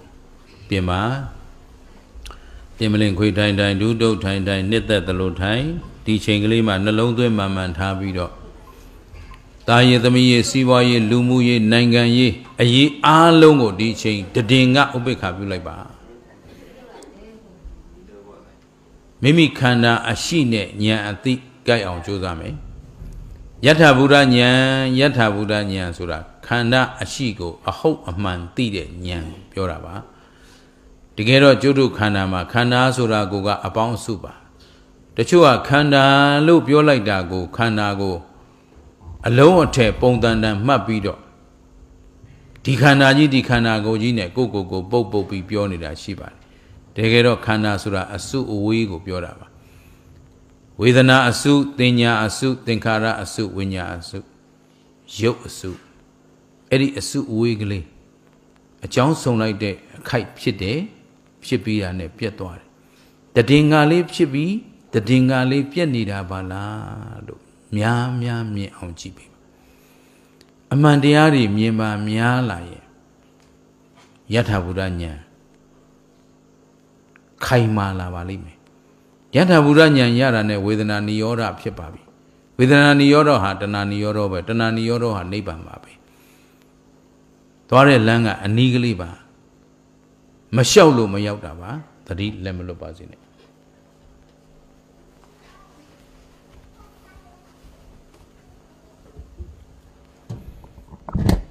ပြင်ပါပြင်မလင်ခွေတိုင်တိုင်ဒုဒုတ်ထိုင်တိုင်နှစ်သက်သလိုထိုင်ဒီချိန်ကလေးမှာနှလုံးသွင်းမှန်မှန်ထားပြီးတော့တာရင်သမီးရေးစီးပွားရေးလူမှုရေးနိုင်ငံရေးအရေးအားလုံးကိုဒီချိန်တည်င်ကဥပိ္ပခပြုလိုက်ပါမိမိခန္ဓာအရှိနဲ့ဉာဏ်အသိကြိုက်အောင်ကြိုးစားမယ်ယထာဘုရားဉာဏ်ယထာဘုရားဉာဏ်ဆိုတာခန္ဓာအရှိကို အဟုတ် အမှန်သိတဲ့ဉာဏ်ပြောတာပါတကယ်တော့ကျုပ်တို့ခန္ဓာမှာခန္ဓာဆိုတာကိုက အပေါင်းစုပါ တချို့ကခန္ဓာလို့ပြောလိုက်တာကို ခန္ဓာကို အလုံးအထည်ပုံတန်တန်မှတ်ပြီးတော့ဒီခန္ဓာကြီးဒီခန္ဓာကိုယ်ကြီးနဲ့ကိုယ်ကိုယ်ကို ပုတ်ပုတ်ပြီးပြောနေတာရှိပါတယ်တကယ်တော့ခန္ဓာဆိုတာအစုအဝေးကိုပြောတာပါ ဝေဒနာအစုသင်ညာအစုသင်္ခါရအစုဝိညာအစုရုပ်အစုအဲ့ဒီအစုအဝေးကလေးအကြောင်းဆုံလိုက်တဲ့အခိုက်ဖြစ်တယ်ဖြစ်ပြီးတာနဲ့ပြက်သွားတယ်တည်င်္ဂါလေးဖြစ်ပြီးတည်င်္ဂါလေးပြက်နေတာပါလားလို့များများမြင်အောင်ကြည့်ပေးပါအမှန်တရားတွေမြင်ပါများလာရဲ့ယထာဘုဒ္ဓဉာဏ်ခိုင်မာလာပါလိမ့်မယ်ယထာဘုဒ္ဓဉာဏ်ရတာနဲ့ဝေဒနာនិရောဓဖြစ်ပါပြီဝေဒနာនិရောဓဟာတဏှာនិရောဓပဲတဏှာនិရောဓဟာနိဗ္ဗာန်ပါပဲသွားတဲ့လမ်းကအနီးကလေးပါမလျှောက်လို့မရောက်တာပါသတိလက်မလွတ်ပါစေနဲ့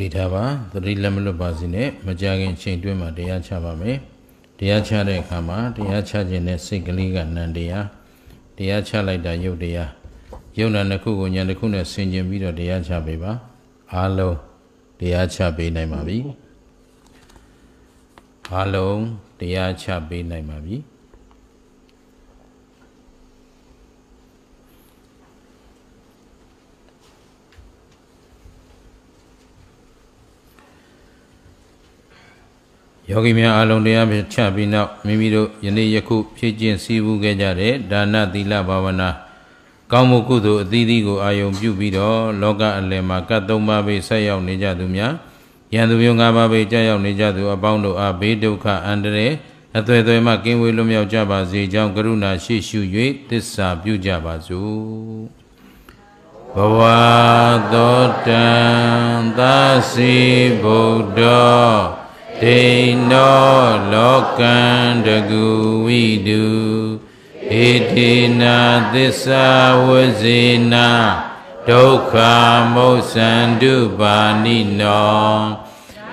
တိထားပါသတိလက်မလွတ်ပါစေနဲ့မကြခင်ချိန်တွင်းမှာတရားချပါမယ်တရားချတဲ့အခါမှာတရားချခြင်းနဲ့စိတ်ကလေးကနံတရားတရားချလိုက်တာယုတ်တရားယုတ်နာတစ်ခုကိုညာတစ်ခုနဲ့ဆင်ခြင်ပြီးတော့တရားချပေးပါအားလုံးတရားချပေးနိုင်ပါပြီအားလုံးတရားချပေးနိုင်ပါပြီယောဂီများအလုံးတရားဖြင့်ချပြီးနောက်မိမိတို့ယနေ့ယခုဖြည့်ကျင့်စည်းဝူးခဲ့ကြတဲ့ဒါနသီလဘာဝနာကောင်းမှုကုသိုလ်အသီးသီးကိုအာယုံပြုပြီးတော့လောကအလယ်မှာကတ်သုံးပါးပဲဆက်ရောက်နေကြသူများယံသူမျိုး၅ပါးပဲကြာရောက်နေကြသူအပေါင်းတို့အားဘေးဒုက္ခအန္တရာယ်အသွယ်သွယ်မှကင်းဝေးလွတ်မြောက်ကြပါစေကြောင်းကရုဏာရှိရှု၍သစ္စာပြုကြပါစို့ဘဝသောတံသစီဗုဒ္ဓဒိန်နောလောကံတကူဝိတုဣတိနာသစ္စာဝဇေနာဒုက္ခမုစန္တုပါဏိနော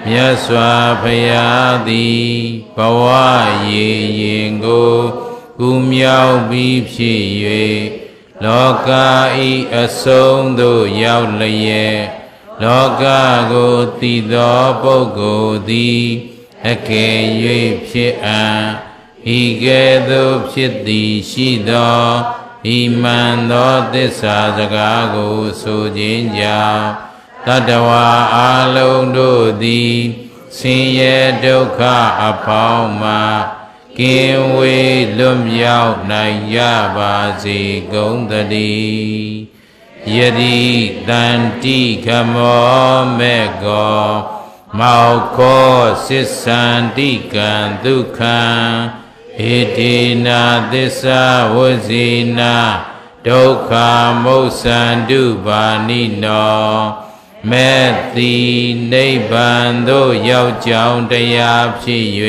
မြတ်စွာဘုရားသည်ဘဝရေရင်ကိုကူမြောက်ပြီးဖြစ်၍လောကဤအဆုံးသို့ရောက်လျက်လောကကိုတည်သောပုဂ္ဂိုလ်သည်အကယ်၍ဖြစ်အံ့ဤကဲ့သို့ဖြစ်သည်ရှိသောဤမှန်သောသစ္စာစကားကိုဆိုခြင်းကြောင့်တတဝါအလုံးတို့သည်ဆင်းရဲဒုက္ခအပေါင်းမှကင်းဝေးလွတ်မြောက်နိုင်ကြပါစေကုန်သတည်းယတိတန်တိခမောမေကောမောခောစစ္ဆန္တိကံဒုက္ခံဣတိနာသစ္စာဝဇိနာဒုက္ခမုစ္ဆန္တုပါဏိနောမေတိနိဗ္ဗာန်သို့ရောက်ကြောင်းတရားဖြစ်၍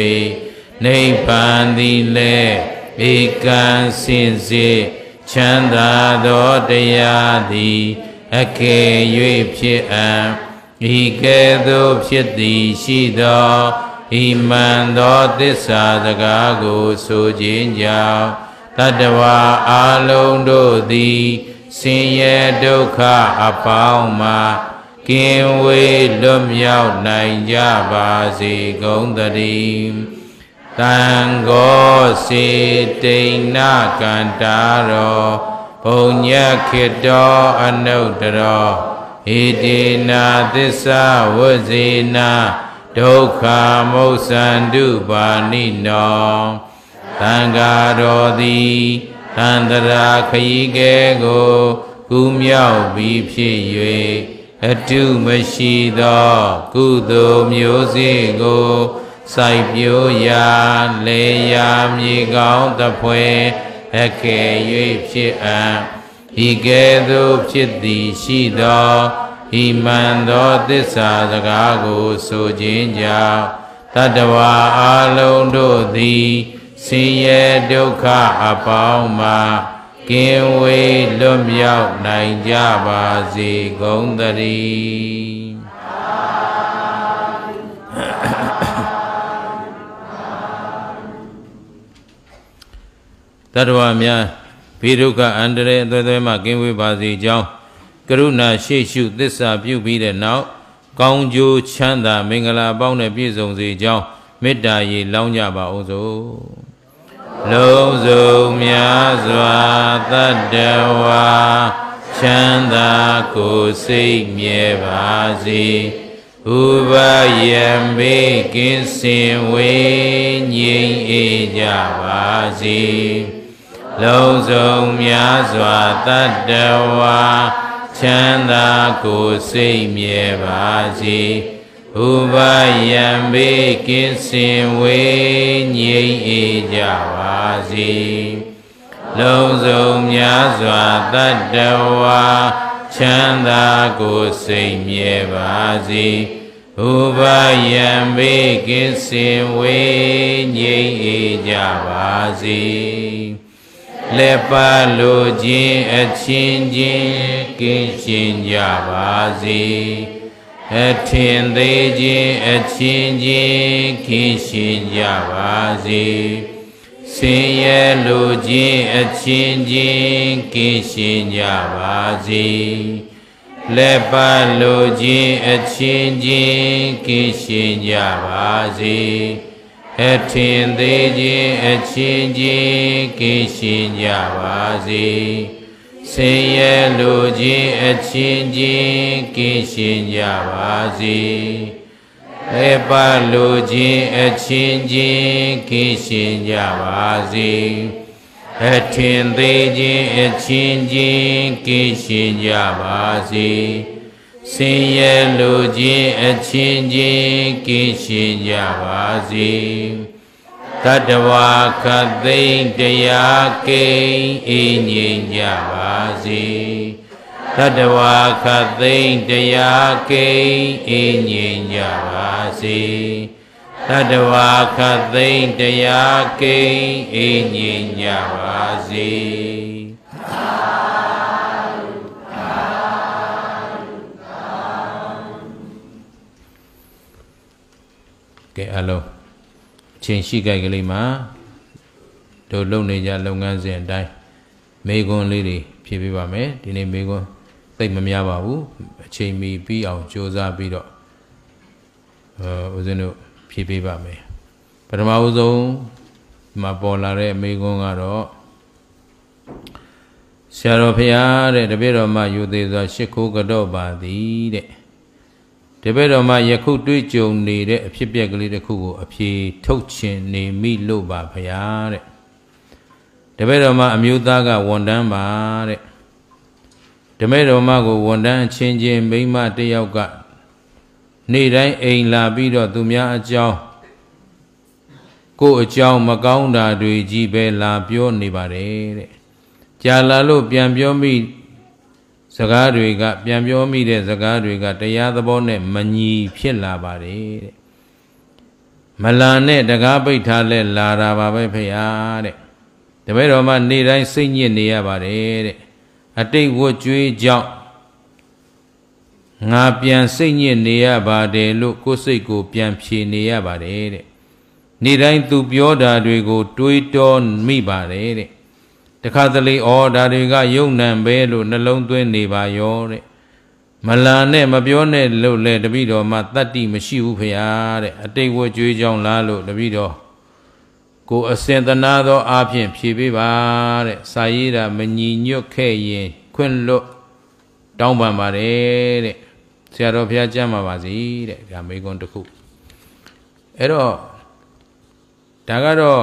နိဗ္ဗာန်သည်လည်းဧကံစင်စေချမ်းသာသောတရားသည်အကယ်၍ဖြစ်အံဤကဲ့သို့ဖြစ်သည်ရှိသောဤမှန်သောသစ္စာစကားကိုဆိုခြင်းကြောင့်တတ္တဝါအလုံးတို့သည်ဆင်းရဲဒုက္ခအပေါင်းမှကင်းဝေးလွတ်မြောက်နိုင်ကြပါစေကုန်သတည်းတံဃောစေတိဏ္ဏကန္တာရောဘုံညက်ခိတော အနုတ္တရောဣတိနာသစ္စာဝဇေနာဒုက္ခမုစ္ဆန္တုပါဏိနောတံဃာတော်သည်တန္တရာခရီးကဲကိုကူမြောက်ပြီးဖြစ်၍အတုမရှိသောကုသိုလ်မျိုးစေ့ကိုစိုက်ပြိုးရာလေရာမြေကောင်းတဖွယ်အခေ၍ဖြစ်အံ့ဤကဲ့သို့ဖြစ်သည်ရှိသောဤမန်သောသစ္စာစကားကိုဆိုခြင်းကြောင့်တတဝါအလုံးတို့သည်ဆင်းရဲဒုက္ခအပေါင်းမှာကင်းဝေးလွတ်မြောက်နိုင်ကြပါစေကုန်သတည်းတတ္တဝါများဘေးဒုက္ခအန္တရာယ်အသွဲသွဲမှကင်းဝေးပါစေကြောင်းကရုဏာရှိရှုသစ္စာပြုပြီးတဲ့နောက် ကောင်းကျိုးချမ်းသာမင်္ဂလာပေါင်းနဲ့ပြည့်စုံစေကြောင်းမေတ္တာရေလောင်းကြပါအောင်စို့လုံးစုံများစွာတတ္တဝါချမ်းသာကိုစိတ်မြဲပါစေဥပယံမေကင်းစင်ဝေငြိမ်အေးကြပါစေလုံးစုံများစွာတတ္တဝါချမ်းသာကိုစိတ်မြဲပါစေဥပယံဘေကင်းစင်ဝေငြိမ့်ဧကြပါစေလုံးစုံများစွာတတ္တဝါချမ်းသာကိုစိတ်မြဲပါစေဥပယံဘေကင်းစင်ဝေငြိမ့်ဧကြပါစေလက်ပါလိုခြင်းအချင်းချင်းကင်းရှင်းကြပါစေအထင်သေးခြင်းအချင်းချင်းကင်းရှင်းကြပါစေဆင်းရဲလိုခြင်းအချင်းချင်းကင်းရှင်းကြပါစေလက်ပါလိုခြင်းအချင်းချင်းကင်းရှင်းကြပါစေအထင်သေးခြင်းအချင်းချင်းကိရှိကြပါစေဆင်းရဲလိုခြင်းအချင်းချင်းကိရှိကြပါစေအပလိုခြင်းအချင်းချင်းကိရှိကြပါစေအထင်သေးခြင်းအချင်းချင်းကိရှိကြပါစေဆင်းရဲလိုခြင်းအချင်းချင်းကင်းရှင်းကြပါစေတတဝါခသိမ့်တရားကိန်းအင်းငြိမ်ကြပါစေတတဝါခသိမ့်တရားကိန်းအင်းငြိမ်ကြပါစေတတဝါခသိမ့်တရားကိန်းအင်းငြိမ်ကြပါစေသာကဲအလုံးအချိန်ရှိကြိုက်ကလေးမှာတို့လုပ်နေကြလုပ်ငန်းစဉ်အတိုင်းမေခွန်းလေးတွေဖြည့်ပေးပါမယ်ဒီနေ့မေခွန်းသိပ်မများပါဘူးအချိန်မီပြီးအောင်ကြိုးစားပြီးတော့အဲဦးဇင်းတို့ဖြည့်ပေးပါမယ်ပထမဦးဆုံးဒီမှာပေါ်လာတဲ့မေခွန်းကတော့ဆရာတော်ဖရာတဲ့တပည့်တော်မှယူသေးစွာရှ िख ိုးကတော့ပါသည်တဲ့တပည့်တော်မှယခုတွေ့ကြုံနေတဲ့အဖြစ်အပျက်ကလေးတစ်ခုကိုအဖြေထုတ်ချင်နေမိလို့ပါဗျာတဲ့တပည့်တော်မှအမျိုးသားကဝန်တန်းပါတဲ့ဓမေတော်မကိုဝန်တန်းချင်းချင်းမိမတယောက်က နေ့တိုင်းအိမ်လာပြီးတော့သူများအကြောင်းကိုအကြောင်းမကောင်းတာ တွေ ကြီးပဲလာပြောနေပါတယ်တဲ့ကြာလာလို့ပြန်ပြောမိစကားတွေကပြန်ပြောမိတဲ့စကားတွေကတရားသဘောနဲ့မညီဖြစ်လာပါတယ်တဲ့မလာနဲ့တကားပိတ်ထားလဲလာတာပါပဲဖေဟာတဲ့တပည့်တော်မှနေ့တိုင်းစိတ်ညစ်နေရပါတယ်တဲ့အတိတ်ဝတ်ကြွေးကြောင့်ငါပြန်စိတ်ညစ်နေရပါတယ်လို့ကိုယ်စိတ်ကို ပြန်ဖြေနေရပါတယ်တဲ့နေ့တိုင်းသူပြောတာတွေကို တွေးတောမိပါတယ်တဲ့တခါတလေဩဒါတွေကယုံနံပဲလို့နှလုံးသွင်းနေပါရောတဲ့မလာနဲ့မပြောနဲ့လို့လေတပည့်တော်မှတတ္တိမရှိဘူးဖေဟာတဲ့အတိတ်ဝကြွေးကြောင်းလားလို့တပည့်တော်ကိုအစင်တနာသော အာဖြင့်ဖြေပေးပါတဲ့စာရေးတာမညီညွတ်ခဲ့ရင်ခွင့်လွတ်တောင်းပန်ပါတယ်တဲ့ဆရာတော်ဘုရားကြံ့ပါပါစေတဲ့ဒါမေကွန်တစ်ခုအဲ့တော့ဒါကတော့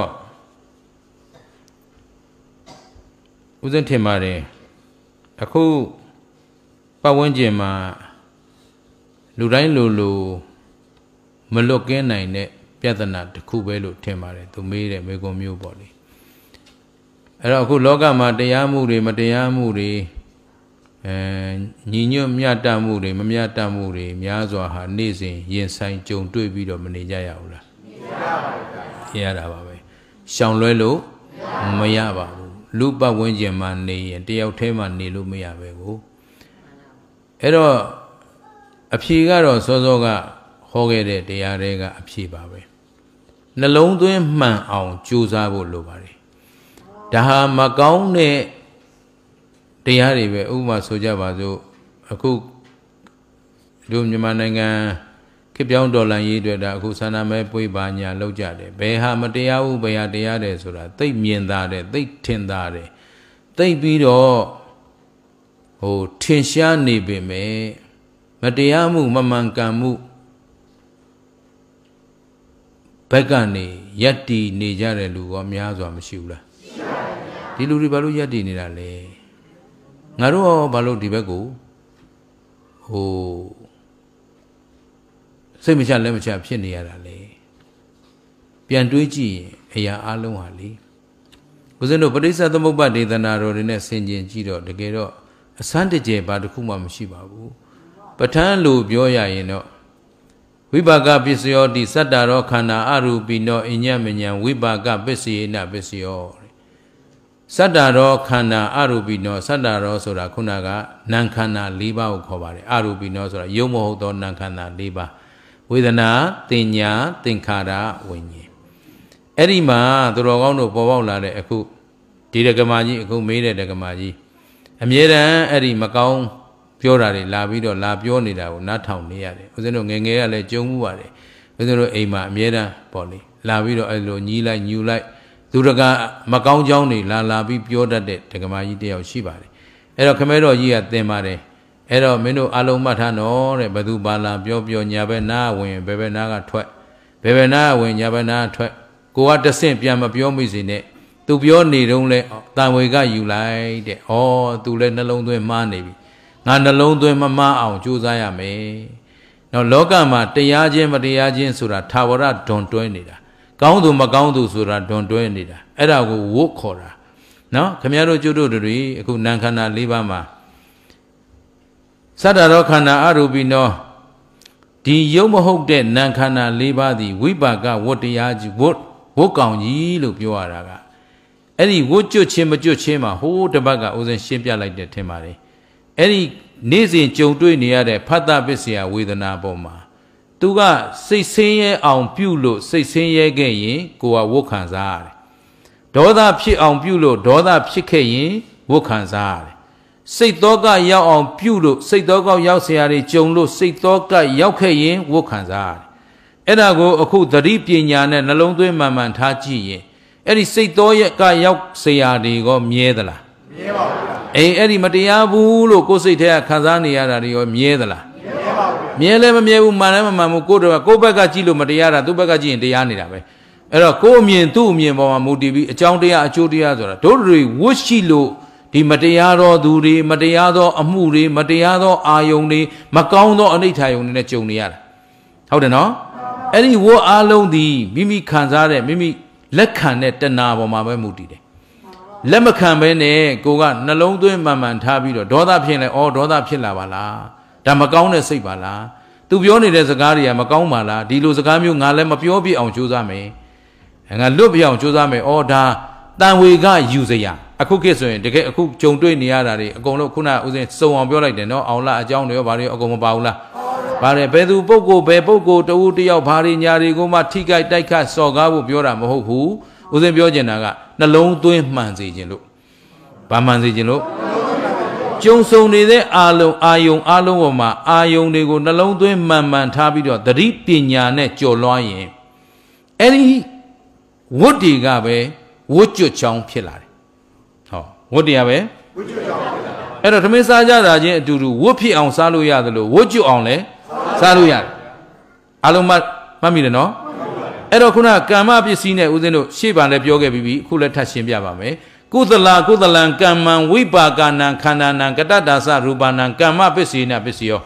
ဦးစင်းထင်ပါတယ်အခုပတ်ဝန်းကျင်မှာလူတိုင်းလူလူမလွတ်ကင်းနိုင်တဲ့ပြဿနာတစ်ခုပဲလို့ထင်ပါတယ်သူမေးတယ်မေကွန်မျိုးပေါ့လေအဲ့တော့အခုလောကမှာတရားမှုတွေမတရားမှုတွေအဲညီညွတ်မြတ်တမှုတွေမမြတ်တမှုတွေများစွာဟာ နေ့စဉ်ရင်ဆိုင်ကြုံတွေ့ပြီးတော့မနေကြရဘူးလားမနေကြပါဘူးခင်ရတာပါပဲရှောင်လွဲလို့မရပါဘူးလူပတ်ဝန်းကျင်မှာနေရင်တယောက်တည်းမှနေလို့မရပဲကိုအဲ့တော့အဖြေကတော့စောစောကဟောခဲ့တဲ့တရားတွေကအဖြေပါပဲနှလုံးသွင်းမှန်အောင်ကြိုးစားဖို့လိုပါတယ်ဒါဟာမကောင်းတဲ့တရားတွေပဲဥပမာဆိုကြပါစို့အခုတို့မြန်မာနိုင်ငံခေပြောင်းဒေါ်လာရေးတွေ့တာအခုဆန္ဒမဲပွေးပါညာလောက်ကြတယ်ဘယ်ဟာမတရားဘူးဘယ်ဟာတရားတယ်ဆိုတာသိမြင်သာတယ်သိထင်သာတယ်သိပြီးတော့ဟိုထင်ရှားနေပေမဲ့မတရားမှု မမှန်ကန်မှုဘက်ကနေယက်တီနေကြတဲ့လူရောများစွာမရှိဘူးလားရှိပါဘူးဒီလူတွေဘာလို့ယက်တီနေတာလဲငါတို့ရောဘာလို့ဒီဘက်ကိုဟိုစိတ်မချလက်မချဖြစ်နေရတာလေပြန်တွေးကြည့်ရင်အရာအလုံးဟာလေဦးဇင်းတို့ပရိစ္ဆသမုပ္ပဒေသနာတော်တွေနဲ့ဆင်ခြင်ကြည့်တော့တကယ်တော့အစမ်းတကြယ်ဘာတစ်ခုမှမရှိပါဘူးပဋ္ဌာန်းလို့ပြောရရင်တော့ဝိပါကပစ္စယောတိစတ္တရောခန္ဓာအရူပိနောအညမညံဝိပါကပစ္စယေနပစ္စယောစတ္တရောခန္ဓာအရူပိနောစတ္တရောဆိုတာခုနကနံခန္ဓာ၄ပါးကိုခေါ်ပါတယ်အရူပိနောဆိုတာယုံမဟုတ်သောနံခန္ဓာ၄ပါးဝေဒနာတင်ညာသင်္ခါရဝိညာဉ်အဲ့ဒီမှာသူတော်ကောင်းတို့ပေါ်ပေါက်လာတဲ့အခုဒီဒကမာကြီးအခုမေးတဲ့ဒကမာကြီးအမြဲတမ်းအဲ့ဒီမကောင်းပြောတာတွေလာပြီးတော့လာပြောနေတာကိုနားထောင်နေရတယ်ဦးဇင်းတို့ငငယ်ကလည်းကြုံမှုပါတယ်ဦးဇင်းတို့အိမ်မှာအမြဲတမ်းပေါ့လေလာပြီးတော့အဲ့လိုညီးလိုက်ညူလိုက်သူတကမကောင်းကြောင်းတွေလာလာပြီးပြောတတ်တဲ့ဒကမာကြီးတယောက်ရှိပါတယ်အဲ့တော့ခမဲတော်ကြီးကသင်ပါတယ်အဲ့တော့မင်းတို့အလုံးမှတ်ထားနော်တဲ့ဘသူပါလာပြောပြောညာဘက်နာဝင်ဘယ်ဘက်နာကထွက်ဘယ်ဘက်နာဝင်ညာဘက်နာ ထွက်ကိုကတဆင့်ပြန်မပြောမိစေနဲ့သူပြောနေတုန်းလဲတန်ဝေကယူလိုက်တဲ့ဩသူလဲနှလုံးသွင်းမှားနေပြီငါနှလုံးသွင်းမမှားအောင်ကြိုးစားရမယ်နော်လောကမှာတရားချင်းမတရားချင်းဆိုတာထာဝရဒွန်တွဲနေတာကောင်းသူမကောင်းသူဆိုတာဒွန်တွဲနေတာအဲ့ဒါကိုဝုတ်ခေါ်တာနော်ခမရတို့ကျွတ်တို့တွေအခုနံခန္ဓာ၄ပါးမှာစတ္တရောခန္ဓာအရူပိနောဒီရုပ်မဟုတ်တဲ့နာခန္ဓာ၄ပါးသည်ဝိပါကဝတ္တရားကြီးဝတ်ဝတ်ကောင်ကြီးလို့ပြောရတာကအဲ့ဒီဝတ်ကျွတ်ချင်းမကျွတ်ချင်းမှာဟိုးတပတ်ကဥစဉ်ရှင်းပြလိုက်တဲ့ထင်ပါတယ်အဲ့ဒီနေ့စဉ်ကြုံတွေ့နေရတဲ့ဖတ်တာပစ္စယဝေဒနာပေါ်မှာသူကစိတ်ဆင်းရဲအောင်ပြုလို့စိတ်ဆင်းရဲခဲ့ရင်ကိုကဝတ်ခံစားရတယ်ဒေါသဖြစ်အောင်ပြုလို့ဒေါသဖြစ်ခဲ့ရင်ဝတ်ခံစားရတယ်စိတ်သောကရောက်အောင်ပြုလို့စိတ်သောကရောက်เสียရတွေကြုံလို့စိတ်သောကရောက်ခဲ့ရင်ဝတ်ခံစားရတယ်။အဲ့ဒါကိုအခုသတိပညာနဲ့နှလုံးသွင်းမှန်မှန်ထားကြည့်ရင်အဲ့ဒီစိတ်သောရကရောက်เสียရတွေကမြဲသလား။မြဲပါဘူး။အေးအဲ့ဒီမတရားဘူးလို့ကိုယ်စိတ်ထဲကခံစားနေရတာတွေရော မြဲသလား။မြဲပါဘူး။မြဲလည်းမမြဲဘူးမှန်လည်းမမှန်ဘူးကိုယ်တော့ကိုယ့်ဘက်ကကြည့်လို့မတရားတာသူ့ဘက်ကကြည့်ရင်တရားနေတာပဲ။အဲ့တော့ကိုယ်အမြင်သူ့အမြင်ပေါ်မှာမူတည်ပြီးအကြောင်းတရားအကျိုးတရားဆိုတာတို့တွေဝတ်ရှိလို့ဒီမတရားသောသူတွေမတရားသောအမှုတွေမတရားသောအာယုံတွေမကောင်းသောအနိဋ္ဌာယုံတွေနဲ့ကြုံနေရတာဟုတ်တယ်နော်အဲ့ဒီဝတ်အားလုံးသည်မိမိခံစားတဲ့မိမိလက်ခံတဲ့တဏှာပေါ်မှာပဲမူတည်တယ်လက်မခံဘဲနဲ့ကိုကနှလုံးသွင်းမှန်မှန်ထားပြီးတော့ဒေါသဖြစ်ရင်လည်းအော်ဒေါသဖြစ်လာပါလားဒါမကောင်းတဲ့စိတ်ပါလားသူပြောနေတဲ့စကားတွေကမကောင်းပါလားဒီလိုစကားမျိုးငါလည်းမပြောပြအောင်ကြိုးစားမယ်ငါလွတ်ပြအောင်ကြိုးစားမယ်အော်ဒါတန်ဝေကယူစရာအခုခေတ်ဆိုရင်တကယ်အခုကြုံတွေ့နေရတာတွေအကုန်လုံးခုနဥစဉ်စုံအောင်ပြောလိုက်တယ်နော်အောင်လအကြောင်းတွေရောဘာတွေရောအကုန်မပါဘူးလားပါတယ်ဘယ်သူပုဂ္ဂိုလ်ဘယ်ပုဂ္ဂိုလ်တဦးတယောက်ဘာတွေညာတွေကိုမှထိကြိုက်တိုက်ခတ်စော်ကားဖို့ပြောတာမဟုတ်ဘူးဥစဉ်ပြောချင်တာကနှလုံးသွင်းမှန်စေခြင်းလို့ဘာမှန်စေခြင်းလို့ကျုံဆုံနေတဲ့အာလုံအာယုံအာလုံးပေါ်မှာအာယုံတွေကိုနှလုံးသွင်းမှန်မှန်ထားပြီးတော့သတိပညာနဲ့ကြော်လွှားရင်အဲ့ဒီဝတ်တွေကပဲဝတ်ကြွချောင်းဖြစ်လာတယ်ဟောဝတ်တရားပဲဝတ်ကြွချောင်းဖြစ်လာအဲ့တော့ထမင်းစားကြတာချင်းအတူတူဝတ်ဖြစ်အောင်စားလို့ရတယ်လို့ဝတ်ကြွအောင်လည်းစားလို့ရတယ်အလုံးမမှတ်မိတယ်နော်အဲ့တော့ခုနကမ္မပစ္စည်းနဲ့ဦးဇင်းတို့ရှေ့ပါလည်းပြောခဲ့ပြီးပြီအခုလည်းထပ်ရှင်းပြပါမယ်ကုသလကုသလံကမ္မံဝိပါကနံခန္ဓာနံကတ္တဒါစရူပနံကမ္မပစ္စည်းနပစ္စည်းယော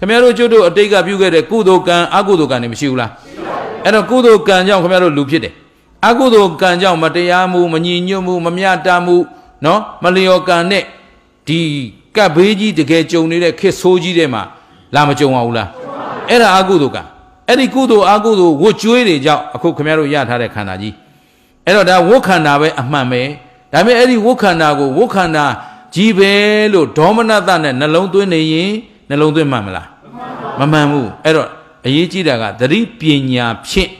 ခမရတို့ကျွတ်တို့အတိတ်ကပြုခဲ့တဲ့ကုသိုလ်ကံအကုသိုလ်ကံတွေမရှိဘူးလားအဲ့တော့ကုသိုလ်ကံကြောင့်ခမရတို့လူဖြစ်တယ်အကုသိုလ်ကံကြောင့်မတရားမှုမညီညွတ်မှုမမျှတမှုနော်မလျော်ကံနဲ့ဒီကပ်ဘေးကြီးတကယ်ကြုံနေတဲ့ခေတ်ဆိုးကြီးတဲ့မှာလာမကြုံအောင်လားအဲ့ဒါအကုသိုလ်ကံအဲ့ဒီကုသိုလ်အကုသိုလ်ဝတ်ကျွေးတွေကြောင့်အခုခင်ဗျားတို့ရထားတဲ့ခန္ဓာကြီးအဲ့တော့ဒါဝတ်ခန္ဓာပဲအမှန်ပဲဒါပေမဲ့အဲ့ဒီဝတ်ခန္ဓာကိုဝတ်ခန္ဓာကြီးပဲလို့ဒေါမနတနဲ့နှလုံးသွင်းနေရင်နှလုံးသွင်းမှန်မလားမမှန်ဘူးအဲ့တော့အရေးကြီးတာကသတိပညာဖြင့်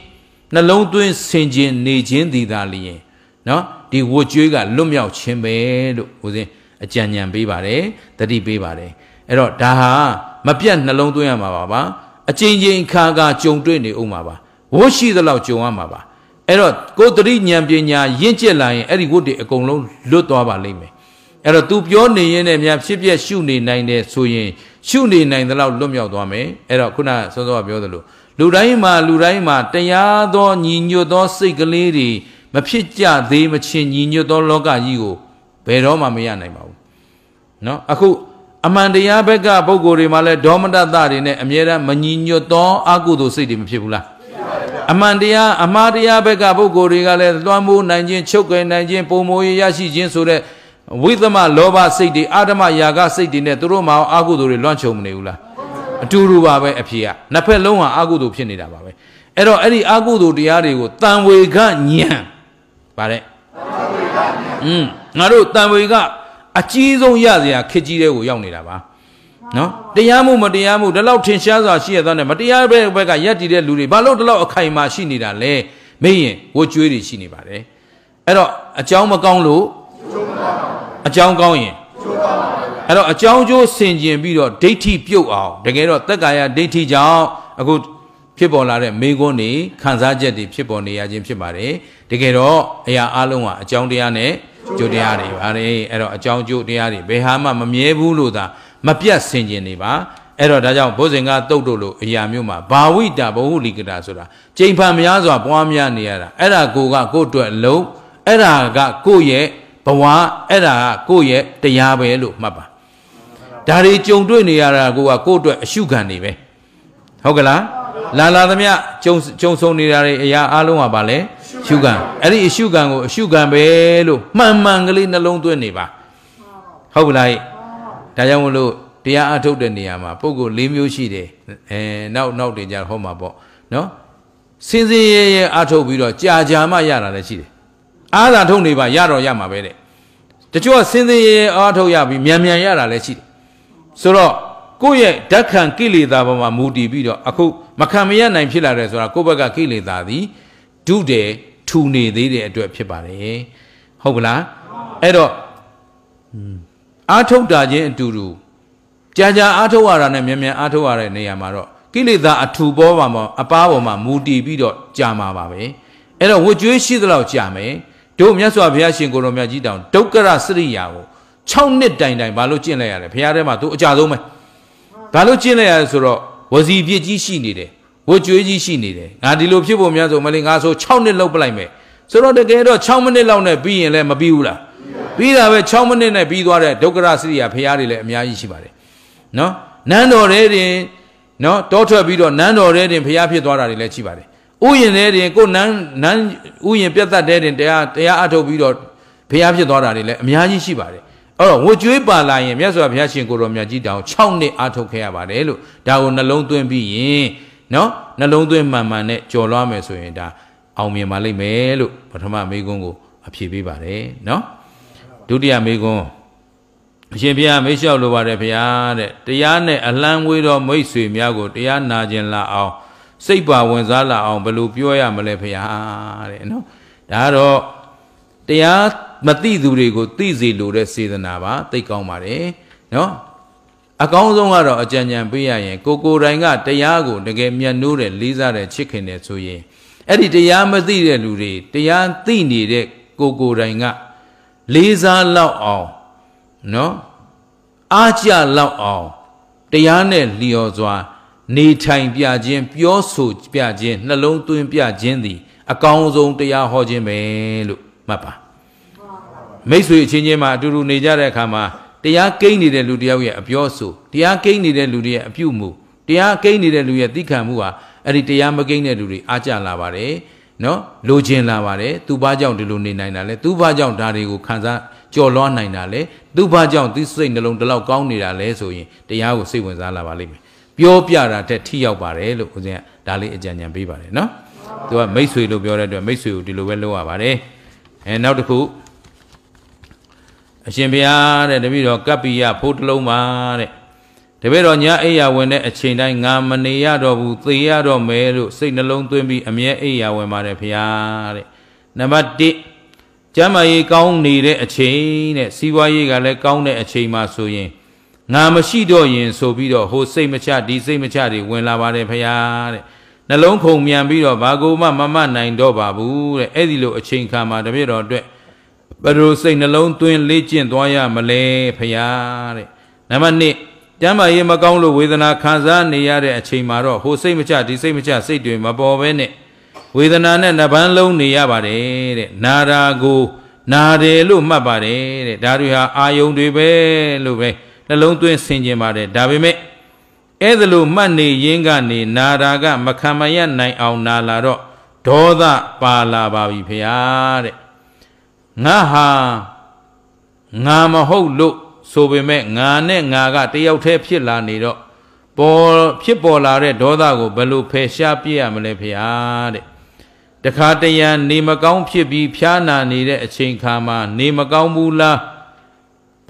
နှလုံးသွင်းဆင်ခြင်နေခြင်းသည်သာလျင်နော်ဒီဝတ်ကြွေးကလွတ်မြောက်ခြင်းပဲလို့ဦးစင်းအကြံဉာဏ်ပေးပါတယ်တတိပေးပါတယ်အဲ့တော့ဒါဟာမပြတ်နှလုံးသွင်းရမှာပါပါအချိန်ချင်းခါခါကြုံတွေ့နေအောင်ပါပါဝတ်ရှိသလောက်ကြုံရမှာပါအဲ့တော့ကိုယ်တတိဉာဏ်ပညာရင့်ကျက်လာရင်အဲ့ဒီဝတ်တွေအကုန်လုံးလွတ်သွားပါလိမ့်မယ်အဲ့တော့ तू ပြောနေရင်းနဲ့များဖြစ်ပြက်ရှုနေနိုင်တယ်ဆိုရင်ရှုနေနိုင်သလောက်လွတ်မြောက်သွားမယ်အဲ့တော့ခုနစောစောကပြောသလိုလူတိုင်းမှာလူတိုင်းမှာတရားသောညီညွတ်သောစိတ်ကလေးတွေမဖြစ်ကြသေးမချင်းညီညွတ်သောလောကကြီးကိုဘယ်တော့မှမရနိုင်ပါဘူးเนาะအခုအမှန်တရားဘက်ကပုံကိုယ်တွေမှာလဲဒေါမတတတွေနဲ့အမြဲတမ်းမညီညွတ်သောအကုသိုလ်စိတ်တွေမဖြစ်ဘူးလားအမှန်တရားအမှားတရားဘက်ကပုံကိုယ်တွေကလည်းသွမ်းမိုးနိုင်ခြင်းချုပ်ကယ်နိုင်ခြင်းပုံမိုးရရှိခြင်းဆိုတဲ့ဝိသမလောဘစိတ်တွေအာဓမယာကစိတ်တွေနဲ့သူတို့မှအာကုသိုလ်တွေလွန့်ချုံမနေဘူးလားအတူတူပါပဲအဖြေကနှစ်ဖက်လုံးဟာအာဟုသူဖြစ်နေတာပါပဲအဲ့တော့အဲ့ဒီအာဟုသူတရားတွေကိုတန်ဝေကညံပါတဲ့တန်ဝေကညံอืมငါတို့တန်ဝေကအကြီးဆုံးရစရာခက်ကြီးတဲ့ကိုရောက်နေတာပါနော်တရားမှုမတရားမှုဒီလောက်ထင်ရှားစွာရှိရသောနဲ့မတရားဘဲဘက်ကရက်တည်တဲ့လူတွေဘာလို့ဒီလောက်အခိုင်အမာရှိနေတာလဲမင်းရင်ဝကြွေးတွေရှိနေပါတယ်အဲ့တော့အကြောင်းမကောင်းလို့အကြောင်းကောင်းရင်အဲ့တော့အကြောင်းကျိုးဆင်ကျင်ပြီးတော့ဒိဋ္ဌိပြုတ်အောင်တကယ်တော့တက္ကာယဒိဋ္ဌိကြောင့်အခုဖြစ်ပေါ်လာတဲ့မိကွန်းတွေခံစားချက်တွေဖြစ်ပေါ်နေရခြင်းဖြစ်ပါတယ်တကယ်တော့အရာအလုံးဟာအကြောင်းတရားနဲ့ကျိုးတရားတွေပါတယ်အဲ့တော့အကြောင်းကျိုးတရားတွေဘယ်ဟာမှမမြဲဘူးလို့သာမပြတ်ဆင်ကျင်နေပါအဲ့တော့ဒါကြောင့်ဘုဇင်ကတုတ်တို့လို့အရာမျိုးမှာဘာဝိတာဘဟုလိကတာဆိုတာကျိန်ဖန်များစွာပွားများနေရတာအဲ့ဒါကိုကကို့အတွက်လုံးအဲ့ဒါကကို့ရဲ့ဘဝအဲ့ဒါကိုယ့်ရဲ့တရားပဲလို့မှတ်ပါဒါတွေကြုံတွေ့နေရတာကိုကကိုယ့်အတွက်အရှုခံနေပဲဟုတ်ကလားလာလာသမျှကြုံကြုံဆုံနေတာတွေအရာအလုံးဟာပါလေရှုခံအဲ့ဒီအရှုခံကိုအရှုခံပဲလို့မှန်မှန်ကလေးနှလုံးသွင်းနေပါဟုတ်ကလားဒါကြောင့်မလို့တရားအထုတ်တဲ့နေရာမှာပုဂ္ဂိုလ်၄မျိုးရှိတယ်အဲနောက်နောက်တင်ကြဟောမှာ ပေါ့နော်စင်စင်ရဲရဲအထုတ်ပြီးတော့ကြာကြာမှရတာလည်းရှိတယ်အားသာထုတ်နေပါရတော့ရမှာပဲတဲ့တချို့ကစင်စင်ရရအားထုတ်ရပြီးမြန်မြန်ရတာလည်းရှိတယ်ဆိုတော့ကိုယ့်ရဲ့ဓာတ်ခံကိလေသာပေါ်မှာမူတည်ပြီးတော့အခုမခံမရနိုင်ဖြစ်လာတယ်ဆိုတာကိုယ့်ဘက်ကကိလေသာသည်ဒုတယ်ထူနေသေးတဲ့အတွက်ဖြစ်ပါတယ်ဟုတ်ပလားအဲ့တော့အားထုတ်တာချင်းအတူတူကြာကြာအားထုတ်ရတာနဲ့မြန်မြန်အားထုတ်ရတဲ့နေရာမှာတော့ကိလေသာအထူပေါ်မှာအပားပေါ်မှာမူတည်ပြီးတော့ကြာမှာပါပဲအဲ့တော့ဝတ်ကြွေးရှိသလောက်ကြာမယ်တို့မြတ်စွာဘုရားရှင်ကိုရောမြတ်ကြီးတောင်ဒုက္ခရစရိယာကို6နှစ်တိုင်တိုင်ဘာလို့ကျင့်လိုက်ရလဲဘုရားထဲမှာသူအကြဆုံးပဲဘာလို့ကျင့်လိုက်ရလဲဆိုတော့ဝစီပြစ်ကြီးရှိနေတယ်ဝတ်ကြွေးကြီးရှိနေတယ်ငါဒီလိုဖြစ်ဖို့များဆိုမလေးငါဆို6နှစ်လောက်ပလိုက်မယ်ဆိုတော့တကယ်တော့6မိနစ်လောက်နဲ့ပြီးရင်လည်းမပြီးဘူးလားပြီးတာပဲ6မိနစ်နဲ့ပြီးသွားတဲ့ဒုက္ခရစရိယာဘုရားတွေလည်းအများကြီးရှိပါတယ်နော်နန်းတော်တွေတင်နော်တောထွက်ပြီးတော့နန်းတော်တွေတင်ဘုရားဖြစ်သွားတာတွေလည်းရှိပါတယ်ဥယျင်ထဲတွင်ကိုနန်းနန်းဥယျင်ပြတ်သက်တဲ့တွင်တရားတရားအထုတ်ပြီးတော့ဘုရားဖြစ်သွားတာတွေလည်းအများကြီးရှိပါတယ်အဲ့တော့ဝွကျွေးပါလာရင်မြတ်စွာဘုရားရှင်ကိုတော်မြတ်ကြီးတောင်6နှစ်အထုတ်ခဲ့ရပါတယ်လို့ဒါကိုနှလုံးသွင်းပြီးရင်နော်နှလုံးသွင်းမှန်မှန်နဲ့ကြော်လွှားမယ်ဆိုရင်ဒါအောင်မြင်ပါလိမ့်မယ်လို့ပထမမိကွန်းကိုအဖြေပေးပါတယ်နော်ဒုတိယမိကွန်းအရှင်ဘုရားမိတ်လျှောက်လိုပါတယ်ဘုရားတဲ့တရားနဲ့အလံဝေးတော်မိတ်ဆွေများကိုတရားနာခြင်းလာအောင်စိတ်ပါဝင်စားလာအောင်ဘယ်လိုပြောရမလဲဖရာတဲ့နော်ဒါတော့တရားမသိသူတွေကိုသိစေလိုတဲ့စေတနာပါ သိကောင်းပါတယ်နော်အကောင်းဆုံးကတော့အကြံဉာဏ်ပေးရရင်ကိုကိုတိုင်ကတရားကိုတကယ်မြတ်နိုးတယ်လေးစားတယ်ချစ်ခင်တယ်ဆိုရင်အဲ့ဒီတရားမသိတဲ့လူတွေတရားသိနေတဲ့ကိုကိုတိုင်ကလေးစားလောက်အောင်နော်အားကြလောက်အောင်တရားနဲ့လျော်စွာနေထိုင်ပြခြင်းပြောဆိုပြခြင်းနှလုံးသွင်းပြခြင်းသည်အကောင်းဆုံးတရားဟောခြင်းပဲလို့မှတ်ပါမိတ်ဆွေအချင်းချင်းမှာအတူတူနေကြတဲ့အခါမှာတရားကိန်းနေတဲ့လူတယောက်ရဲ့အပြောဆိုတရားကိန်းနေတဲ့လူတွေရဲ့အပြုမူတရားကိန်းနေတဲ့လူရဲ့သိခံမှုဟာအဲ့ဒီတရားမကိန်းတဲ့လူတွေအားကျလာပါတယ်နော်လိုချင်လာပါတယ်သူဘာကြောင့်ဒီလိုနေနိုင်တာလဲသူဘာကြောင့်ဒါတွေကိုခံစားကြော်လွှားနိုင်တာလဲသူဘာကြောင့်သူစိတ်နှလုံးဒီလောက်ကောင်းနေတာလဲဆိုရင်တရားကိုစိတ်ဝင်စားလာပါလိမ့်မယ်ပြောပြတာတက်ထိရောက်ပါတယ်လို့ဦးဇင်းကဒါလေးအကြံဉာဏ်ပေးပါတယ်နော်သူကမိတ်ဆွေလို့ပြောတဲ့အတွက်မိတ်ဆွေကိုဒီလိုပဲလုပ်ရပါတယ်အဲနောက်တစ်ခုအရှင်ဘုရားတဲ့တပည့်တော်ကပ္ပိယဖိုးတလုံးပါတဲ့တပည့်တော်ညာအိယာဝင်တဲ့အချိန်တိုင်းငါမနေရတော့ဘူးသေရတော့မယ်လို့စိတ်နှလုံးသွင်းပြီးအမြဲအိယာဝင်ပါတယ်ဘုရားတဲ့နံပါတ်1ကျမ်းမာရေးကောင်းနေတဲ့အချိန်တဲ့စီးပွားရေးကလည်းကောင်းတဲ့အချိန်မှာဆိုရင်ငါမရှိတော့ရင်ဆိုပြီးတော့ဟိုစိတ်မချဒီစိတ်မချတွေဝင်လာပါတယ်ဖရာတဲ့နှလုံးခုန်မြန်ပြီးတော့ဘာကိုမှမမနိုင်တော့ပါဘူးတဲ့အဲ့ဒီလိုအချိန်ခါမှာတပြည့်တော်အတွက်ဘယ်လိုစိတ်နှလုံးသွင်းလေ့ကျင့်သွားရမလဲဖရာတဲ့နံပါတ်1ကျမ်းမာရေးမကောင်းလို့ဝေဒနာခံစားနေရတဲ့အချိန်မှာတော့ဟိုစိတ်မချဒီစိတ်မချစိတ်တွေမပေါ်ဘဲနဲ့ဝေဒနာနဲ့နှပန်းလုံးနေရပါတယ်တဲ့နာတာကိုနာတယ်လို့မှတ်ပါတယ်တဲ့ဒါတွေဟာအာယုံတွေပဲလို့ပဲနှလုံးသွင်းဆင်ခြင်ပါတယ်ဒါပေမဲ့အဲ့ဒါလို့မှတ်နေရင်းကနေနာတာက မခံမရနိုင်အောင်နာလာတော့ဒေါသပါလာပါပြီဖရာတဲ့ငါဟာငါမဟုတ်လို့ဆိုပေမဲ့ငါနဲ့ငါကတယောက်တည်းဖြစ်လာနေတော့ပေါ်ဖြစ်ပေါ်လာတဲ့ဒေါသကိုဘယ်လိုဖယ်ရှားပြရမလဲဖရာတဲ့တခါတရံနေမကောင်းဖြစ်ပြီးဖျားနာနေတဲ့အချိန်ခါမှာနေမကောင်းဘူးလား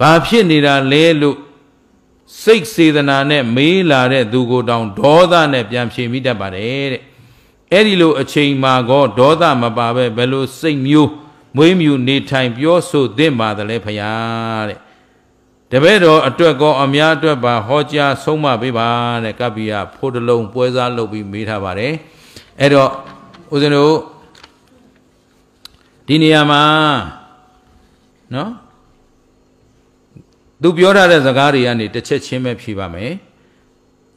ဘာဖြစ်နေတာလဲလို့စိတ်စေတနာနဲ့မေးလာတဲ့သူကိုတောင်ဒေါသနဲ့ပြန်ဖြေမိတတ်ပါတယ်တဲ့အဲ့ဒီလိုအချိန်မှာကောဒေါသမပါပဲဘယ်လိုစိတ်မျိုးမွေးမြူနေထိုင်ပြောဆိုသင့်ပါသလဲဖရာတဲ့တပည့်တော်အတွက်ကောအများအတွက်ပါဟောကြားဆုံးမပေးပါတဲ့ကပ္ပိယဖို့တလုံးပွဲစားလုပ်ပြီးမေးထားပါတယ်အဲ့တော့ဦးဇင်းတို့ဒီနေရာမှာနော်သူပြောထားတဲ့စကားတွေကနေတစ်ချက်ချင်းပဲဖြေပါမယ်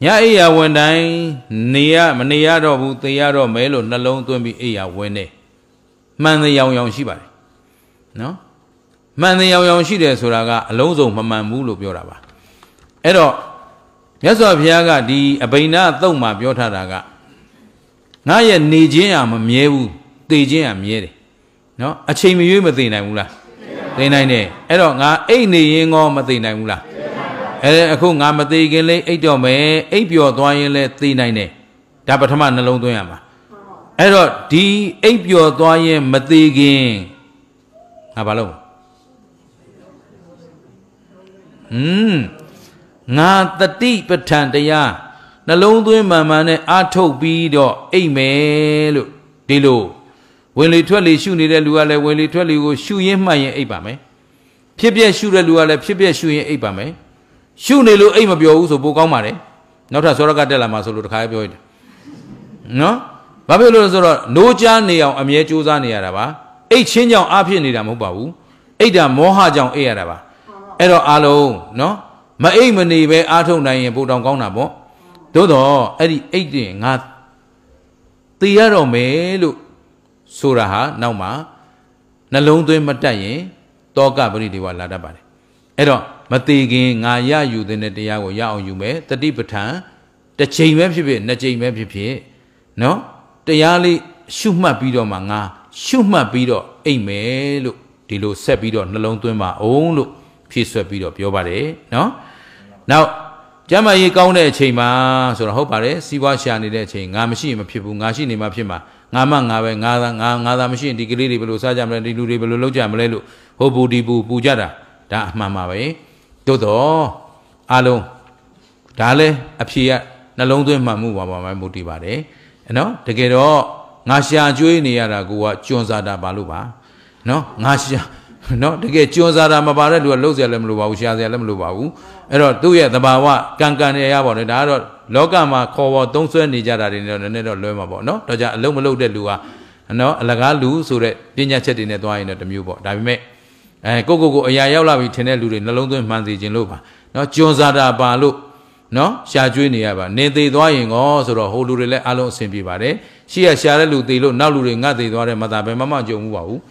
ညအိယာဝင်တိုင်းနေရမနေရတော့ဘူးသေရတော့မဲလို့နှလုံးသွင်းပြီးအိယာဝင်နေမှန်တဲ့ရောင်ရောင်ရှိပါတယ်နော်မှန်တဲ့ရောင်ရောင်ရှိတယ်ဆိုတာကအလုံးစုံမမှန်ဘူးလို့ပြောတာပါအဲ့တော့မြတ်စွာဘုရားကဒီအဘိနာအတုံမှာ ပြောထားတာကငါရဲ့နေခြင်းဟာမမြဲဘူးသေခြင်းဟာမြဲတယ်နော်အချိန်မရွေးမသေနိုင်ဘူးလားသိနိုင်တယ်အဲ့တော့ငါအိတ်နေရင်ကောမသိနိုင်ဘူးလားအဲအခုငါမသိခင်လေးအိတ်တော့မယ်အိတ်ပျော်သွားရင်လည်းသိနိုင်တယ်ဒါပထမနှလုံးသွင်းရမှာအဲ့တော့ဒီအိပ်ပျော်သွားရင်မသေးခင်ငါဘာလုပ်ဟွန်းငါတတိပဋ္ဌံတရားနှလုံးသွင်းမှန်မှန်နဲ့အာထုတ်ပြီးတော့အိပ်မယ်လို့ဒီလိုဝင်လေထွက်လေရှုနေတဲ့လူကလည်းဝင်လေထွက်လေကိုရှုရင်းမှတ်ရင်အိပ်ပါမယ်ဖြစ်ပြက်ရှုတဲ့လူကလည်းဖြစ်ပြက်ရှုရင်အိပ်ပါမယ်ရှုနေလို့အိပ်မပြောဘူးဆိုပိုကောင်းပါတယ်နောက်ထပ်သောရကတက်လာမှဆိုလို့တခါပြောရတယ်နော်ဘာဖြစ်လို့လဲဆိုတော့နိုးချနေအောင်အမြဲစူးစမ်းနေရတာပါအိတ်ချင်းကြောင့်အဖြစ်နေတာမဟုတ်ပါဘူးအိတ်တာမောဟကြောင့်အိတ်ရတာပါအဲ့တော့အားလုံးနော်မအိတ်မနေပဲအားထုတ်နိုင်ရင်ပိုတောင်ကောင်းတာပေါ့သို့တော့အဲ့ဒီအိတ်တင်ငါသေရတော့မယ်လို့ဆိုတာဟာနောက်မှာနှလုံးသွင်းမတက်ရင်တောကပရိဒေဝလာတတ်ပါတယ်အဲ့တော့မသေးခင်ငါရယူတဲ့တရားကိုရအောင်ယူမယ်တတိပဋ္ဌာန်တစ်ချိန်ပဲဖြစ်ဖြစ်နှစ်ချိန်ပဲဖြစ်ဖြစ်နော်တရားလေးရှုမှတ်ပြီးတော့မှငါရှုမှတ်ပြီးတော့အိမ်မယ်လို့ဒီလိုဆက်ပြီးတော့နှလုံးသွင်းပါအောင်လို့ဖြည့်ဆွက်ပြီးတော့ပြောပါတယ်နော်နောက်ကျမကြီးကောင်းတဲ့အချိန်မှာဆိုတော့ဟုတ်ပါတယ်စီးပွားရှာနေတဲ့အချိန်ငါမရှိရင်မဖြစ်ဘူးငါရှိနေမှဖြစ်မှာငါမှငါပဲငါသာငါငါသာမရှိရင်ဒီကလေးတွေဘယ်လိုစားကြမလဲဒီလူတွေဘယ်လိုလုပ်ကြမလဲလို့ဟိုပူဒီပူပူကြတာဒါအမှန်ပါပဲသို့တော့အလုံးဒါလည်းအဖြေကနှလုံးသွင်းမှန်မှုပါပါမှမူတည်ပါတယ်နော်တကယ်တော့ငါရှာကျွေးနေရတာကကျွန်စားတာပါလို့ပါနော်ငါရှာနော်တကယ်ကျွန်စားတာမပါတဲ့လူကလှုပ်เสียလည်းမလိုပါဘူးရှားเสียလည်းမလိုပါဘူးအဲ့တော့သူ့ရဲ့သဘာဝကံကံနဲ့ရပါတယ်ဒါကတော့လောကမှာခေါ်ပေါ်သုံးဆွဲနေကြတာတွေတော့နည်းနည်းတော့လွဲမှာပေါ့နော်တော့ကြအလုံးမလုံးတဲ့လူဟာနော်အလကားလူဆိုတဲ့ပညာချက်တွေနဲ့သွားရင်တော့တမျိုးပေါ့ဒါပေမဲ့အဲကိုကိုကိုအရာရောက်လာပြီထင်တဲ့လူတွေနှလုံးသွင်းမှန်စီခြင်းလို့ပါနော်ကျွန်စားတာပါလို့နော်ရှာကျွေးနေရပါနေသေးသွားရင်ကောဆိုတော့ဟိုလူတွေလည်းအလုံးအဆင်ပြေပါတယ်ရှေ့ကရှာတဲ့လူသေးလို့နောက်လူတွေငတ်သေးသွားတယ်မသာဘယ်မှမကြုံဘူးပါဘူး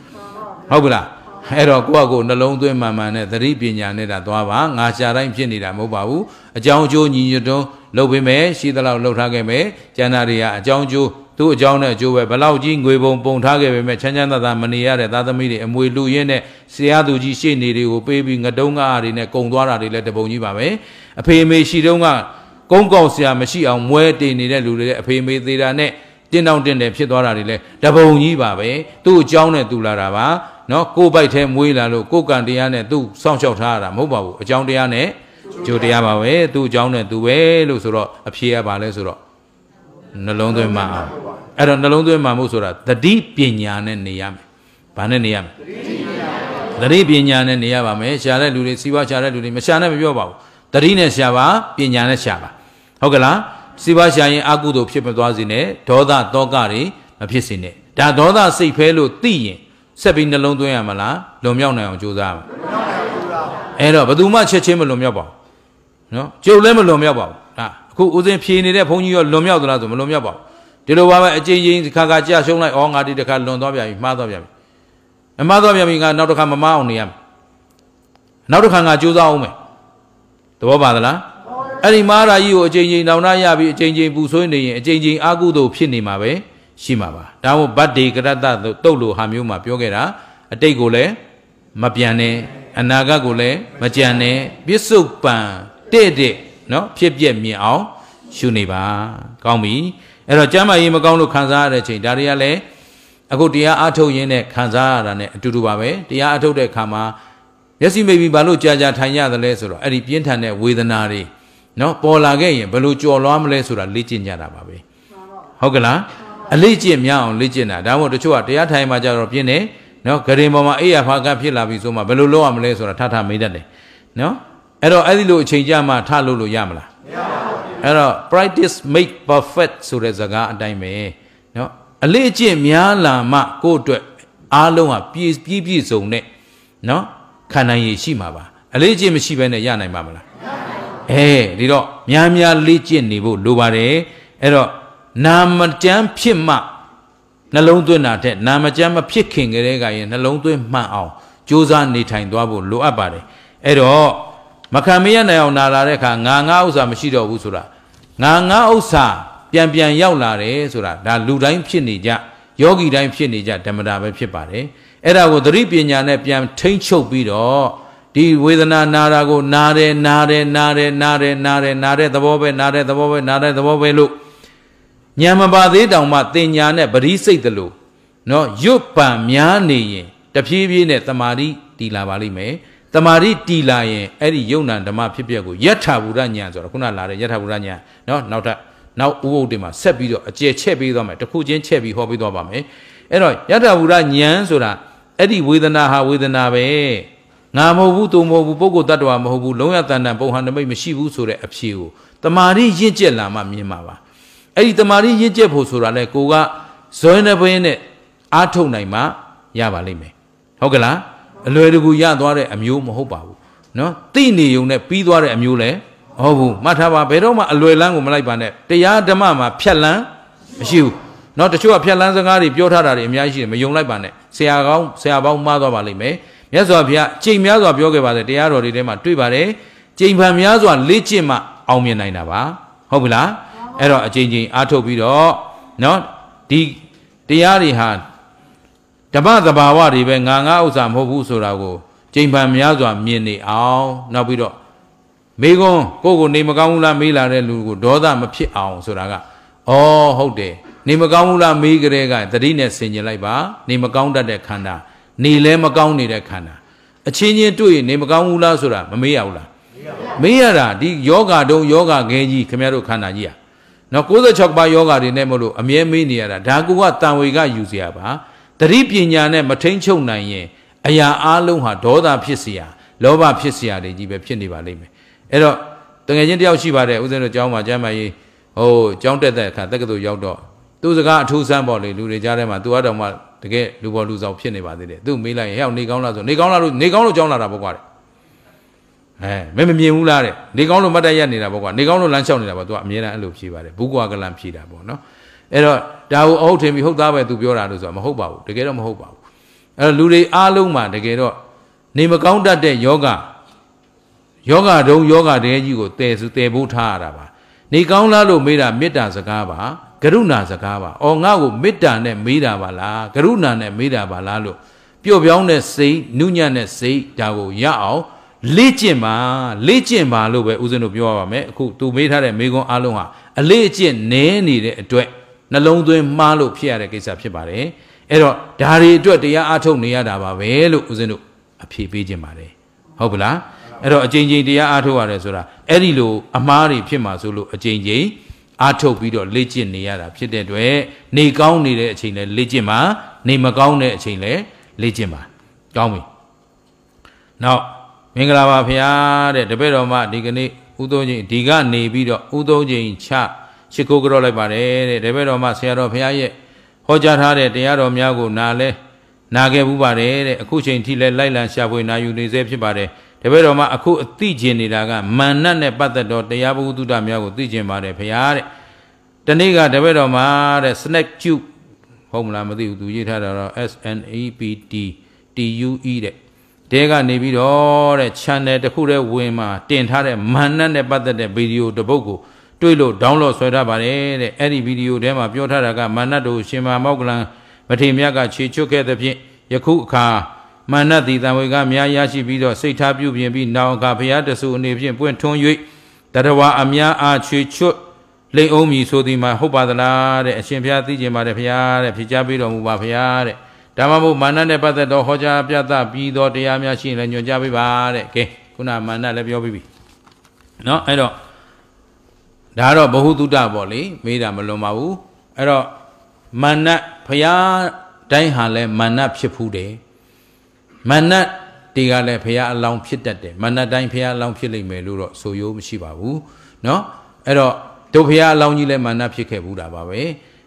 ဟုတ်ဘူးလားအဲ့တော့ကိုယ့်အကိုနှလုံးသွင်းမှန်မှန်နဲ့သတိပညာနဲ့တာသွားပါငါရှာတိုင်းဖြစ်နေတာမဟုတ်ပါဘူးအကြောင်းအကျိုးညီညွတ်တုံးလုပ်ပေးမယ်ရှိသလောက်လုပ်ထားခဲ့မယ်ကျန်တာတွေကအကြောင်းအကျိုးသူ့အကြောင်းနဲ့အကျိုးပဲဘလောက်ကြီးငွေပုံပုံထားခဲ့ပေမဲ့ချမ်းချမ်းသာသာမနေရတဲ့သားသမီးတွေအမွေလူရင်းနဲ့ဆရာသူကြီးရှေ့နေတွေကိုပေးပြီးငတုံးကားတွေနဲ့ကုံသွားတာတွေလည်းတပုံကြီးပါပဲအဖေမေရှိတုံးကကုန်းကောင်ဆရာမရှိအောင်မွဲတင်နေတဲ့လူတွေလည်းအဖေမေသေးတာနဲ့တင်းတောင့်တင်းတယ်ဖြစ်သွားတာတွေလည်းတပုံကြီးပါပဲသူ့အကြောင်းနဲ့တူလာတာပါနော်ကိုယ်ပိုက်ထဲမွေးလာလို့ကိုယ်ကံတရားနဲ့သူ့စောင့်ရှောက်ထားရတာမဟုတ်ပါဘူးအကြောင်းတရားနဲ့ကြိုတရားပါပဲသူ့အကြောင်းနဲ့သူပဲလို့ဆိုတော့အဖြေရပါလဲဆိုတော့နှလုံးသွင်းမှာအဲ့တော့နှလုံးသွင်းမှာမို့ဆိုတာသတိပညာနဲ့နေရမယ်ဘာနဲ့နေရမလဲသတိပညာနဲ့နေရပါမယ်ရှားတဲ့လူတွေစီးပွားရှားတဲ့လူတွေမရှားနဲ့မပြောပါဘူးသတိနဲ့ရှားပါပညာနဲ့ရှားပါဟုတ်ကလားစီးပွားရှားရင်အကုသိုလ်ဖြစ်မသွားစေနဲ့ဒေါသတောကတွေမဖြစ်စေနဲ့ဒါဒေါသစိတ်ဖဲလို့သိရင်ဆက်ပြီးနှလုံးသွင်းရမလားလွန်မြောက်နိုင်အောင်ကြိုးစားရမလားလွန်မြောက်နိုင်အောင်ကြိုးစားပါအဲ့တော့ဘယ်သူမှချက်ချင်းမလွန်မြောက်ပါဘူးနော်ကြုတ်လည်းမလွန်မြောက်ပါဘူးဒါအခုဦးစင်းဖြေနေတဲ့ဘုန်းကြီးရောလွန်မြောက်သလားဆိုမလွန်မြောက်ပါဘူးဒီလိုပါပဲအချင်းချင်းတစ်ခါခါကြာရှုံးလိုက်အော်ငါဒီတစ်ခါလွန်သွားပြန်ပြီမှားသွားပြန်ပြီအမှားသွားပြန်ပြီငါနောက်တစ်ခါမမှားအောင်နေရမယ်နောက်တစ်ခါငါကြိုးစားအောင်မယ်သဘောပါသလားအဲ့ဒီမာရာကြီးကိုအချိန်ချင်းတောင်းတရပြီးအချိန်ချင်းပူဆွေးနေရင်အချိန်ချင်းအာကုသို့ဖြစ်နေမှာပဲရှိမှာပါဒါမို့ဗတ္တိကရတ္တတုတ်လို့ဟာမျိုးမှာပြောခဲ့တာအတိတ်ကိုလည်းမပြန်နဲ့အနာဂတ်ကိုလည်းမကြံနဲ့ပြစ္ဆုတ်ပံတဲ့တဲ့နော်ဖြစ်ပြက်မြင်အောင်ရှုနေပါကောင်းပြီအဲ့တော့ကျမ်းမာရေးမကောင်းလို့ခံစားရတဲ့အချိန်ဒါတွေကလည်းအခုတရားအထုတ်ရင်းနဲ့ခံစားရတာနဲ့အတူတူပါပဲတရားအထုတ်တဲ့အခါမှာမျက်စိမိတ်ပြီးဘာလို့ကြာကြာထိုင်ရတယ်လဲဆိုတော့အဲ့ဒီပြင်းထန်တဲ့ဝေဒနာတွေနော်ပေါ်လာခဲ့ရင်ဘယ်လိုကြော်လွားမလဲဆိုတာလေ့ကျင့်ကြတာပါပဲဟုတ်ကလားအလေ့ကျင့်များအောင်လေ့ကျင့်တာဒါမှမဟုတ်တချို့ကတရားထိုင်မှကြတော့ပြင်းတယ်နော်ဂရင်ပေါ်မှာအိယာဖာကဖြစ်လာပြီဆိုမှဘယ်လိုလုပ်ရမလဲဆိုတာထထမေးတတ်တယ်နော်အဲ့တော့အဲ့ဒီလိုအချိန်ကြာမှထလို့လို့ရမလားမရပါဘူးအဲ့တော့ practice make perfect ဆိုတဲ့စကားအတိုင်းပဲနော်အလေ့အကျင့်များလာမှ ကိုယ့်အတွက်အားလုံးဟာပြည့်ပြည့်ပြည့်စုံတဲ့နော်ခံနိုင်ရည်ရှိမှာပါအလေ့အကျင့်မရှိဘဲနဲ့ရနိုင်မှာမလားမရပါဘူးအေးဒီတော့များများလေ့ကျင့်နေဖို့လိုပါတယ်အဲ့တော့နာမကျမ်းဖြစ်မှနှလုံးသွင်းတာတဲ့နာမကျမ်းမဖြစ်ခင်ကလေးကရင်နှလုံးသွင်းမှန်အောင်ကြိုးစားနေထိုင်သွားဖို့လိုအပ်ပါတယ်အဲ့တော့မခံမရနိုင်အောင်နာလာတဲ့အခါငါငါဥစ္စာမရှိတော့ဘူးဆိုတာငါငါဥစ္စာပြန်ပြန်ရောက်လာတယ်ဆိုတာဒါလူတိုင်းဖြစ်နေကြယောဂီတိုင်းဖြစ်နေကြဓမ္မတာပဲဖြစ်ပါတယ်အဲ့ဒါကိုသတိပညာနဲ့ပြန်ထိမ့်ချုပ်ပြီးတော့ဒီဝေဒနာနာတာကိုနာတယ်နာတယ်နာတယ်နာတယ်နာတယ်နာတဲ့သဘောပဲနာတဲ့သဘောပဲနာတဲ့သဘောပဲလို့ညံမပါသေးတောင်မှတင်ညာနဲ့ပရိစိတ်တလို့နော်ရွတ်ပံများနေရင်တဖြည်းဖြည်းနဲ့တမာရီတီလာပါလိမ့်မယ်တမာရီတီလာရင်အဲ့ဒီယုံနာဓမ္မဖြစ်ပျက်ကိုယထာဘူရညာဆိုတာခုနလာတဲ့ယထာဘူရညာနော်နောက်ထပ်နောက်ဥပုဒ်တွေမှာဆက်ပြီးတော့အကျယ်ချက်ပေးသွားမယ်တစ်ခုချင်းချက်ပြီးဟောပေးသွားပါမယ်အဲ့တော့ယထာဘူရညာဆိုတာအဲ့ဒီဝေဒနာဟာဝေဒနာပဲငါမဟုတ်ဘူးသူမဟုတ်ဘူးပုဂ္ဂိုလ်တ attva မဟုတ်ဘူးလုံးရတန်တန်ပုံဟန်နမိတ်မရှိဘူးဆိုတဲ့အဖြေကိုတမာရီရင့်ကျက်လာမှမြင်မှာပါအဲ့ဒီတမာရီရင့်ကျက်ဖို့ဆိုတာလဲကိုကဇွဲနှပွင်းနဲ့အားထုတ်နိုင်မှရပါလိမ့်မယ်ဟုတ်ကလားအလွယ်တကူရသွားတဲ့အမျိုးမဟုတ်ပါဘူးနော်တိနေုံနဲ့ပြီးသွားတဲ့အမျိုးလဲမဟုတ်ဘူးမှတ်ထားပါဘယ်တော့မှအလွယ်လန်းကိုမလိုက်ပါနဲ့တရားဓမ္မမှာဖြတ်လန်းမရှိဘူးနော်တချို့ကဖြတ်လန်းစကားတွေပြောထားတာတွေအများကြီးရှိတယ်မယုံလိုက်ပါနဲ့ဆရာကောင်းဆရာပေါင်းမှားသွားပါလိမ့်မယ်မြတ်စွာဘုရားချိန်များစွာပြောခဲ့ပါတယ်တရားတော်တွေထဲမှာတွေ့ပါတယ်ချိန်ဖန်များစွာလေ့ကျင့်မှအောင်မြင်နိုင်တာပါဟုတ်ပြီလားအဲ့တော့အချိန်ချင်းအားထုတ်ပြီးတော့နော်ဒီတရားတွေဟာဓမ္မသဘာဝတွေပဲငါငါဥစ္စာမဟုတ်ဘူးဆိုတာကိုကျိန်ပန်များစွာမြင်နေအောင် နောက်ပြီးတော့မိကွန်းကိုကိုနေမကောင်းဘူးလားမေးလာတဲ့လူကိုဒေါသမဖြစ်အောင်ဆိုတာကဩဟုတ်တယ်နေမကောင်းဘူးလားမေးကြတဲ့ကတတိနဲ့ဆင်ကျင်လိုက်ပါနေမကောင်းတတ်တဲ့ခန္ဓာနေလဲမကောင်းနေတဲ့ခန္ဓာအချင်းချင်းတွေ့ရင်နေမကောင်းဘူးလားဆိုတာမမေးရဘူးလားမေးရတာဒီယောဂတုံးယောဂခဲကြီးခင်ဗျားတို့ခန္ဓာကြီးอ่ะနော်96ပါးယောဂါတွေနဲ့မလို့အမြဲမေးနေရတာဒါကူကတန်ဝေကယူเสียပါတတိပညာနဲ့မထိန်ချုပ်နိုင်ရင်အရာအလုံးဟာဒေါသဖြစ်เสียလောဘဖြစ်เสียတွေကြီးပဲဖြစ်နေပါလိမ့်မယ်အဲ့တော့တငယ်ချင်းတယောက်ရှိပါတယ်ဦးဇင်းတို့ကျောင်းမှာကျမ်းမာရေးဟိုကျောင်းတက်တဲ့အခါတက္ကသိုလ်ရောက်တော့သူစကားအထူးဆန်းပေါ်လေလူတွေကြားထဲမှာသူအတော်မှတကယ်လူပေါ်လူဆောင်ဖြစ်နေပါသေးတယ်သူမေးလိုက်ရင်ဟဲ့နေကောင်းလားဆိုနေကောင်းလားလို့နေကောင်းလို့ကျောင်းလာတာပေါ့ကွာတဲ့အဲမင်းမမြင်ဘူးလားတဲ့နေကောင်းလို့မတ်တက်ရနေတာပေါ့ကွာနေကောင်းလို့လမ်းလျှောက်နေတာပေါ့ तू ကအမြဲတမ်းအဲ့လိုဖြေပါတယ်ဘူးကွာကလန်ဖြေတာပေါ့နော်အဲ့တော့ဒါကိုအဟုတ်ထင်ပြီးဟုတ်သားပဲ तू ပြောတာလို့ဆိုတာမဟုတ်ပါဘူးတကယ်တော့မဟုတ်ပါဘူးအဲ့တော့လူတွေအားလုံးမှာတကယ်တော့နေမကောင်းတတ်တဲ့ယောဂယောဂတုံးယောဂတဲကြီးကိုတည်စုတည်ဖို့ထားရတာပါ နေကောင်းလားလို့မေးတာမေတ္တာစကားပါကရုဏာစကားပါအော်ငါ့ကိုမေတ္တာနဲ့မေးတာပါလားကရုဏာနဲ့မေးတာပါလားလို့ပျော့ပြောင်းတဲ့စိတ်နုညံ့တဲ့စိတ်ဒါကိုရအောင်လေ့ကျင့်ပါလေ့ကျင့်ပါလို့ပဲဦးဇင်းတို့ပြောရပါမယ်အခုသူမေးထားတဲ့မေခွန်းအလုံးဟာအလေ့အကျင့်နည်းနေတဲ့အတွက်နှလုံးသွင်းမှားလို့ဖြစ်ရတဲ့ကိစ္စဖြစ်ပါတယ်အဲ့တော့ဒါတွေအတွက်တရားအားထုတ်နေရတာပါပဲလို့ဦးဇင်းတို့အဖြေပေးခြင်းပါတယ်ဟုတ်ပလားအဲ့တော့အကြိမ်ကြိမ်တရားအားထုတ်ရတယ်ဆိုတာအဲ့ဒီလိုအမားတွေဖြစ်မှာဆိုလို့အကြိမ်ကြိမ်အားထုတ်ပြီးတော့လေ့ကျင့်နေရတာဖြစ်တဲ့အတွက်နေကောင်းနေတဲ့အချိန်လဲလေ့ကျင့်ပါနေမကောင်းတဲ့အချိန်လဲလေ့ကျင့်ပါကောင်းပြီနောက်မင်္ဂလာပါဖုရားတဲ့တပည့်တော်မဒီကနေ့ဥသုံးချိန်ဒီကနေပြီးတော့ဥသုံးချိန်ချရှ िख ိုးကြောလိုက်ပါတယ်တဲ့တပည့်တော်မဆရာတော်ဖုရားရဲ့ဟောကြားထားတဲ့တရားတော်များကိုနားလဲနာခဲ့ဘူးပါတယ်တဲ့အခုချိန်ထိလဲလိုက်လံရှာဖွေနာယူနေစေဖြစ်ပါတယ်တပည့်တော်မအခုအသိကျင်နေတာကမာနနဲ့ပတ်သက်တော့တရားဘုဟုတုတများကိုသိကျင်ပါတယ်ဖုရားတဲ့တနေ့ကတပည့်တော်မတဲ့ snack tube ဟုတ်မလားမသိဘူးသူရေးထားတာတော့ S N E P T T U E တဲ့တဲကနေပြီးတော့တဲ့ channel တစ်ခုတည်းဝင်မှာတင်ထားတဲ့မန်နတ်နဲ့ပတ်သက်တဲ့ဗီဒီယိုတစ်ပုဒ်ကိုတွေ့လို့ download ဆွဲထားပါတယ်တဲ့အဲ့ဒီဗီဒီယိုထဲမှာပြောထားတာကမန်နတ်တို့ရှင်မာမောက်ကလန်မထေမြတ်ကခြေချွတ်ခဲ့သဖြင့်ယခုအခါမန္နတိတံဝေကများရရှိပြီးတော့စိတ်ထားပြုပြင်ပြီးနောင်အခါဘုရားတဆူအနေဖြင့်ပွင့်ထွန်း၍တတဝါအများအားချွေချွတ်လိမ့်အောင်မည်ဆိုသည်မှာဟုတ်ပါသလားတဲ့အရှင်ဘုရားသိကြပါရဲ့ဘုရားတဲ့ဖြစ်ကြပြီးတော်မူပါဘုရားတဲ့ဓမ္မဘုမာနနဲ့ပတ်သက်သောဟောကြားပြသပြီးသောတရားများရှိရင်လည်းညွှန်ကြားပေးပါတဲ့ကဲခုနမာနလည်းပြောပြီးပြီเนาะအဲ့တော့ဒါကတော့ဘ ഹു တုတပေါ့လေမေးတာမလွန်ပါဘူးအဲ့တော့မာနဖျားတိုင်းဟာလည်းမာနဖြစ်ဖူးတယ်မာနတေကလည်းဖျားအလောင်းဖြစ်တတ်တယ်မာနတိုင်းဖျားအလောင်းဖြစ်လိမ့်မယ်လို့တော့ဆိုရိုးမရှိပါဘူးเนาะအဲ့တော့တို့ဖျားအလောင်းကြီးလည်းမာနဖြစ်ခဲ့ဘူးတာပါပဲ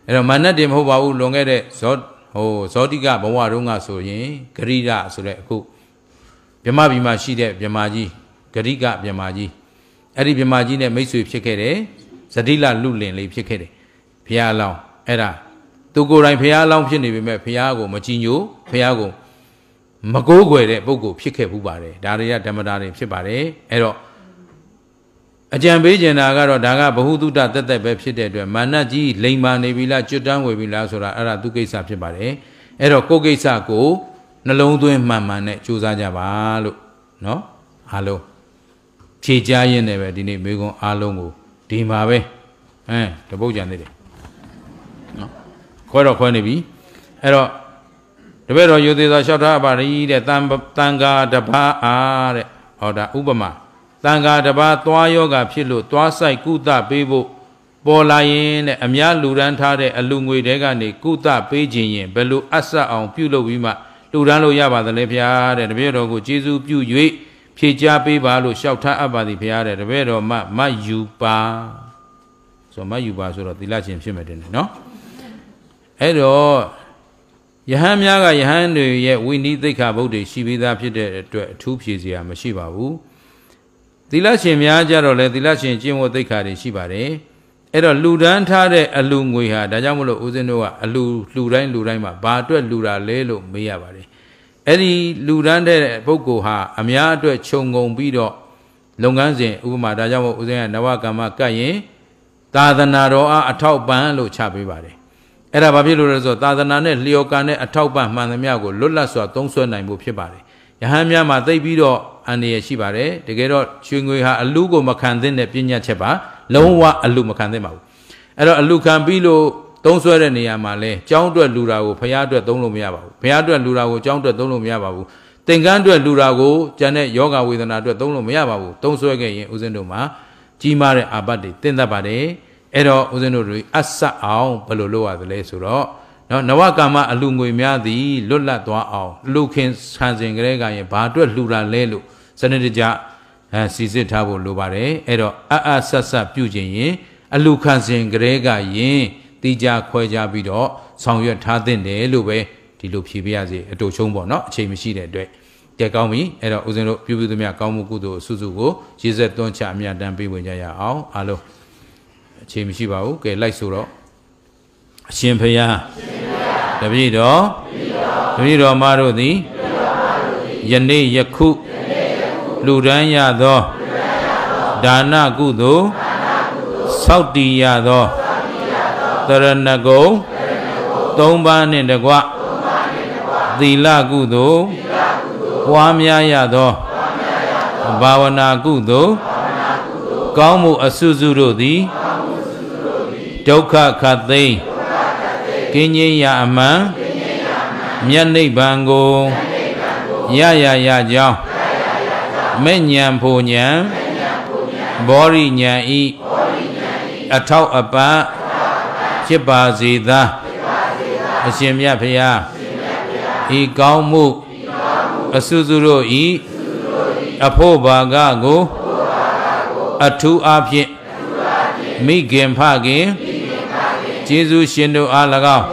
အဲ့တော့မာနတင်မဟုတ်ပါဘူးလွန်ခဲ့တဲ့ဇောဟိုဇောတိကဘဝတုန်းကဆိုရင်ဂရိရဆိုတဲ့အခုမြမပြည်မှာရှိတဲ့မြမကြီးဂရိကမြမကြီးအဲ့ဒီမြမကြီးနဲ့မိတ်ဆွေဖြစ်ခဲ့တယ်ဇတိလလူလင်လေးဖြစ်ခဲ့တယ်ဘုရားလောင်းအဲ့ဒါသူကိုယ်တိုင်ဘုရားလောင်းဖြစ်နေပေမဲ့ဘုရားကိုမကြည်ညိုဘုရားကိုမကိုးကွယ်တဲ့ပုဂ္ဂိုလ်ဖြစ်ခဲ့ဘူးပါတယ်ဒါတွေကဓမ္မတာတွေဖြစ်ပါတယ်အဲ့တော့အကြံပေးကျင်တာကတော့ဒါကဘ ഹു တုတတက်တက်ပဲဖြစ်တဲ့အတွက်မာနကြီးလိမ်မာနေပြီလားကျွတ်တန်းဝင်ပြီလားဆိုတာအဲ့ဒါသူကိစ္စဖြစ်ပါတယ်အဲ့တော့ကိုယ်ကိစ္စကိုနှလုံးသွင်းမှန်မှန်နဲ့ကြိုးစားကြပါလို့နော်အားလုံးဖြေကြရင်းနဲ့ပဲဒီနေ့မိကွန်းအားလုံးကိုဒီမှာပဲဟမ်တပုတ်ကြံသေးတယ်နော်ခွဲတော့ခွဲနေပြီအဲ့တော့တပည့်တော်ယုသေးသောလျှောက်ထားပါရီတဲ့တန်တန်ကာတပါအားတဲ့ဟောဒါဥပမာတန်ခါတပါးသွားယောဂဖြစ်လို့သွားဆိုင်ကုသပေးဖို့ပေါ်လာရင်တဲ့အများလူရန်ထားတဲ့အလူငွေတဲကနေကုသပေးခြင်းရင်ဘယ်လိုအဆက်အောင်ပြုလုပ်ပြီးမှလူရန်လို့ရပါသလဲဖျားတဲ့တပည့်တော်ကိုကျေးဇူးပြု၍ဖြေကြားပေးပါလို့လျှောက်ထားအပ်ပါသည်ဖျားတဲ့တပည့်တော်မမယူပါဆိုမယူပါဆိုတော့သီလရှင်ဖြစ်မယ်တင်တယ်နော်အဲ့တော့ယဟန်များကယဟန်တွေရဲ့ဝိနည်းသိက္ခာဘုဒ္ဓေရှိပြီးသားဖြစ်တဲ့အတွက်အထူးဖြေစရာမရှိပါဘူးသီလရှင်များကြတော့လေသီလရှင်ကျင့်ဝတ်သိက္ခာတွေရှိပါတယ်အဲ့တော့လူတန်းထားတဲ့အလူငွေဟာဒါကြောင့်မလို့ဦးဇင်းတို့ကအလူလူတိုင်းလူတိုင်းမှာဘာအတွက်လူတာလဲလို့မေးရပါတယ်အဲ့ဒီလူတန်းတဲ့ပုဂ္ဂိုလ်ဟာအများအတွက်ခြုံငုံပြီးတော့လုပ်ငန်းစဉ်ဥပမာဒါကြောင့်မို့ဦးဇင်းကနဝကမ္မကတ်ရင်သာသနာတော်အားအထောက်ပံ့လို့ချပေးပါတယ်အဲ့ဒါဘာဖြစ်လို့လဲဆိုတော့သာသနာနဲ့လျော်ကန်တဲ့အထောက်ပံ့မှန်သမျှကိုလွတ်လပ်စွာသုံးစွဲနိုင်ဖို့ဖြစ်ပါတယ်ယဟန်များမှာသိပြီးတော့အန္တရာယ်ရှိပါတယ်တကယ်တော့ရွှေငွေဟာအလူကိုမခံသင့်တဲ့ပြညတ်ချက်ပါလုံးဝအလူမခံသင့်ပါဘူးအဲ့တော့အလူခံပြီးလို့သုံးဆွဲတဲ့နေရာမှာလဲကြောင်းအတွက်လူတာကိုဖျားအတွက်သုံးလို့မရပါဘူးဖျားအတွက်လူတာကိုကြောင်းအတွက်သုံးလို့မရပါဘူးသင်္ကန်းအတွက်လူတာကိုကျန်တဲ့ယောဂဝေဒနာအတွက်သုံးလို့မရပါဘူးသုံးဆွဲခဲ့ရင်ဦးဇင်းတို့မှာကြီးမားတဲ့အာပတ်တွေတင်တတ်ပါတယ်အဲ့တော့ဦးဇင်းတို့တွေအဆတ်အောင်ဘယ်လိုလုပ်ရသလဲဆိုတော့နော်နဝကာမအလူငွေများသည်လွတ်လပ်သွားအောင်လှုပ်ခင်ဆန်စဉ်ကလေးကရင်ဘာအတွက်လှူတာလဲလို့စနစ်တကျအဲစီစစ်ထားဖို့လိုပါတယ်အဲ့တော့အအဆက်ဆက်ပြုခြင်းရင်အလူခံစဉ်ကလေးကရင်တိကြခွဲကြပြီးတော့ဆောင်ရွက်ထားတဲ့တယ်လို့ပဲဒီလိုဖြေပြရစီအတူချုံးပေါ့နော်အချိန်မရှိတဲ့အတွက်ကြက်ကောင်းပြီအဲ့တော့ဦးဇင်းတို့ပြုပြုသမျှကောင်းမှုကုသိုလ်အစုစုကိုရေစက်သွန်းချအမြတ်တမ်းပေးဝင်ကြရအောင်အားလုံးအချိန်မရှိပါဘူးကဲလိုက်ဆိုတော့အရှင်ဖရာတပည့်တော်တပည့်တော်မတို့သည်ယနေ့ယခုယလူဒန်းရသောဒါနကုသိုလ်ဆောက်တည်ရသောတရဏဂုံသုံးပါးနှင့်တကွသီလကုသိုလ်ပွားများရသောဘာဝနာကုသိုလ်ကောင်းမှုအစုစုတို့သည်ဒုက္ခခတ်သိမ်းကင်းငြိမ်းရာအမှန်မြတ်နိဗ္ဗာန်ကိုရရရကြောင်းမေညာဖို့ညာဘောရိညာဤအထောက်အပံ့ဖြစ်ပါစေသာအရှင်မြတ်ဖရာဤကောင်းမှုအစုစုတို့ဤအဖို့ဘာကကိုအထူးအဖြစ်မိခင်ဖခင်ကျေးဇူးရှင်တို့အား၎င်း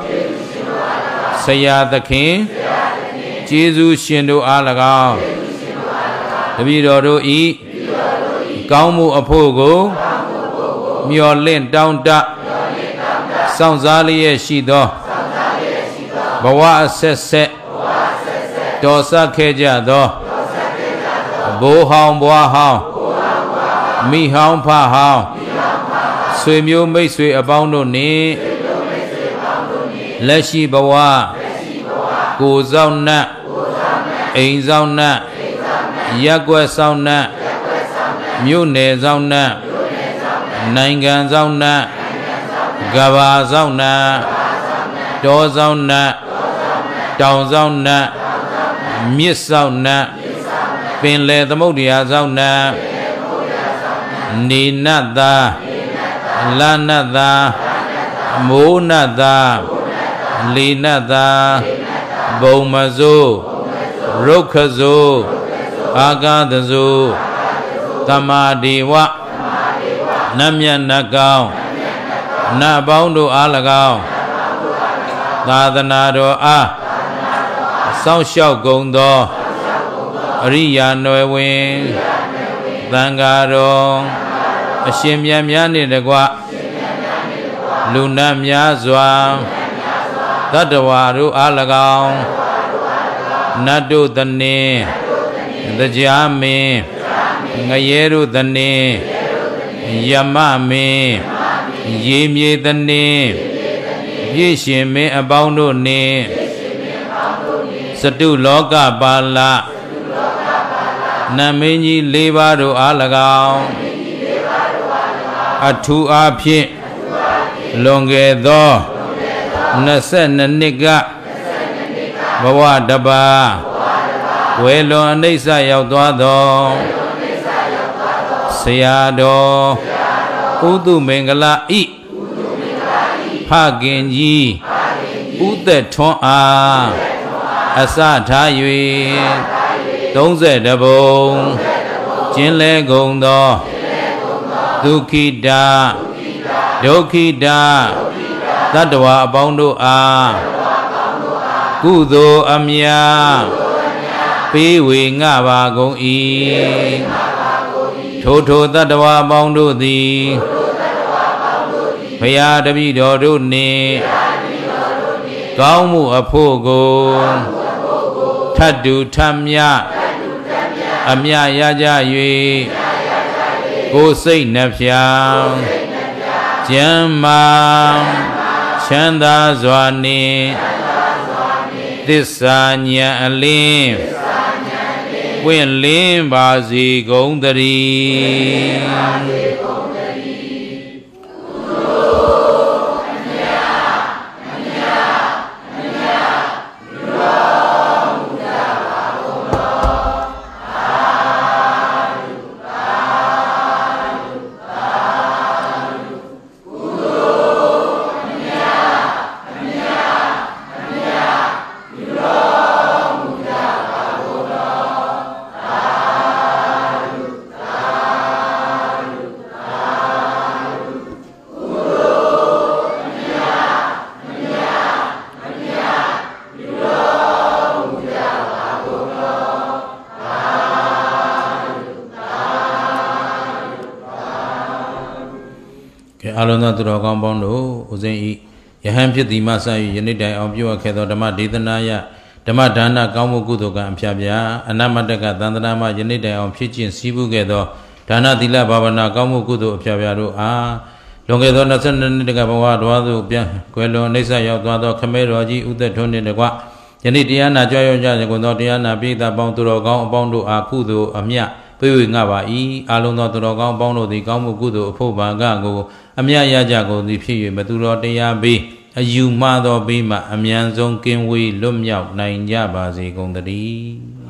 ဆရာသခင်ကျေးဇူးရှင်တို့အား၎င်းတပည့်တော်တို့ဤကောင်းမှုအဖို့ကိုမျော်လင့်တောင်းတစောင့်စားလျက်ရှိသောဘဝအဆက်ဆက်တော်ဆက်ခဲ့ကြသောဘိုးဟောင်းဘွားဟောင်းမိဟောင်းဖဟောင်းဆွေမျိုးမိတ်ဆွေအပေါင်းတို့နှင့်လက်ရှိဘဝကိုယ်ဆောင်နှံ့အိမ်ဆောင်နှံ့ရက်ွက်ဆောင်နှံ့မြို့နယ်ဆောင်နှံ့နိုင်ငံဆောင်နှံ့ကဘာဆောင်နှံ့တောဆောင်နှံ့တောင်ဆောင်နှံ့မြစ်ဆောင်နှံ့ပင်လယ်သမုဒ္ဒရာဆောင်နှံ့နေနတ္တာလနတ္တာမိုးနတ္တာလေနတ္တာဘုံမဇိုးရုခဇိုးအာကာသဇုသမာဓိဝနမျက်နှကောင်နတ်ပေါင်းတို့အား၎င်းသာသနာတော်အားစောင့်ရှောက်ကုန်သောအရိယာနွယ်ဝင်သံဃာတော်အရှင်မြတ်များနှင့်တကားလူနတ်များစွာတတ္တဝါတို့အား၎င်းနတ်တို့တနည်းတရားမင်းငရဲတို့တနင်းယမမင်းရေမြေတနင်းပြည့်ရှင်မင်းအပေါင်းတို့နှင့်စတုလောကပါလနမင်းကြီး၄ပါးတို့အား၎င်းအထူးအားဖြင့်လွန်ခဲ့သော22နှစ်ကဘဝတပါးဝေလွန်အနိစ္စရောက်သွားသောဆရာတော်ဥတုမင်္ဂလာဤဖခင်ကြီးဥသက်ထွန်းအားအစထား၍30ဘုံကျင်းလဲကုန်သောဒုက္ခိတာဒုက္ခိတာတတ္တဝအပေါင်းတို့အားကုသိုလ်အမြတ်ပေးဝေငှပါကုန်၏ထိုထိုတတ္တဝါပေါင်းတို့သည်ဘုရားတပည့်တော်တို့နှင့်ကောင်းမှုအဖို့ကို ထတ်တူထမြအမြရကြ၍ကိုစိတ်နှဖြာကျမ်းမာချမ်းသာစွာနှင့်သစ္စာဉာဏ်အလင်းပွင့်လင်းပါစေကုန်သတည်းင်းပေါင်းတို့ဦးဇင်းဤယဟန်ဖြစ်သည်မှစ၍ယနေ့တိုင်အောင်ပြုအပ်ခဲ့သောဓမ္မဒေသနာယဓမ္မဒါနကောင်းမှုကုသိုလ်ကံအဖျားပြားအနမတကသန္တနာမှယနေ့တိုင်အောင်ဖြစ်ခြင်းစည်းပုခဲ့သောဒါနသီလဘာဝနာကောင်းမှုကုသိုလ်အဖျားပြားတို့အားလွန်ခဲ့သော22နှစ်တကဘဝတော်သို့ပြန်ကွယ်လွန်အိဆရောက်သွားသောခမဲတော်ကြီးဥသက်ထွန်းနှင့်တကားယနေ့တရားနာကြွရောက်ကြကုန်သောတရားနာပိဋကပေါင်းသူတော်ကောင်းအပေါင်းတို့အားကုသိုလ်အမြတ်သွေးဝေငှပါ၏အာလုံးသောသူတော်ကောင်းပေါင်းတို့သည်ကောင်းမှုကုသိုလ်အဖို့ဘာကကို အမြတ်ရကြကုန်သည်ဖြစ်၍မသူတော်တရားပေးအယူမှားသောပေးမှအမြန်ဆုံးကင်းဝေးလွတ်မြောက်နိုင်ကြပါစေကုန်သတည်း